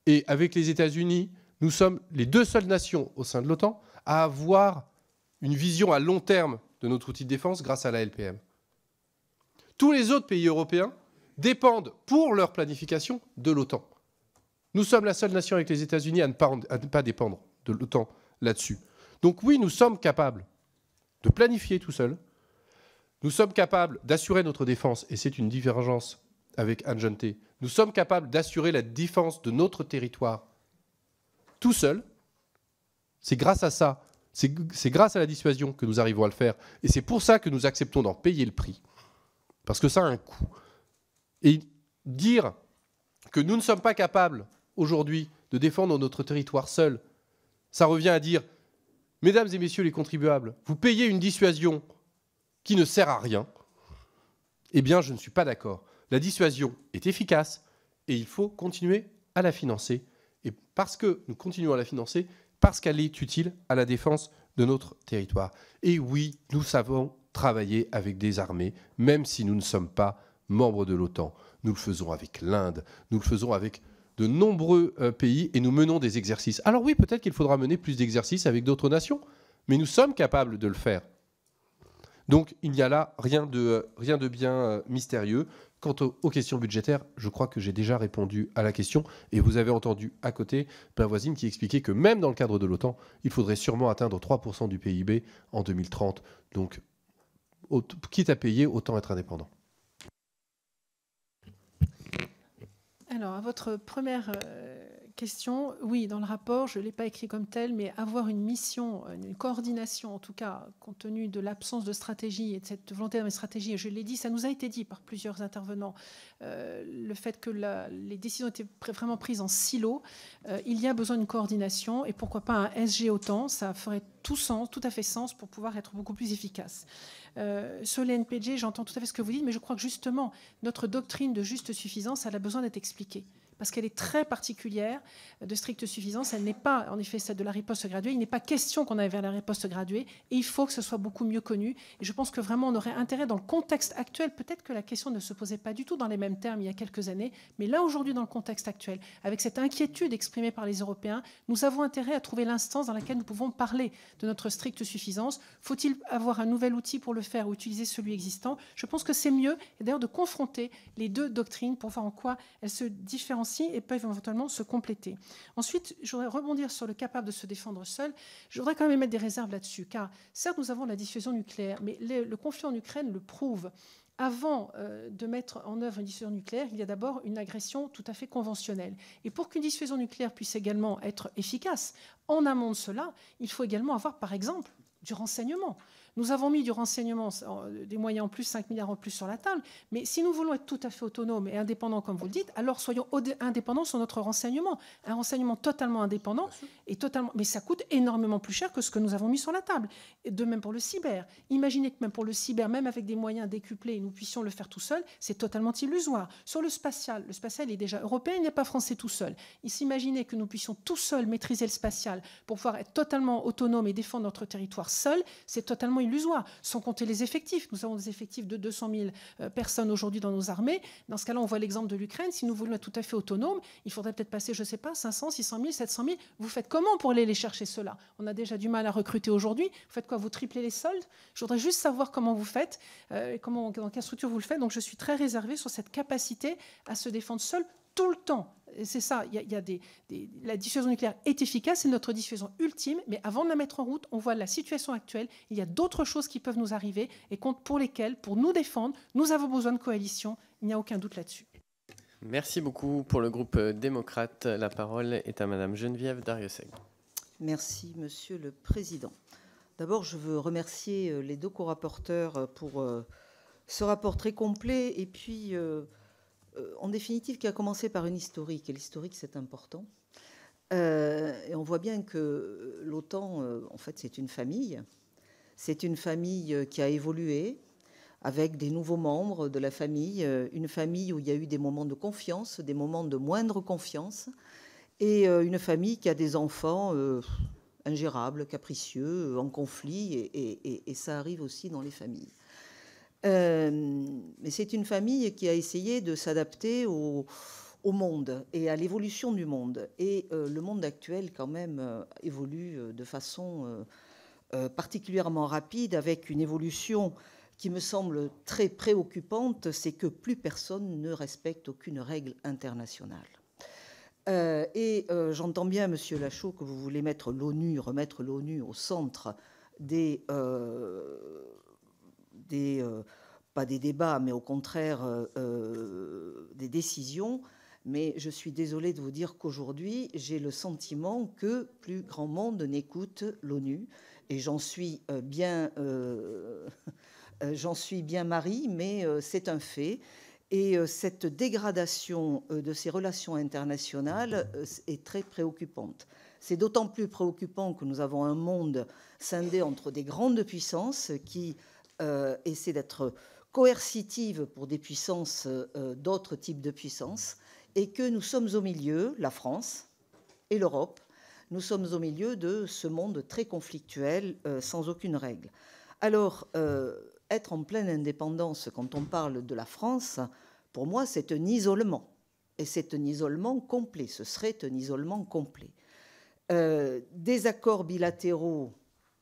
Et avec les États-Unis, nous sommes les deux seules nations au sein de l'OTAN à avoir une vision à long terme de notre outil de défense grâce à la LPM. Tous les autres pays européens dépendent pour leur planification de l'OTAN. Nous sommes la seule nation avec les États-Unis à, ne pas dépendre de l'OTAN là-dessus. Donc oui, nous sommes capables de planifier tout seuls. Nous sommes capables d'assurer notre défense, et c'est une divergence avec Anjante. Nous sommes capables d'assurer la défense de notre territoire tout seul. C'est grâce à ça, c'est grâce à la dissuasion que nous arrivons à le faire. Et c'est pour ça que nous acceptons d'en payer le prix. Parce que ça a un coût. Et dire que nous ne sommes pas capables aujourd'hui de défendre notre territoire seul, ça revient à dire, mesdames et messieurs les contribuables, vous payez une dissuasion qui ne sert à rien. Eh bien, je ne suis pas d'accord. La dissuasion est efficace et il faut continuer à la financer. Et parce que nous continuons à la financer, parce qu'elle est utile à la défense de notre territoire. Et oui, nous savons travailler avec des armées, même si nous ne sommes pas membres de l'OTAN. Nous le faisons avec l'Inde, nous le faisons avec de nombreux euh, pays et nous menons des exercices. Alors oui, peut-être qu'il faudra mener plus d'exercices avec d'autres nations, mais nous sommes capables de le faire. Donc il n'y a là rien de, euh, bien euh, mystérieux. Quant aux, questions budgétaires, je crois que j'ai déjà répondu à la question et vous avez entendu à côté ma voisine qui expliquait que même dans le cadre de l'OTAN, il faudrait sûrement atteindre 3% du PIB en 2030. Donc quitte à payer, autant être indépendant. Alors, votre première euh, question, oui, dans le rapport, je ne l'ai pas écrit comme tel, mais avoir une mission, une coordination, en tout cas, compte tenu de l'absence de stratégie et de cette volonté dans une stratégies, je l'ai dit, ça nous a été dit par plusieurs intervenants, euh, le fait que les décisions étaient vraiment prises en silo, euh, il y a besoin d'une coordination, et pourquoi pas un SG autant, ça ferait tout sens, tout à fait sens pour pouvoir être beaucoup plus efficace. Euh, sur les NPG, j'entends tout à fait ce que vous dites, mais je crois que justement, notre doctrine de juste suffisance, elle a besoin d'être expliquée parce qu'elle est très particulière, euh, de stricte suffisance. Elle n'est pas, en effet, celle de la riposte graduée. Il n'est pas question qu'on aille vers la riposte graduée, et il faut que ce soit beaucoup mieux connu. Et je pense que vraiment, on aurait intérêt, dans le contexte actuel, peut-être que la question ne se posait pas du tout dans les mêmes termes il y a quelques années, mais là, aujourd'hui, dans le contexte actuel, avec cette inquiétude exprimée par les Européens, nous avons intérêt à trouver l'instance dans laquelle nous pouvons parler de notre stricte suffisance. Faut-il avoir un nouvel outil pour le faire ou utiliser celui existant Je pense que c'est mieux, d'ailleurs, de confronter les deux doctrines pour voir en quoi elles se différencient et peuvent éventuellement se compléter. Ensuite, je voudrais rebondir sur le capable de se défendre seul. Je voudrais quand même mettre des réserves là-dessus, car certes, nous avons la dissuasion nucléaire, mais le, conflit en Ukraine le prouve avant euh, de mettre en œuvre une dissuasion nucléaire, il y a d'abord une agression tout à fait conventionnelle. Et pour qu'une dissuasion nucléaire puisse également être efficace, en amont de cela, il faut également avoir, par exemple, du renseignement. Nous avons mis du renseignement, euh, des moyens en plus, 5 milliards en plus sur la table, mais si nous voulons être tout à fait autonomes et indépendants, comme vous le dites, alors soyons indépendants sur notre renseignement. Un renseignement totalement indépendant, et totalement, mais ça coûte énormément plus cher que ce que nous avons mis sur la table. de même pour le cyber. Imaginez que même pour le cyber, même avec des moyens décuplés, nous puissions le faire tout seul, c'est totalement illusoire. Sur le spatial, le spatial est déjà européen, il n'est pas français tout seul. Il s'imaginait que nous puissions tout seul maîtriser le spatial pour pouvoir être totalement autonomes et défendre notre territoire seul, c'est totalement illusoire, sans compter les effectifs. Nous avons des effectifs de 200 000 euh, personnes aujourd'hui dans nos armées. Dans ce cas-là, on voit l'exemple de l'Ukraine. Si nous voulons être tout à fait autonomes, il faudrait peut-être passer, je ne sais pas, 500, 600 000, 700 000. Vous faites comment pour aller les chercher cela On a déjà du mal à recruter aujourd'hui. Vous faites quoi Vous triplez les soldes Je voudrais juste savoir comment vous faites euh, et comment, dans quelle structure vous le faites. Donc je suis très réservée sur cette capacité à se défendre seul tout le temps c'est ça, la dissuasion nucléaire est efficace, c'est notre dissuasion ultime, mais avant de la mettre en route, on voit la situation actuelle, il y a d'autres choses qui peuvent nous arriver et pour lesquelles, pour nous défendre, nous avons besoin de coalition, il n'y a aucun doute là-dessus. Merci beaucoup pour le groupe démocrate. La parole est à Madame Geneviève Dariusseg. Merci, Monsieur le Président. D'abord, je veux remercier euh, les deux co-rapporteurs euh, pour euh, ce rapport très complet et puis euh, en définitive, qui a commencé par une historique, et l'historique c'est important. Euh, et on voit bien que l'OTAN, euh, en fait, c'est une famille. C'est une famille qui a évolué avec des nouveaux membres de la famille, une famille où il y a eu des moments de confiance, des moments de moindre confiance, et une famille qui a des enfants ingérables, capricieux, en conflit, et ça arrive aussi dans les familles. Euh, mais c'est une famille qui a essayé de s'adapter au, au, monde et à l'évolution du monde. Et euh, le monde actuel, quand même, euh, évolue de façon particulièrement rapide, avec une évolution qui me semble très préoccupante, c'est que plus personne ne respecte aucune règle internationale. et j'entends bien, Monsieur Lachaud, que vous voulez mettre l'ONU, remettre l'ONU au centre des des, euh, pas des débats, mais au contraire euh, euh, des décisions. Mais je suis désolée de vous dire qu'aujourd'hui, j'ai le sentiment que plus grand monde n'écoute l'ONU. Et j'en suis bien, j'en suis bien Marie, mais c'est un fait. Et cette dégradation de ces relations internationales est très préoccupante. C'est d'autant plus préoccupant que nous avons un monde scindé entre des grandes puissances qui et euh, c'est d'être coercitive pour des puissances, euh, d'autres types de puissances, et que nous sommes au milieu, la France et l'Europe, nous sommes au milieu de ce monde très conflictuel, euh, sans aucune règle. Alors, être en pleine indépendance quand on parle de la France, pour moi, c'est un isolement. Et c'est un isolement complet, ce serait un isolement complet. des accords bilatéraux,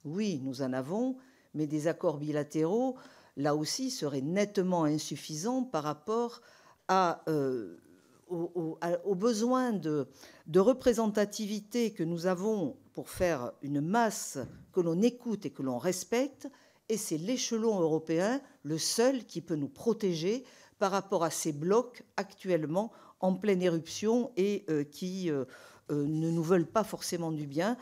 oui, nous en avons, mais des accords bilatéraux, là aussi, seraient nettement insuffisants par rapport euh, aux, besoins de, représentativité que nous avons pour faire une masse que l'on écoute et que l'on respecte, et c'est l'échelon européen le seul qui peut nous protéger par rapport à ces blocs actuellement en pleine éruption et euh, qui euh, ne nous veulent pas forcément du bien.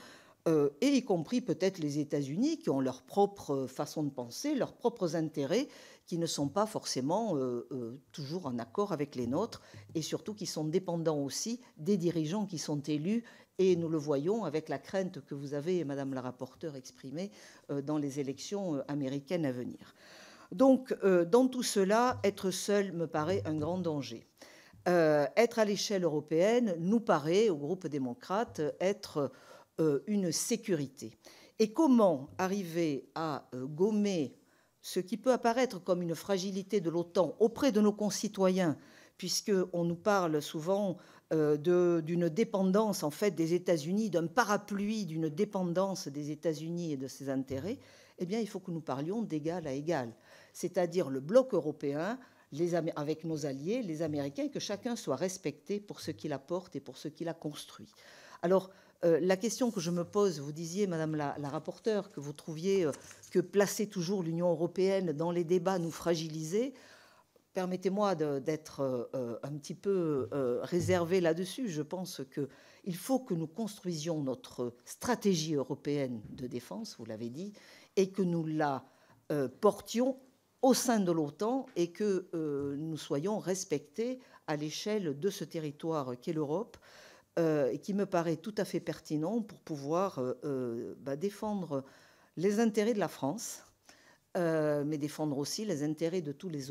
Euh, et y compris peut-être les États-Unis qui ont leur propre façon de penser, leurs propres intérêts qui ne sont pas forcément euh, euh, toujours en accord avec les nôtres et surtout qui sont dépendants aussi des dirigeants qui sont élus. Et nous le voyons avec la crainte que vous avez, Madame la rapporteure, exprimée dans les élections américaines à venir. Donc, dans tout cela, être seul me paraît un grand danger. être à l'échelle européenne nous paraît, au groupe démocrate, être euh, une sécurité. Et comment arriver à euh, gommer ce qui peut apparaître comme une fragilité de l'OTAN auprès de nos concitoyens, puisqu'on nous parle souvent euh, d'une dépendance en fait des États-Unis, d'un parapluie, d'une dépendance des États-Unis et de ses intérêts, eh bien il faut que nous parlions d'égal à égal, c'est-à-dire le bloc européen avec nos alliés, les Américains, et que chacun soit respecté pour ce qu'il apporte et pour ce qu'il a construit. Alors euh, la question que je me pose, vous disiez, Madame la, rapporteure, que vous trouviez euh, que placer toujours l'Union européenne dans les débats nous fragilisait. Permettez-moi d'être euh, un petit peu réservé là-dessus. Je pense qu'il faut que nous construisions notre stratégie européenne de défense, vous l'avez dit, et que nous la portions au sein de l'OTAN et que nous soyons respectés à l'échelle de ce territoire qu'est l'Europe. Euh, et qui me paraît tout à fait pertinent pour pouvoir euh, euh, bah, défendre les intérêts de la France, mais défendre aussi les intérêts de tous les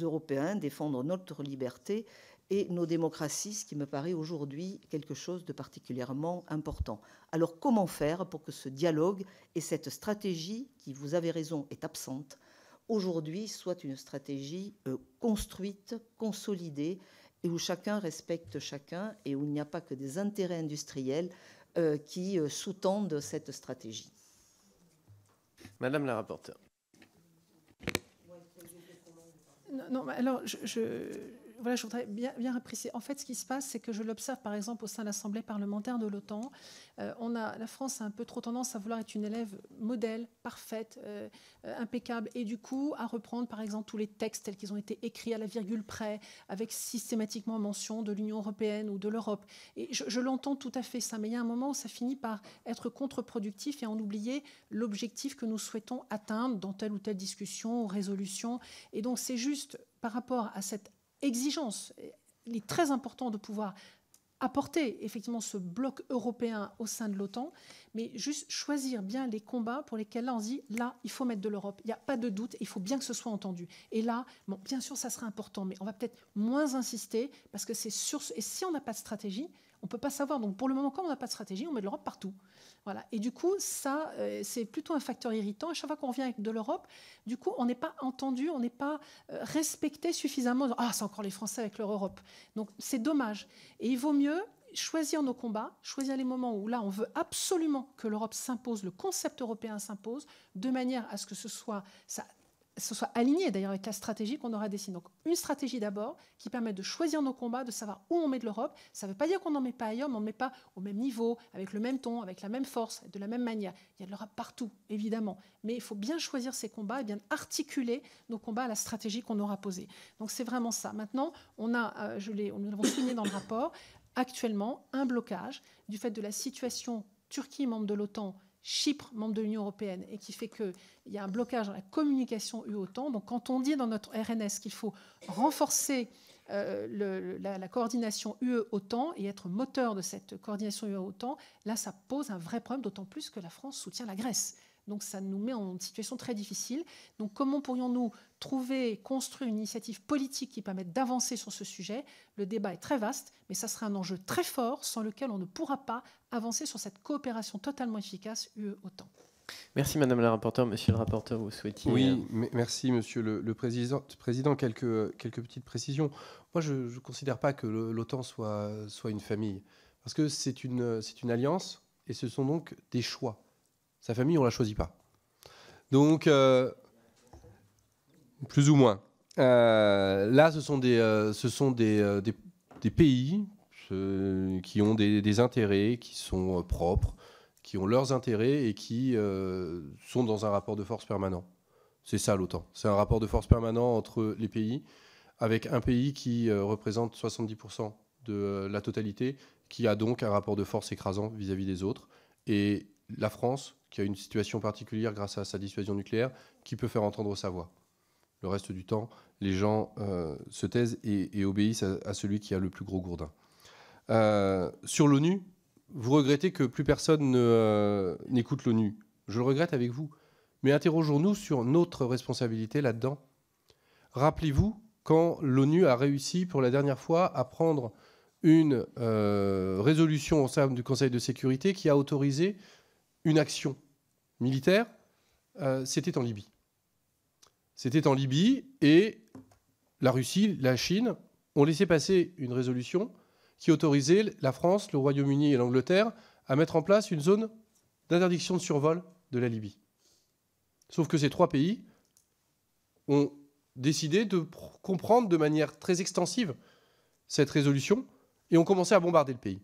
Européens, défendre notre liberté et nos démocraties, ce qui me paraît aujourd'hui quelque chose de particulièrement important. Alors comment faire pour que ce dialogue et cette stratégie, qui vous avez raison est absente, aujourd'hui soit une stratégie construite, consolidée, et où chacun respecte chacun et où il n'y a pas que des intérêts industriels euh, qui euh, sous-tendent cette stratégie. Madame la rapporteure. Non, alors je, voilà, je voudrais bien, bien apprécier. En fait, ce qui se passe, c'est que je l'observe par exemple au sein de l'Assemblée parlementaire de l'OTAN. Euh, on a, la France a un peu trop tendance à vouloir être une élève modèle, parfaite, euh, impeccable, et du coup à reprendre par exemple tous les textes tels qu'ils ont été écrits à la virgule près, avec systématiquement mention de l'Union européenne ou de l'Europe. Et je, je l'entends tout à fait ça, mais il y a un moment où ça finit par être contre-productif et en oublier l'objectif que nous souhaitons atteindre dans telle ou telle discussion ou résolution. Et donc c'est juste par rapport à cette exigence. Il est très important de pouvoir apporter effectivement ce bloc européen au sein de l'OTAN, mais juste choisir bien les combats pour lesquels on dit là il faut mettre de l'Europe, il n'y a pas de doute, il faut bien que ce soit entendu. Et là, bon, bien sûr ça sera important, mais on va peut-être moins insister parce que c'est sur ce... et si on n'a pas de stratégie, on ne peut pas savoir. Donc pour le moment, comme on n'a pas de stratégie, on met de l'Europe partout. Voilà. Et du coup, ça, euh, c'est plutôt un facteur irritant. À chaque fois qu'on vient avec de l'Europe, du coup, on n'est pas entendu, on n'est pas euh, respecté suffisamment. Ah, c'est encore les Français avec leur Europe. Donc c'est dommage. Et il vaut mieux choisir nos combats, choisir les moments où là, on veut absolument que l'Europe s'impose, le concept européen s'impose, de manière à ce que ce soit, ça ce soit aligné d'ailleurs avec la stratégie qu'on aura décidée. Donc une stratégie d'abord qui permet de choisir nos combats, de savoir où on met de l'Europe. Ça ne veut pas dire qu'on n'en met pas ailleurs, mais on ne met pas au même niveau, avec le même ton, avec la même force, de la même manière. Il y a de l'Europe partout, évidemment. Mais il faut bien choisir ses combats et bien articuler nos combats à la stratégie qu'on aura posée. Donc c'est vraiment ça. Maintenant, on a, euh, je l'ai, nous l'avons souligné dans le rapport, actuellement un blocage du fait de la situation Turquie, membre de l'OTAN, Chypre, membre de l'Union européenne, et qui fait qu'il y a un blocage dans la communication UE-OTAN. Donc quand on dit dans notre RNS qu'il faut renforcer euh, la, coordination UE-OTAN et être moteur de cette coordination UE-OTAN, là, ça pose un vrai problème, d'autant plus que la France soutient la Grèce. Donc ça nous met en situation très difficile. Donc comment pourrions-nous trouver, construire une initiative politique qui permette d'avancer sur ce sujet Le débat est très vaste, mais ça sera un enjeu très fort sans lequel on ne pourra pas avancer sur cette coopération totalement efficace UE-OTAN. Merci Madame la rapporteure. Monsieur le rapporteur, vous souhaitez... Oui, euh, merci Monsieur le, président, président. Quelques, quelques petites précisions. Moi, je ne considère pas que l'OTAN soit, soit une famille, parce que c'est une, une alliance, et ce sont donc des choix. Sa famille, on ne la choisit pas. Donc, euh, plus ou moins. Euh, là, ce sont des, ce sont des, des, des pays euh, qui ont des, intérêts, qui sont euh, propres, qui ont leurs intérêts et qui euh, sont dans un rapport de force permanent. C'est ça l'OTAN. C'est un rapport de force permanent entre les pays, avec un pays qui représente 70% de la totalité, qui a donc un rapport de force écrasant vis-à-vis des autres. Et la France, qui a une situation particulière grâce à sa dissuasion nucléaire, qui peut faire entendre sa voix. Le reste du temps, les gens se taisent et, obéissent à celui qui a le plus gros gourdin. Euh, sur l'ONU, vous regrettez que plus personne euh, n'écoute l'ONU. Je le regrette avec vous. Mais interrogeons-nous sur notre responsabilité là-dedans. Rappelez-vous quand l'ONU a réussi pour la dernière fois à prendre une euh, résolution au sein du Conseil de sécurité qui a autorisé une action militaire. C'était en Libye. C'était en Libye et la Russie, la Chine ont laissé passer une résolution qui autorisait la France, le Royaume-Uni et l'Angleterre à mettre en place une zone d'interdiction de survol de la Libye. Sauf que ces trois pays ont décidé de comprendre de manière très extensive cette résolution et ont commencé à bombarder le pays.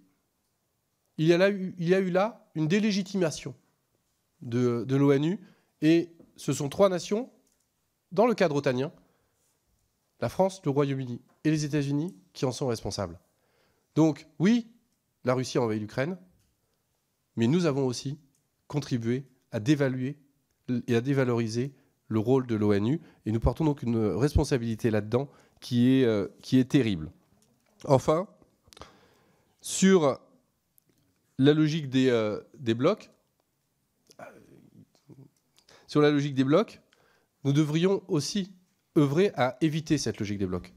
Il y a, eu là une délégitimation de, de l'ONU et ce sont trois nations, dans le cadre otanien, la France, le Royaume-Uni et les États-Unis, qui en sont responsables. Donc oui, la Russie a envahi l'Ukraine, mais nous avons aussi contribué à dévaluer et à dévaloriser le rôle de l'ONU, et nous portons donc une responsabilité là-dedans qui est, euh, qui est terrible. Enfin, sur la logique des, euh, des blocs, euh, sur la logique des blocs, nous devrions aussi œuvrer à éviter cette logique des blocs.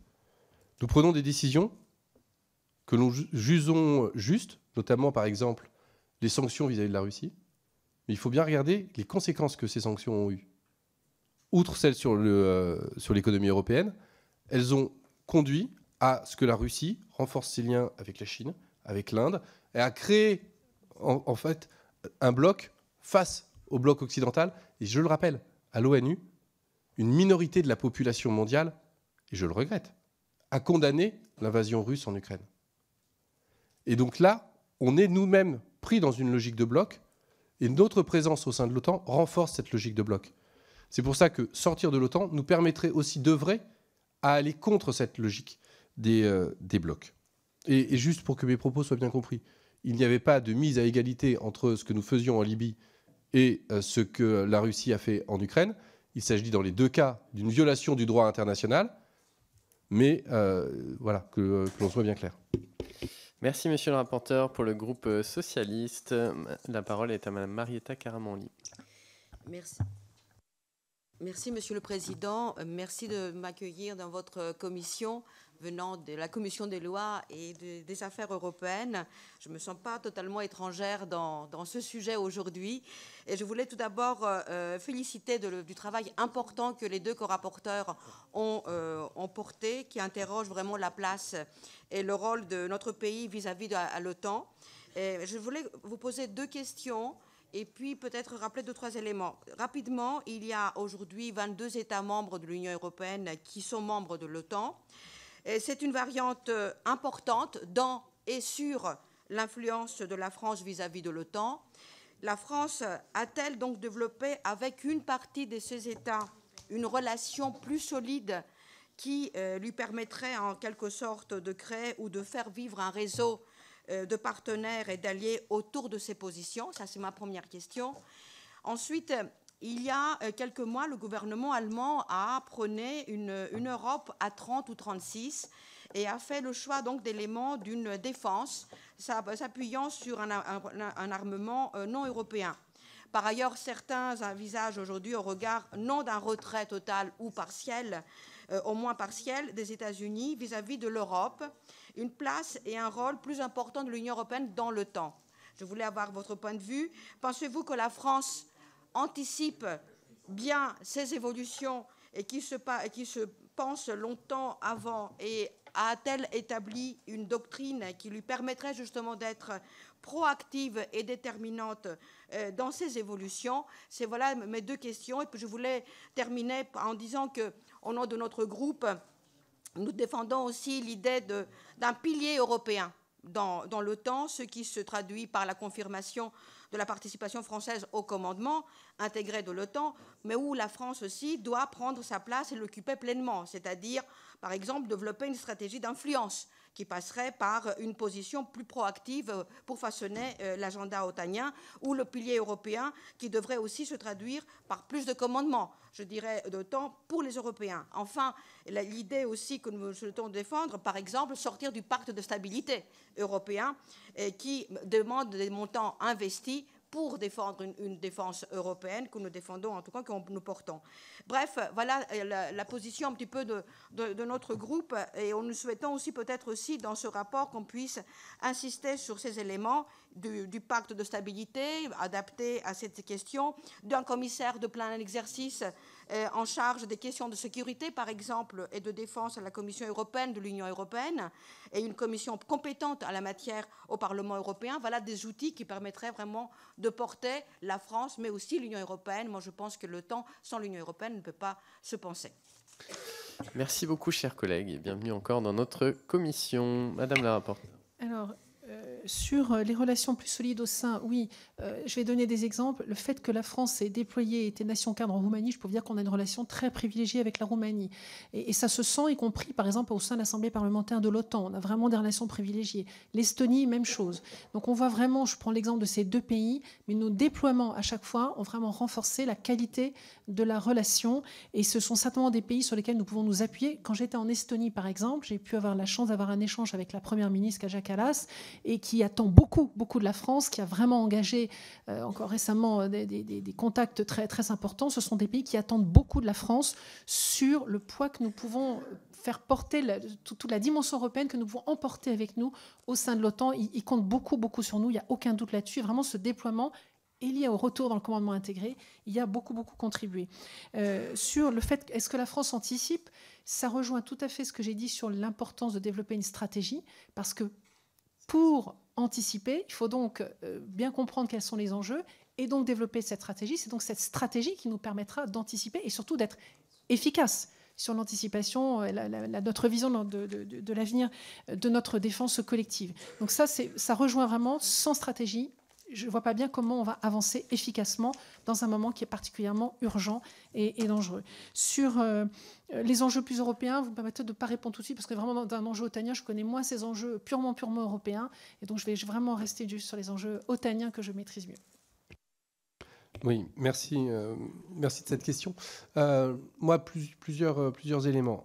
Nous prenons des décisions que nous jugeons juste, notamment par exemple les sanctions vis-à-vis de la Russie, mais il faut bien regarder les conséquences que ces sanctions ont eues. Outre celles sur euh, l'économie européenne, elles ont conduit à ce que la Russie renforce ses liens avec la Chine, avec l'Inde, et a créé en fait un bloc face au bloc occidental. Et je le rappelle, à l'ONU, une minorité de la population mondiale, et je le regrette, a condamné l'invasion russe en Ukraine. Et donc là, on est nous-mêmes pris dans une logique de bloc, et notre présence au sein de l'OTAN renforce cette logique de bloc. C'est pour ça que sortir de l'OTAN nous permettrait aussi d'œuvrer à aller contre cette logique des, euh, blocs. Et, juste pour que mes propos soient bien compris, il n'y avait pas de mise à égalité entre ce que nous faisions en Libye et euh, ce que la Russie a fait en Ukraine. Il s'agit dans les deux cas d'une violation du droit international, mais euh, voilà, que l'on soit bien clair. Merci, monsieur le rapporteur. Pour le groupe euh, socialiste, la parole est à madame Marietta Caramanli. Merci. Merci, monsieur le président. Euh, merci de m'accueillir dans votre euh, commission venant de la commission des lois et des affaires européennes. Je ne me sens pas totalement étrangère dans, ce sujet aujourd'hui. Et je voulais tout d'abord euh, euh, féliciter du travail important que les deux co-rapporteurs euh, ont, porté, qui interroge vraiment la place et le rôle de notre pays vis-à-vis de l'OTAN. Je voulais vous poser deux questions et puis peut-être rappeler deux, trois éléments. Rapidement, il y a aujourd'hui 22 États membres de l'Union européenne qui sont membres de l'OTAN. C'est une variante euh, importante dans et sur l'influence de la France vis-à-vis de l'OTAN. La France a-t-elle donc développé avec une partie de ces États une relation plus solide qui euh, lui permettrait en quelque sorte de créer ou de faire vivre un réseau euh, de partenaires et d'alliés autour de ses positions Ça, c'est ma première question. Ensuite, il y a euh, quelques mois, le gouvernement allemand a prôné une, Europe à 30 ou 36 et a fait le choix donc d'éléments d'une défense s'appuyant sur un, armement euh, non européen. Par ailleurs, certains envisagent aujourd'hui, au regard non d'un retrait total ou partiel, euh, au moins partiel, des États-Unis vis-à-vis de l'Europe, une place et un rôle plus important de l'Union européenne dans le temps. Je voulais avoir votre point de vue. Pensez-vous que la France anticipe bien ces évolutions et qui se, qui pense longtemps avant et a-t-elle établi une doctrine qui lui permettrait justement d'être proactive et déterminante euh, dans ces évolutions C'est voilà mes deux questions. Et puis je voulais terminer en disant que, au nom de notre groupe, nous défendons aussi l'idée d'un pilier européen dans, dans l'OTAN, ce qui se traduit par la confirmation de la participation française au commandement intégré de l'OTAN, mais où la France aussi doit prendre sa place et l'occuper pleinement, c'est-à-dire, par exemple, développer une stratégie d'influence qui passerait par une position plus proactive euh, pour façonner euh, l'agenda otanien, ou le pilier européen qui devrait aussi se traduire par plus de commandements, je dirais, de temps pour les Européens. Enfin, l'idée aussi que nous souhaitons défendre, par exemple, sortir du pacte de stabilité européen euh, qui demande des montants investis pour défendre une, défense européenne que nous défendons, en tout cas que nous portons. Bref, voilà euh, la, position un petit peu de, notre groupe et nous souhaitons aussi peut-être aussi dans ce rapport qu'on puisse insister sur ces éléments du, du, pacte de stabilité adapté à cette question, d'un commissaire de plein exercice euh, en charge des questions de sécurité, par exemple, et de défense à la Commission européenne de l'Union européenne, et une commission compétente à la matière au Parlement européen, voilà des outils qui permettraient vraiment de porter la France, mais aussi l'Union européenne. Moi, je pense que le temps sans l'Union européenne ne peut pas se penser. Merci beaucoup, chers collègues, et bienvenue encore dans notre commission. Madame la rapporteure sur euh, les relations plus solides au sein, oui, euh, je vais donner des exemples. Le fait que la France ait déployé, était nation cadre en Roumanie, je peux dire qu'on a une relation très privilégiée avec la Roumanie. Et, ça se sent, y compris par exemple au sein de l'Assemblée parlementaire de l'OTAN. On a vraiment des relations privilégiées. L'Estonie, même chose. Donc on voit vraiment, je prends l'exemple de ces deux pays, mais nos déploiements à chaque fois ont vraiment renforcé la qualité de la relation. Et ce sont certainement des pays sur lesquels nous pouvons nous appuyer. Quand j'étais en Estonie, par exemple, j'ai pu avoir la chance d'avoir un échange avec la première ministre Kaja Kallas et qui qui attend beaucoup, beaucoup de la France, qui a vraiment engagé euh, encore récemment euh, des, contacts très, très importants. Ce sont des pays qui attendent beaucoup de la France sur le poids que nous pouvons faire porter, toute la dimension européenne que nous pouvons emporter avec nous au sein de l'OTAN. Ils, comptent beaucoup, beaucoup sur nous, il n'y a aucun doute là-dessus. Vraiment, ce déploiement est lié au retour dans le commandement intégré. Il y a beaucoup, beaucoup contribué. Euh, sur le fait, est-ce que la France anticipe Ça rejoint tout à fait ce que j'ai dit sur l'importance de développer une stratégie, parce que pour anticiper, il faut donc euh, bien comprendre quels sont les enjeux et donc développer cette stratégie. C'est donc cette stratégie qui nous permettra d'anticiper et surtout d'être efficace sur l'anticipation, euh, notre vision de, de l'avenir de notre défense collective. Donc ça, ça rejoint vraiment sans stratégie, je ne vois pas bien comment on va avancer efficacement dans un moment qui est particulièrement urgent et, dangereux. Sur euh, euh, les enjeux plus européens, vous me permettez de ne pas répondre tout de suite, parce que vraiment, dans un enjeu otanien, je connais moins ces enjeux purement, purement européens, et donc je vais vraiment rester juste sur les enjeux otaniens que je maîtrise mieux. Oui, merci, euh, merci de cette question. moi, plus, plusieurs, plusieurs éléments.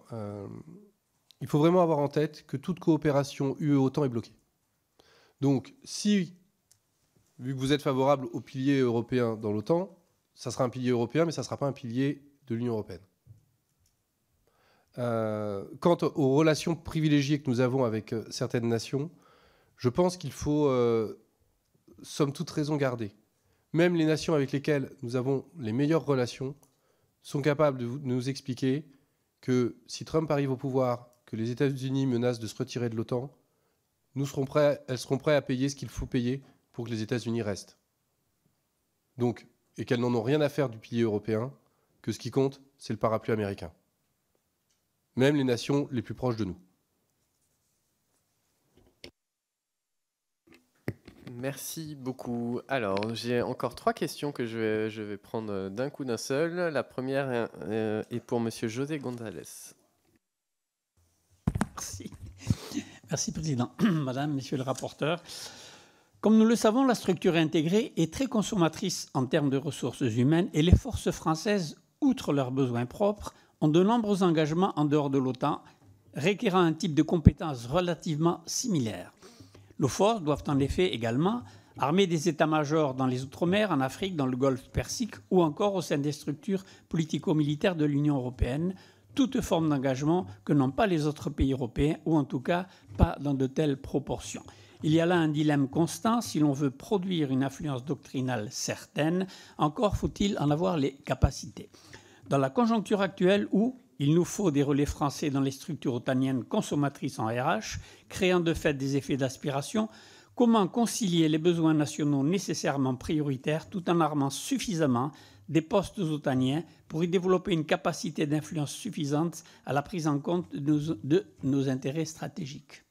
il faut vraiment avoir en tête que toute coopération UE-OTAN est bloquée. Donc, si vu que vous êtes favorable au pilier européen dans l'OTAN, ça sera un pilier européen, mais ça ne sera pas un pilier de l'Union européenne. Euh, quant aux relations privilégiées que nous avons avec euh, certaines nations, je pense qu'il faut, sommes euh, somme toute raison garder. Même les nations avec lesquelles nous avons les meilleures relations sont capables de nous expliquer que si Trump arrive au pouvoir, que les États-Unis menacent de se retirer de l'OTAN, elles seront prêtes à payer ce qu'il faut payer pour que les États-Unis restent. Donc, et qu'elles n'en ont rien à faire du pilier européen, que ce qui compte, c'est le parapluie américain. Même les nations les plus proches de nous. Merci beaucoup. Alors, j'ai encore trois questions que je vais, prendre d'un coup d'un seul. La première est euh, pour Monsieur José González. Merci. Merci, Président. Madame, Monsieur le rapporteur. Comme nous le savons, la structure intégrée est très consommatrice en termes de ressources humaines et les forces françaises, outre leurs besoins propres, ont de nombreux engagements en dehors de l'OTAN, requérant un type de compétences relativement similaire. Nos forces doivent en effet également armer des états-majors dans les Outre-mer, en Afrique, dans le Golfe Persique ou encore au sein des structures politico-militaires de l'Union européenne, toute forme d'engagement que n'ont pas les autres pays européens, ou en tout cas pas dans de telles proportions. Il y a là un dilemme constant. Si l'on veut produire une influence doctrinale certaine, encore faut-il en avoir les capacités. Dans la conjoncture actuelle où il nous faut des relais français dans les structures otaniennes consommatrices en RH, créant de fait des effets d'aspiration, comment concilier les besoins nationaux nécessairement prioritaires tout en armant suffisamment des postes otaniens pour y développer une capacité d'influence suffisante à la prise en compte de nos, de nos intérêts stratégiques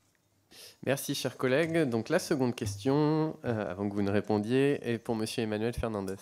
Merci, chers collègues. Donc la seconde question, euh, avant que vous ne répondiez, est pour Monsieur Emmanuel Fernandez.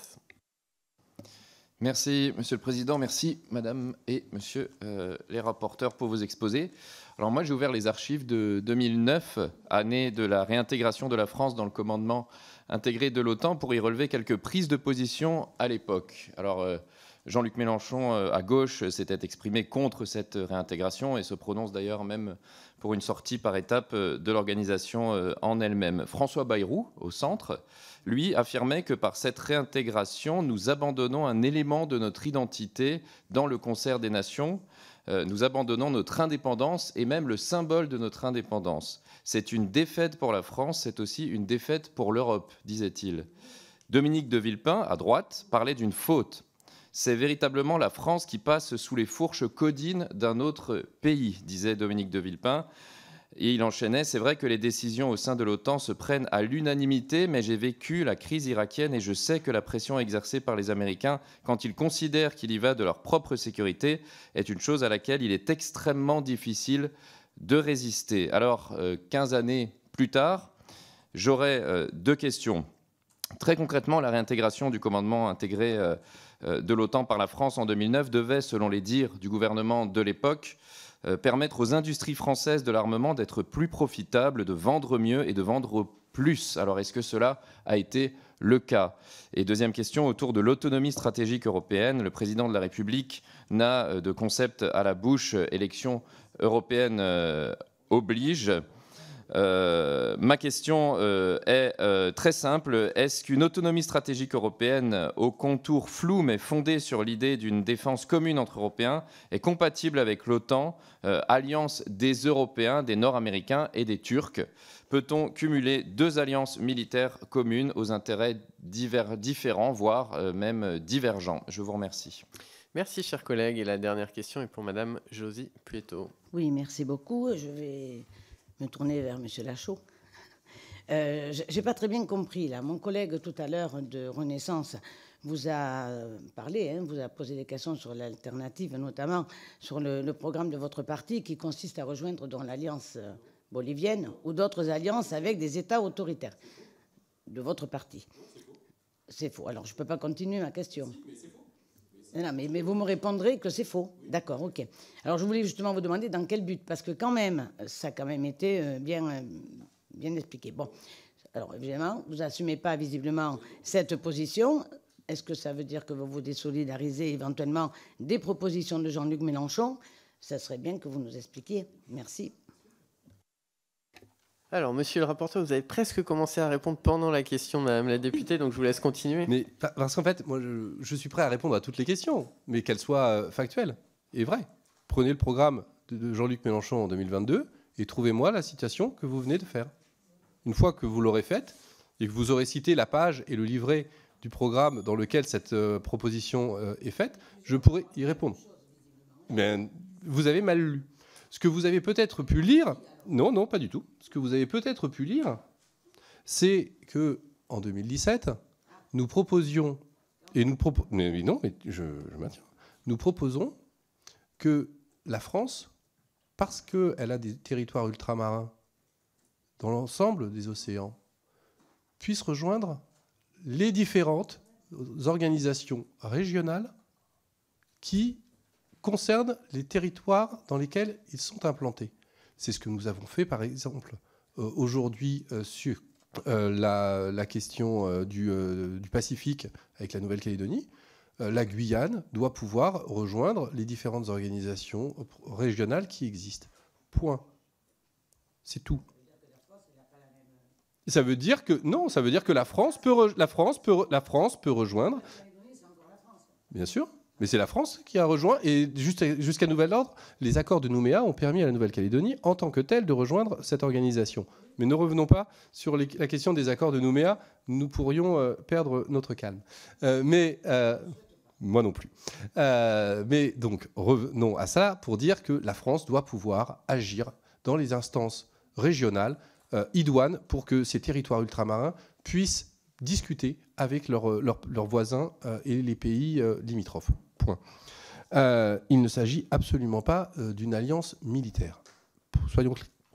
Merci, Monsieur le Président. Merci, Madame et Monsieur euh, les rapporteurs, pour vos exposés. Alors moi, j'ai ouvert les archives de 2009, année de la réintégration de la France dans le commandement intégré de l'OTAN, pour y relever quelques prises de position à l'époque. Alors, euh, Jean-Luc Mélenchon, euh, à gauche, euh, s'était exprimé contre cette réintégration et se prononce d'ailleurs même pour une sortie par étapes euh, de l'organisation en elle-même. François Bayrou, au centre, lui affirmait que par cette réintégration, nous abandonnons un élément de notre identité dans le concert des nations, nous abandonnons notre indépendance et même le symbole de notre indépendance. C'est une défaite pour la France, c'est aussi une défaite pour l'Europe, disait-il. Dominique de Villepin, à droite, parlait d'une faute. C'est véritablement la France qui passe sous les fourches codines d'un autre pays, disait Dominique de Villepin. Et il enchaînait, c'est vrai que les décisions au sein de l'OTAN se prennent à l'unanimité, mais j'ai vécu la crise irakienne et je sais que la pression exercée par les Américains quand ils considèrent qu'il y va de leur propre sécurité est une chose à laquelle il est extrêmement difficile de résister. Alors, 15 euh, années plus tard, j'aurais euh, deux questions. Très concrètement, la réintégration du commandement intégré euh, euh, de l'OTAN par la France en 2009 devait, selon les dires du gouvernement de l'époque, euh, permettre aux industries françaises de l'armement d'être plus profitables, de vendre mieux et de vendre plus. Alors est-ce que cela a été le cas Et deuxième question, autour de l'autonomie stratégique européenne, le président de la République n'a euh, de concept à la bouche élection européenne oblige. Euh, ma question euh, est euh, très simple. Est-ce qu'une autonomie stratégique européenne au contour flou mais fondée sur l'idée d'une défense commune entre Européens est compatible avec l'OTAN, alliance des Européens, des Nord-Américains et des Turcs Peut-on cumuler deux alliances militaires communes aux intérêts divers, différents, voire même divergents Je vous remercie. Merci, chers collègues. Et la dernière question est pour Madame Josie Pueto. Oui, merci beaucoup. Je vais me tourner vers Monsieur Lachaud. Euh, J'ai pas très bien compris là. Mon collègue tout à l'heure de Renaissance vous a parlé, hein, vous a posé des questions sur l'alternative, notamment sur le, programme de votre parti qui consiste à rejoindre dans l'alliance bolivienne ou d'autres alliances avec des États autoritaires de votre parti. C'est faux. Alors je ne peux pas continuer ma question. Non, mais, vous me répondrez que c'est faux. D'accord, ok. Alors je voulais justement vous demander dans quel but, parce que quand même, ça a quand même été euh, bien, euh, bien expliqué. Bon, alors évidemment, vous n'assumez pas visiblement cette position. Est-ce que ça veut dire que vous vous désolidarisez éventuellement des propositions de Jean-Luc Mélenchon Ça serait bien que vous nous expliquiez. Merci. Alors, monsieur le rapporteur, vous avez presque commencé à répondre pendant la question, madame la députée, donc je vous laisse continuer. Mais parce qu'en fait, moi, je, suis prêt à répondre à toutes les questions, mais qu'elles soient euh, factuelles et vraies. Prenez le programme de Jean-Luc Mélenchon en 2022 et trouvez-moi la citation que vous venez de faire. Une fois que vous l'aurez faite et que vous aurez cité la page et le livret du programme dans lequel cette euh, proposition euh, est faite, je pourrai y répondre. Mais vous avez mal lu. Ce que vous avez peut-être pu lire, non, non, pas du tout. Ce que vous avez peut-être pu lire, c'est que en 2017, nous proposions et nous mais je, maintiens. Nous proposons que la France, parce qu'elle a des territoires ultramarins dans l'ensemble des océans, puisse rejoindre les différentes organisations régionales qui concernent les territoires dans lesquels ils sont implantés. C'est ce que nous avons fait, par exemple, euh, aujourd'hui euh, sur euh, la, question du, du, Pacifique avec la Nouvelle-Calédonie. La Guyane doit pouvoir rejoindre les différentes organisations régionales qui existent. Point. C'est tout. Ça veut dire que non, ça veut dire que la France peut la France peut la France peut rejoindre. Bien sûr. Mais c'est la France qui a rejoint, et jusqu'à nouvel ordre, les accords de Nouméa ont permis à la Nouvelle-Calédonie, en tant que telle, de rejoindre cette organisation. Mais ne revenons pas sur la question des accords de Nouméa, nous pourrions euh, perdre notre calme. Euh, mais. Euh, moi non plus. mais donc, revenons à ça pour dire que la France doit pouvoir agir dans les instances régionales, idoines, pour que ces territoires ultramarins puissent discuter avec leurs voisins et les pays limitrophes. Point. Euh, il ne s'agit absolument pas euh, d'une alliance militaire.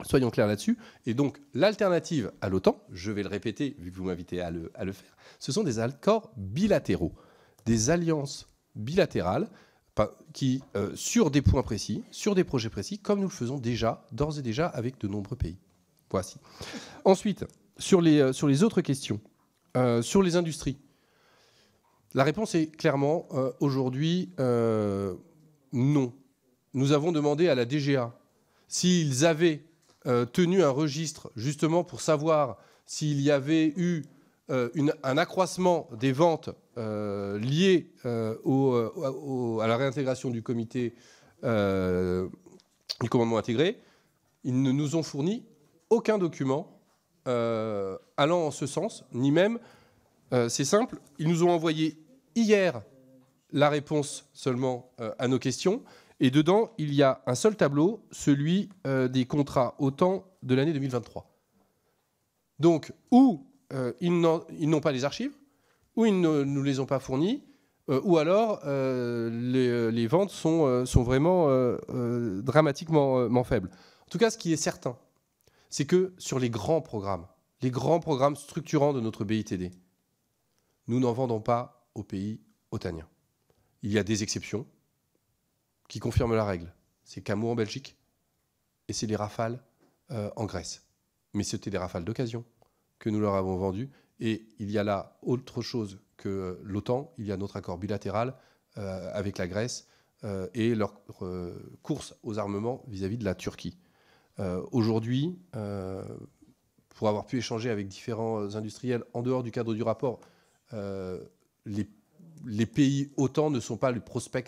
Soyons, clairs là-dessus. Et donc, l'alternative à l'OTAN, je vais le répéter vu que vous m'invitez à le, faire, ce sont des accords bilatéraux, des alliances bilatérales qui, euh, sur des points précis, sur des projets précis, comme nous le faisons déjà, d'ores et déjà, avec de nombreux pays. Voici. Ensuite, sur les autres questions, sur les industries, la réponse est clairement euh, aujourd'hui euh, non. Nous avons demandé à la DGA s'ils avaient euh, tenu un registre justement pour savoir s'il y avait eu un accroissement des ventes liées à la réintégration du comité du commandement intégré. Ils ne nous ont fourni aucun document allant en ce sens, ni même c'est simple, ils nous ont envoyé hier la réponse seulement euh, à nos questions. Et dedans, il y a un seul tableau, celui euh, des contrats au temps de l'année 2023. Donc, ou euh, ils n'ont pas les archives, ou ils ne nous les ont pas fournis, ou alors les, ventes sont, sont vraiment dramatiquement faibles. En tout cas, ce qui est certain, c'est que sur les grands programmes, les grands programmes structurants de notre BITD, nous n'en vendons pas pays otanien Il y a des exceptions qui confirment la règle. C'est Camus en Belgique et c'est les rafales euh, en Grèce. Mais c'était des rafales d'occasion que nous leur avons vendues. Et il y a là autre chose que euh, l'OTAN, il y a notre accord bilatéral euh, avec la Grèce et leur course aux armements vis à -vis de la Turquie. Aujourd'hui, pour avoir pu échanger avec différents industriels en dehors du cadre du rapport, les, les, pays Autant ne sont pas le prospect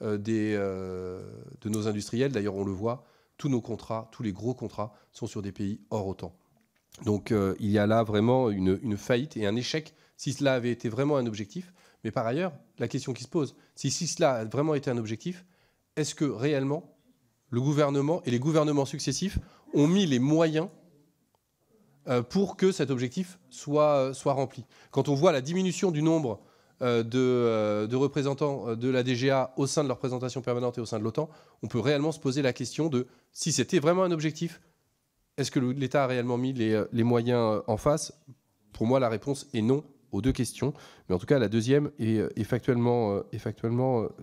euh, des, euh, de nos industriels. D'ailleurs, on le voit, tous nos contrats, tous les gros contrats sont sur des pays hors Autant. Donc euh, il y a là vraiment une, une, faillite et un échec, si cela avait été vraiment un objectif. Mais par ailleurs, la question qui se pose, si, si cela a vraiment été un objectif, est-ce que réellement le gouvernement et les gouvernements successifs ont mis les moyens pour que cet objectif soit, soit rempli Quand on voit la diminution du nombre euh, euh, de, représentants euh, de la DGA au sein de leur présentation permanente et au sein de l'OTAN, on peut réellement se poser la question de si c'était vraiment un objectif, est-ce que l'État a réellement mis les, moyens en face Pour moi, la réponse est non aux deux questions, mais en tout cas la deuxième est, est factuellement,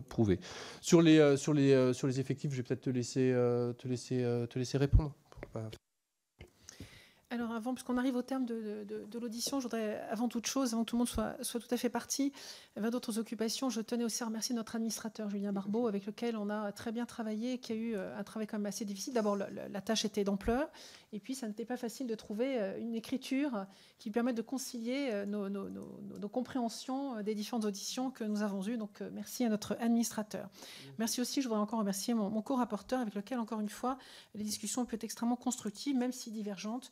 prouvée. Sur les, sur les, sur les effectifs, je vais peut-être te laisser, te, laisser, te laisser répondre. Alors avant, puisqu'on arrive au terme de, l'audition, je voudrais, avant toute chose, avant que tout le monde soit, tout à fait parti, vers eh d'autres occupations, je tenais aussi à remercier notre administrateur, Julien Barbeau, avec lequel on a très bien travaillé, qui a eu euh, un travail quand même assez difficile. D'abord, la, tâche était d'ampleur, et puis, ça n'était pas facile de trouver euh, une écriture qui permette de concilier euh, nos, compréhensions euh, des différentes auditions que nous avons eues. Donc, merci à notre administrateur. Merci aussi, je voudrais encore remercier mon, co-rapporteur avec lequel, encore une fois, les discussions ont pu être extrêmement constructives, même si divergentes,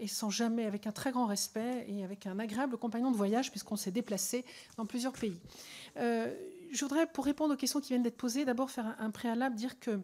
et sans jamais, avec un très grand respect et avec un agréable compagnon de voyage, puisqu'on s'est déplacé dans plusieurs pays. je voudrais, pour répondre aux questions qui viennent d'être posées, d'abord faire un préalable, dire que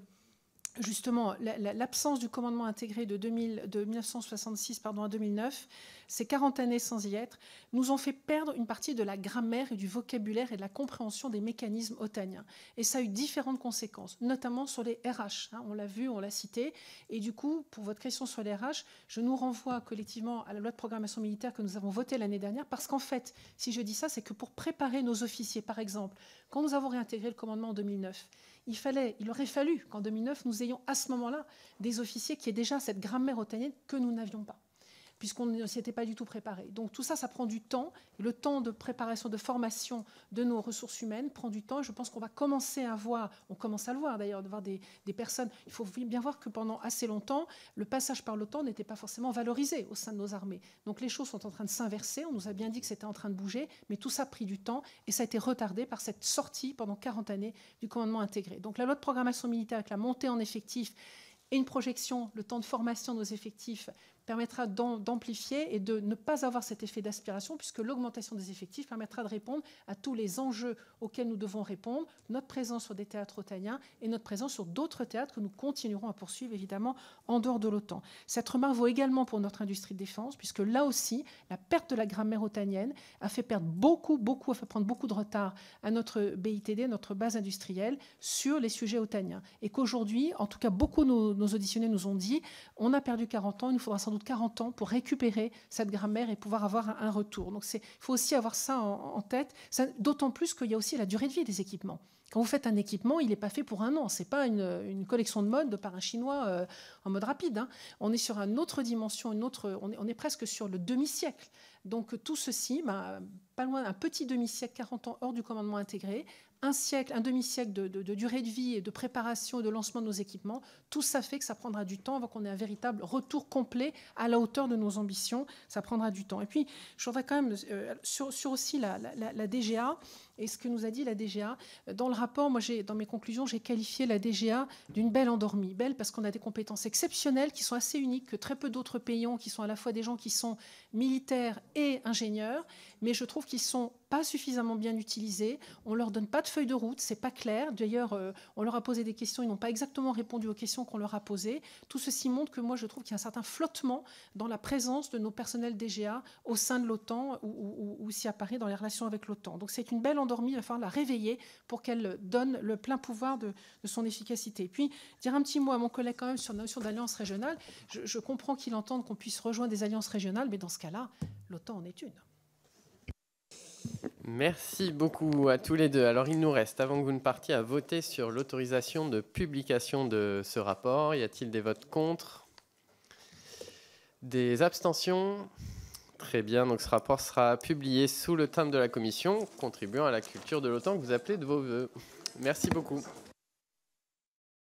justement l'absence du commandement intégré de, 1966 à 2009, ces 40 années sans y être, nous ont fait perdre une partie de la grammaire et du vocabulaire et de la compréhension des mécanismes otaniens. Et ça a eu différentes conséquences, notamment sur les RH. Hein, on l'a vu, on l'a cité. Et du coup, pour votre question sur les RH, je nous renvoie collectivement à la loi de programmation militaire que nous avons votée l'année dernière, parce qu'en fait, si je dis ça, c'est que pour préparer nos officiers, par exemple, quand nous avons réintégré le commandement en 2009, il, fallait, il aurait fallu qu'en 2009, nous ayons à ce moment-là des officiers qui aient déjà cette grammaire otanienne que nous n'avions pas puisqu'on ne s'y était pas du tout préparé. Donc tout ça, ça prend du temps. Le temps de préparation, de formation de nos ressources humaines prend du temps. je pense qu'on va commencer à voir, on commence à le voir d'ailleurs, de voir des, des, personnes. Il faut bien voir que pendant assez longtemps, le passage par l'OTAN n'était pas forcément valorisé au sein de nos armées. Donc les choses sont en train de s'inverser. On nous a bien dit que c'était en train de bouger, mais tout ça a pris du temps et ça a été retardé par cette sortie pendant 40 années du commandement intégré. Donc la loi de programmation militaire avec la montée en effectif et une projection, le temps de formation de nos effectifs permettra d'amplifier et de ne pas avoir cet effet d'aspiration, puisque l'augmentation des effectifs permettra de répondre à tous les enjeux auxquels nous devons répondre, notre présence sur des théâtres otaniens et notre présence sur d'autres théâtres que nous continuerons à poursuivre, évidemment, en dehors de l'OTAN. Cette remarque vaut également pour notre industrie de défense, puisque là aussi, la perte de la grammaire otanienne a fait perdre beaucoup, beaucoup, a fait prendre beaucoup de retard à notre BITD, notre base industrielle, sur les sujets otaniens. Et qu'aujourd'hui, en tout cas, beaucoup de nos, auditionnaires, auditionnés nous ont dit, on a perdu 40 ans, il nous faudra sans doute de 40 ans pour récupérer cette grammaire et pouvoir avoir un, retour. Donc il faut aussi avoir ça en, tête, d'autant plus qu'il y a aussi la durée de vie des équipements. Quand vous faites un équipement, il n'est pas fait pour un an. C'est pas une, collection de mode par un Chinois euh, en mode rapide. Hein. On est sur une autre dimension, une autre. On est, presque sur le demi-siècle. Donc tout ceci, ben, pas loin, d'un petit demi-siècle, 40 ans hors du commandement intégré, un siècle, un demi-siècle de, durée de vie et de préparation et de lancement de nos équipements, tout ça fait que ça prendra du temps avant qu'on ait un véritable retour complet à la hauteur de nos ambitions. Ça prendra du temps. Et puis, je voudrais quand même, euh, sur, aussi la DGA, et ce que nous a dit la DGA. Euh, dans le rapport, moi, dans mes conclusions, j'ai qualifié la DGA d'une belle endormie. Belle parce qu'on a des compétences exceptionnelles qui sont assez uniques, que très peu d'autres pays ont, qui sont à la fois des gens qui sont militaires et ingénieurs, mais je trouve qu'ils sont pas suffisamment bien utilisés. On leur donne pas de feuille de route, c'est pas clair. D'ailleurs, euh, on leur a posé des questions, ils n'ont pas exactement répondu aux questions qu'on leur a posées. Tout ceci montre que moi, je trouve qu'il y a un certain flottement dans la présence de nos personnels DGA au sein de l'OTAN ou, s'y apparaît dans les relations avec l'OTAN. Donc c'est une belle endormie, il va falloir la réveiller pour qu'elle donne le plein pouvoir de, son efficacité. Et puis, dire un petit mot à mon collègue quand même sur la notion d'alliance régionale. Je, je comprends qu'il entende qu'on puisse rejoindre des alliances régionales, mais dans ce cas-là, l'OTAN en est une. Merci beaucoup à tous les deux. Alors il nous reste, avant que vous ne partiez, à voter sur l'autorisation de publication de ce rapport. Y a-t-il des votes contre Des abstentions Très bien, donc ce rapport sera publié sous le thème de la commission, contribuant à la culture de l'OTAN que vous appelez de vos voeux. Merci beaucoup.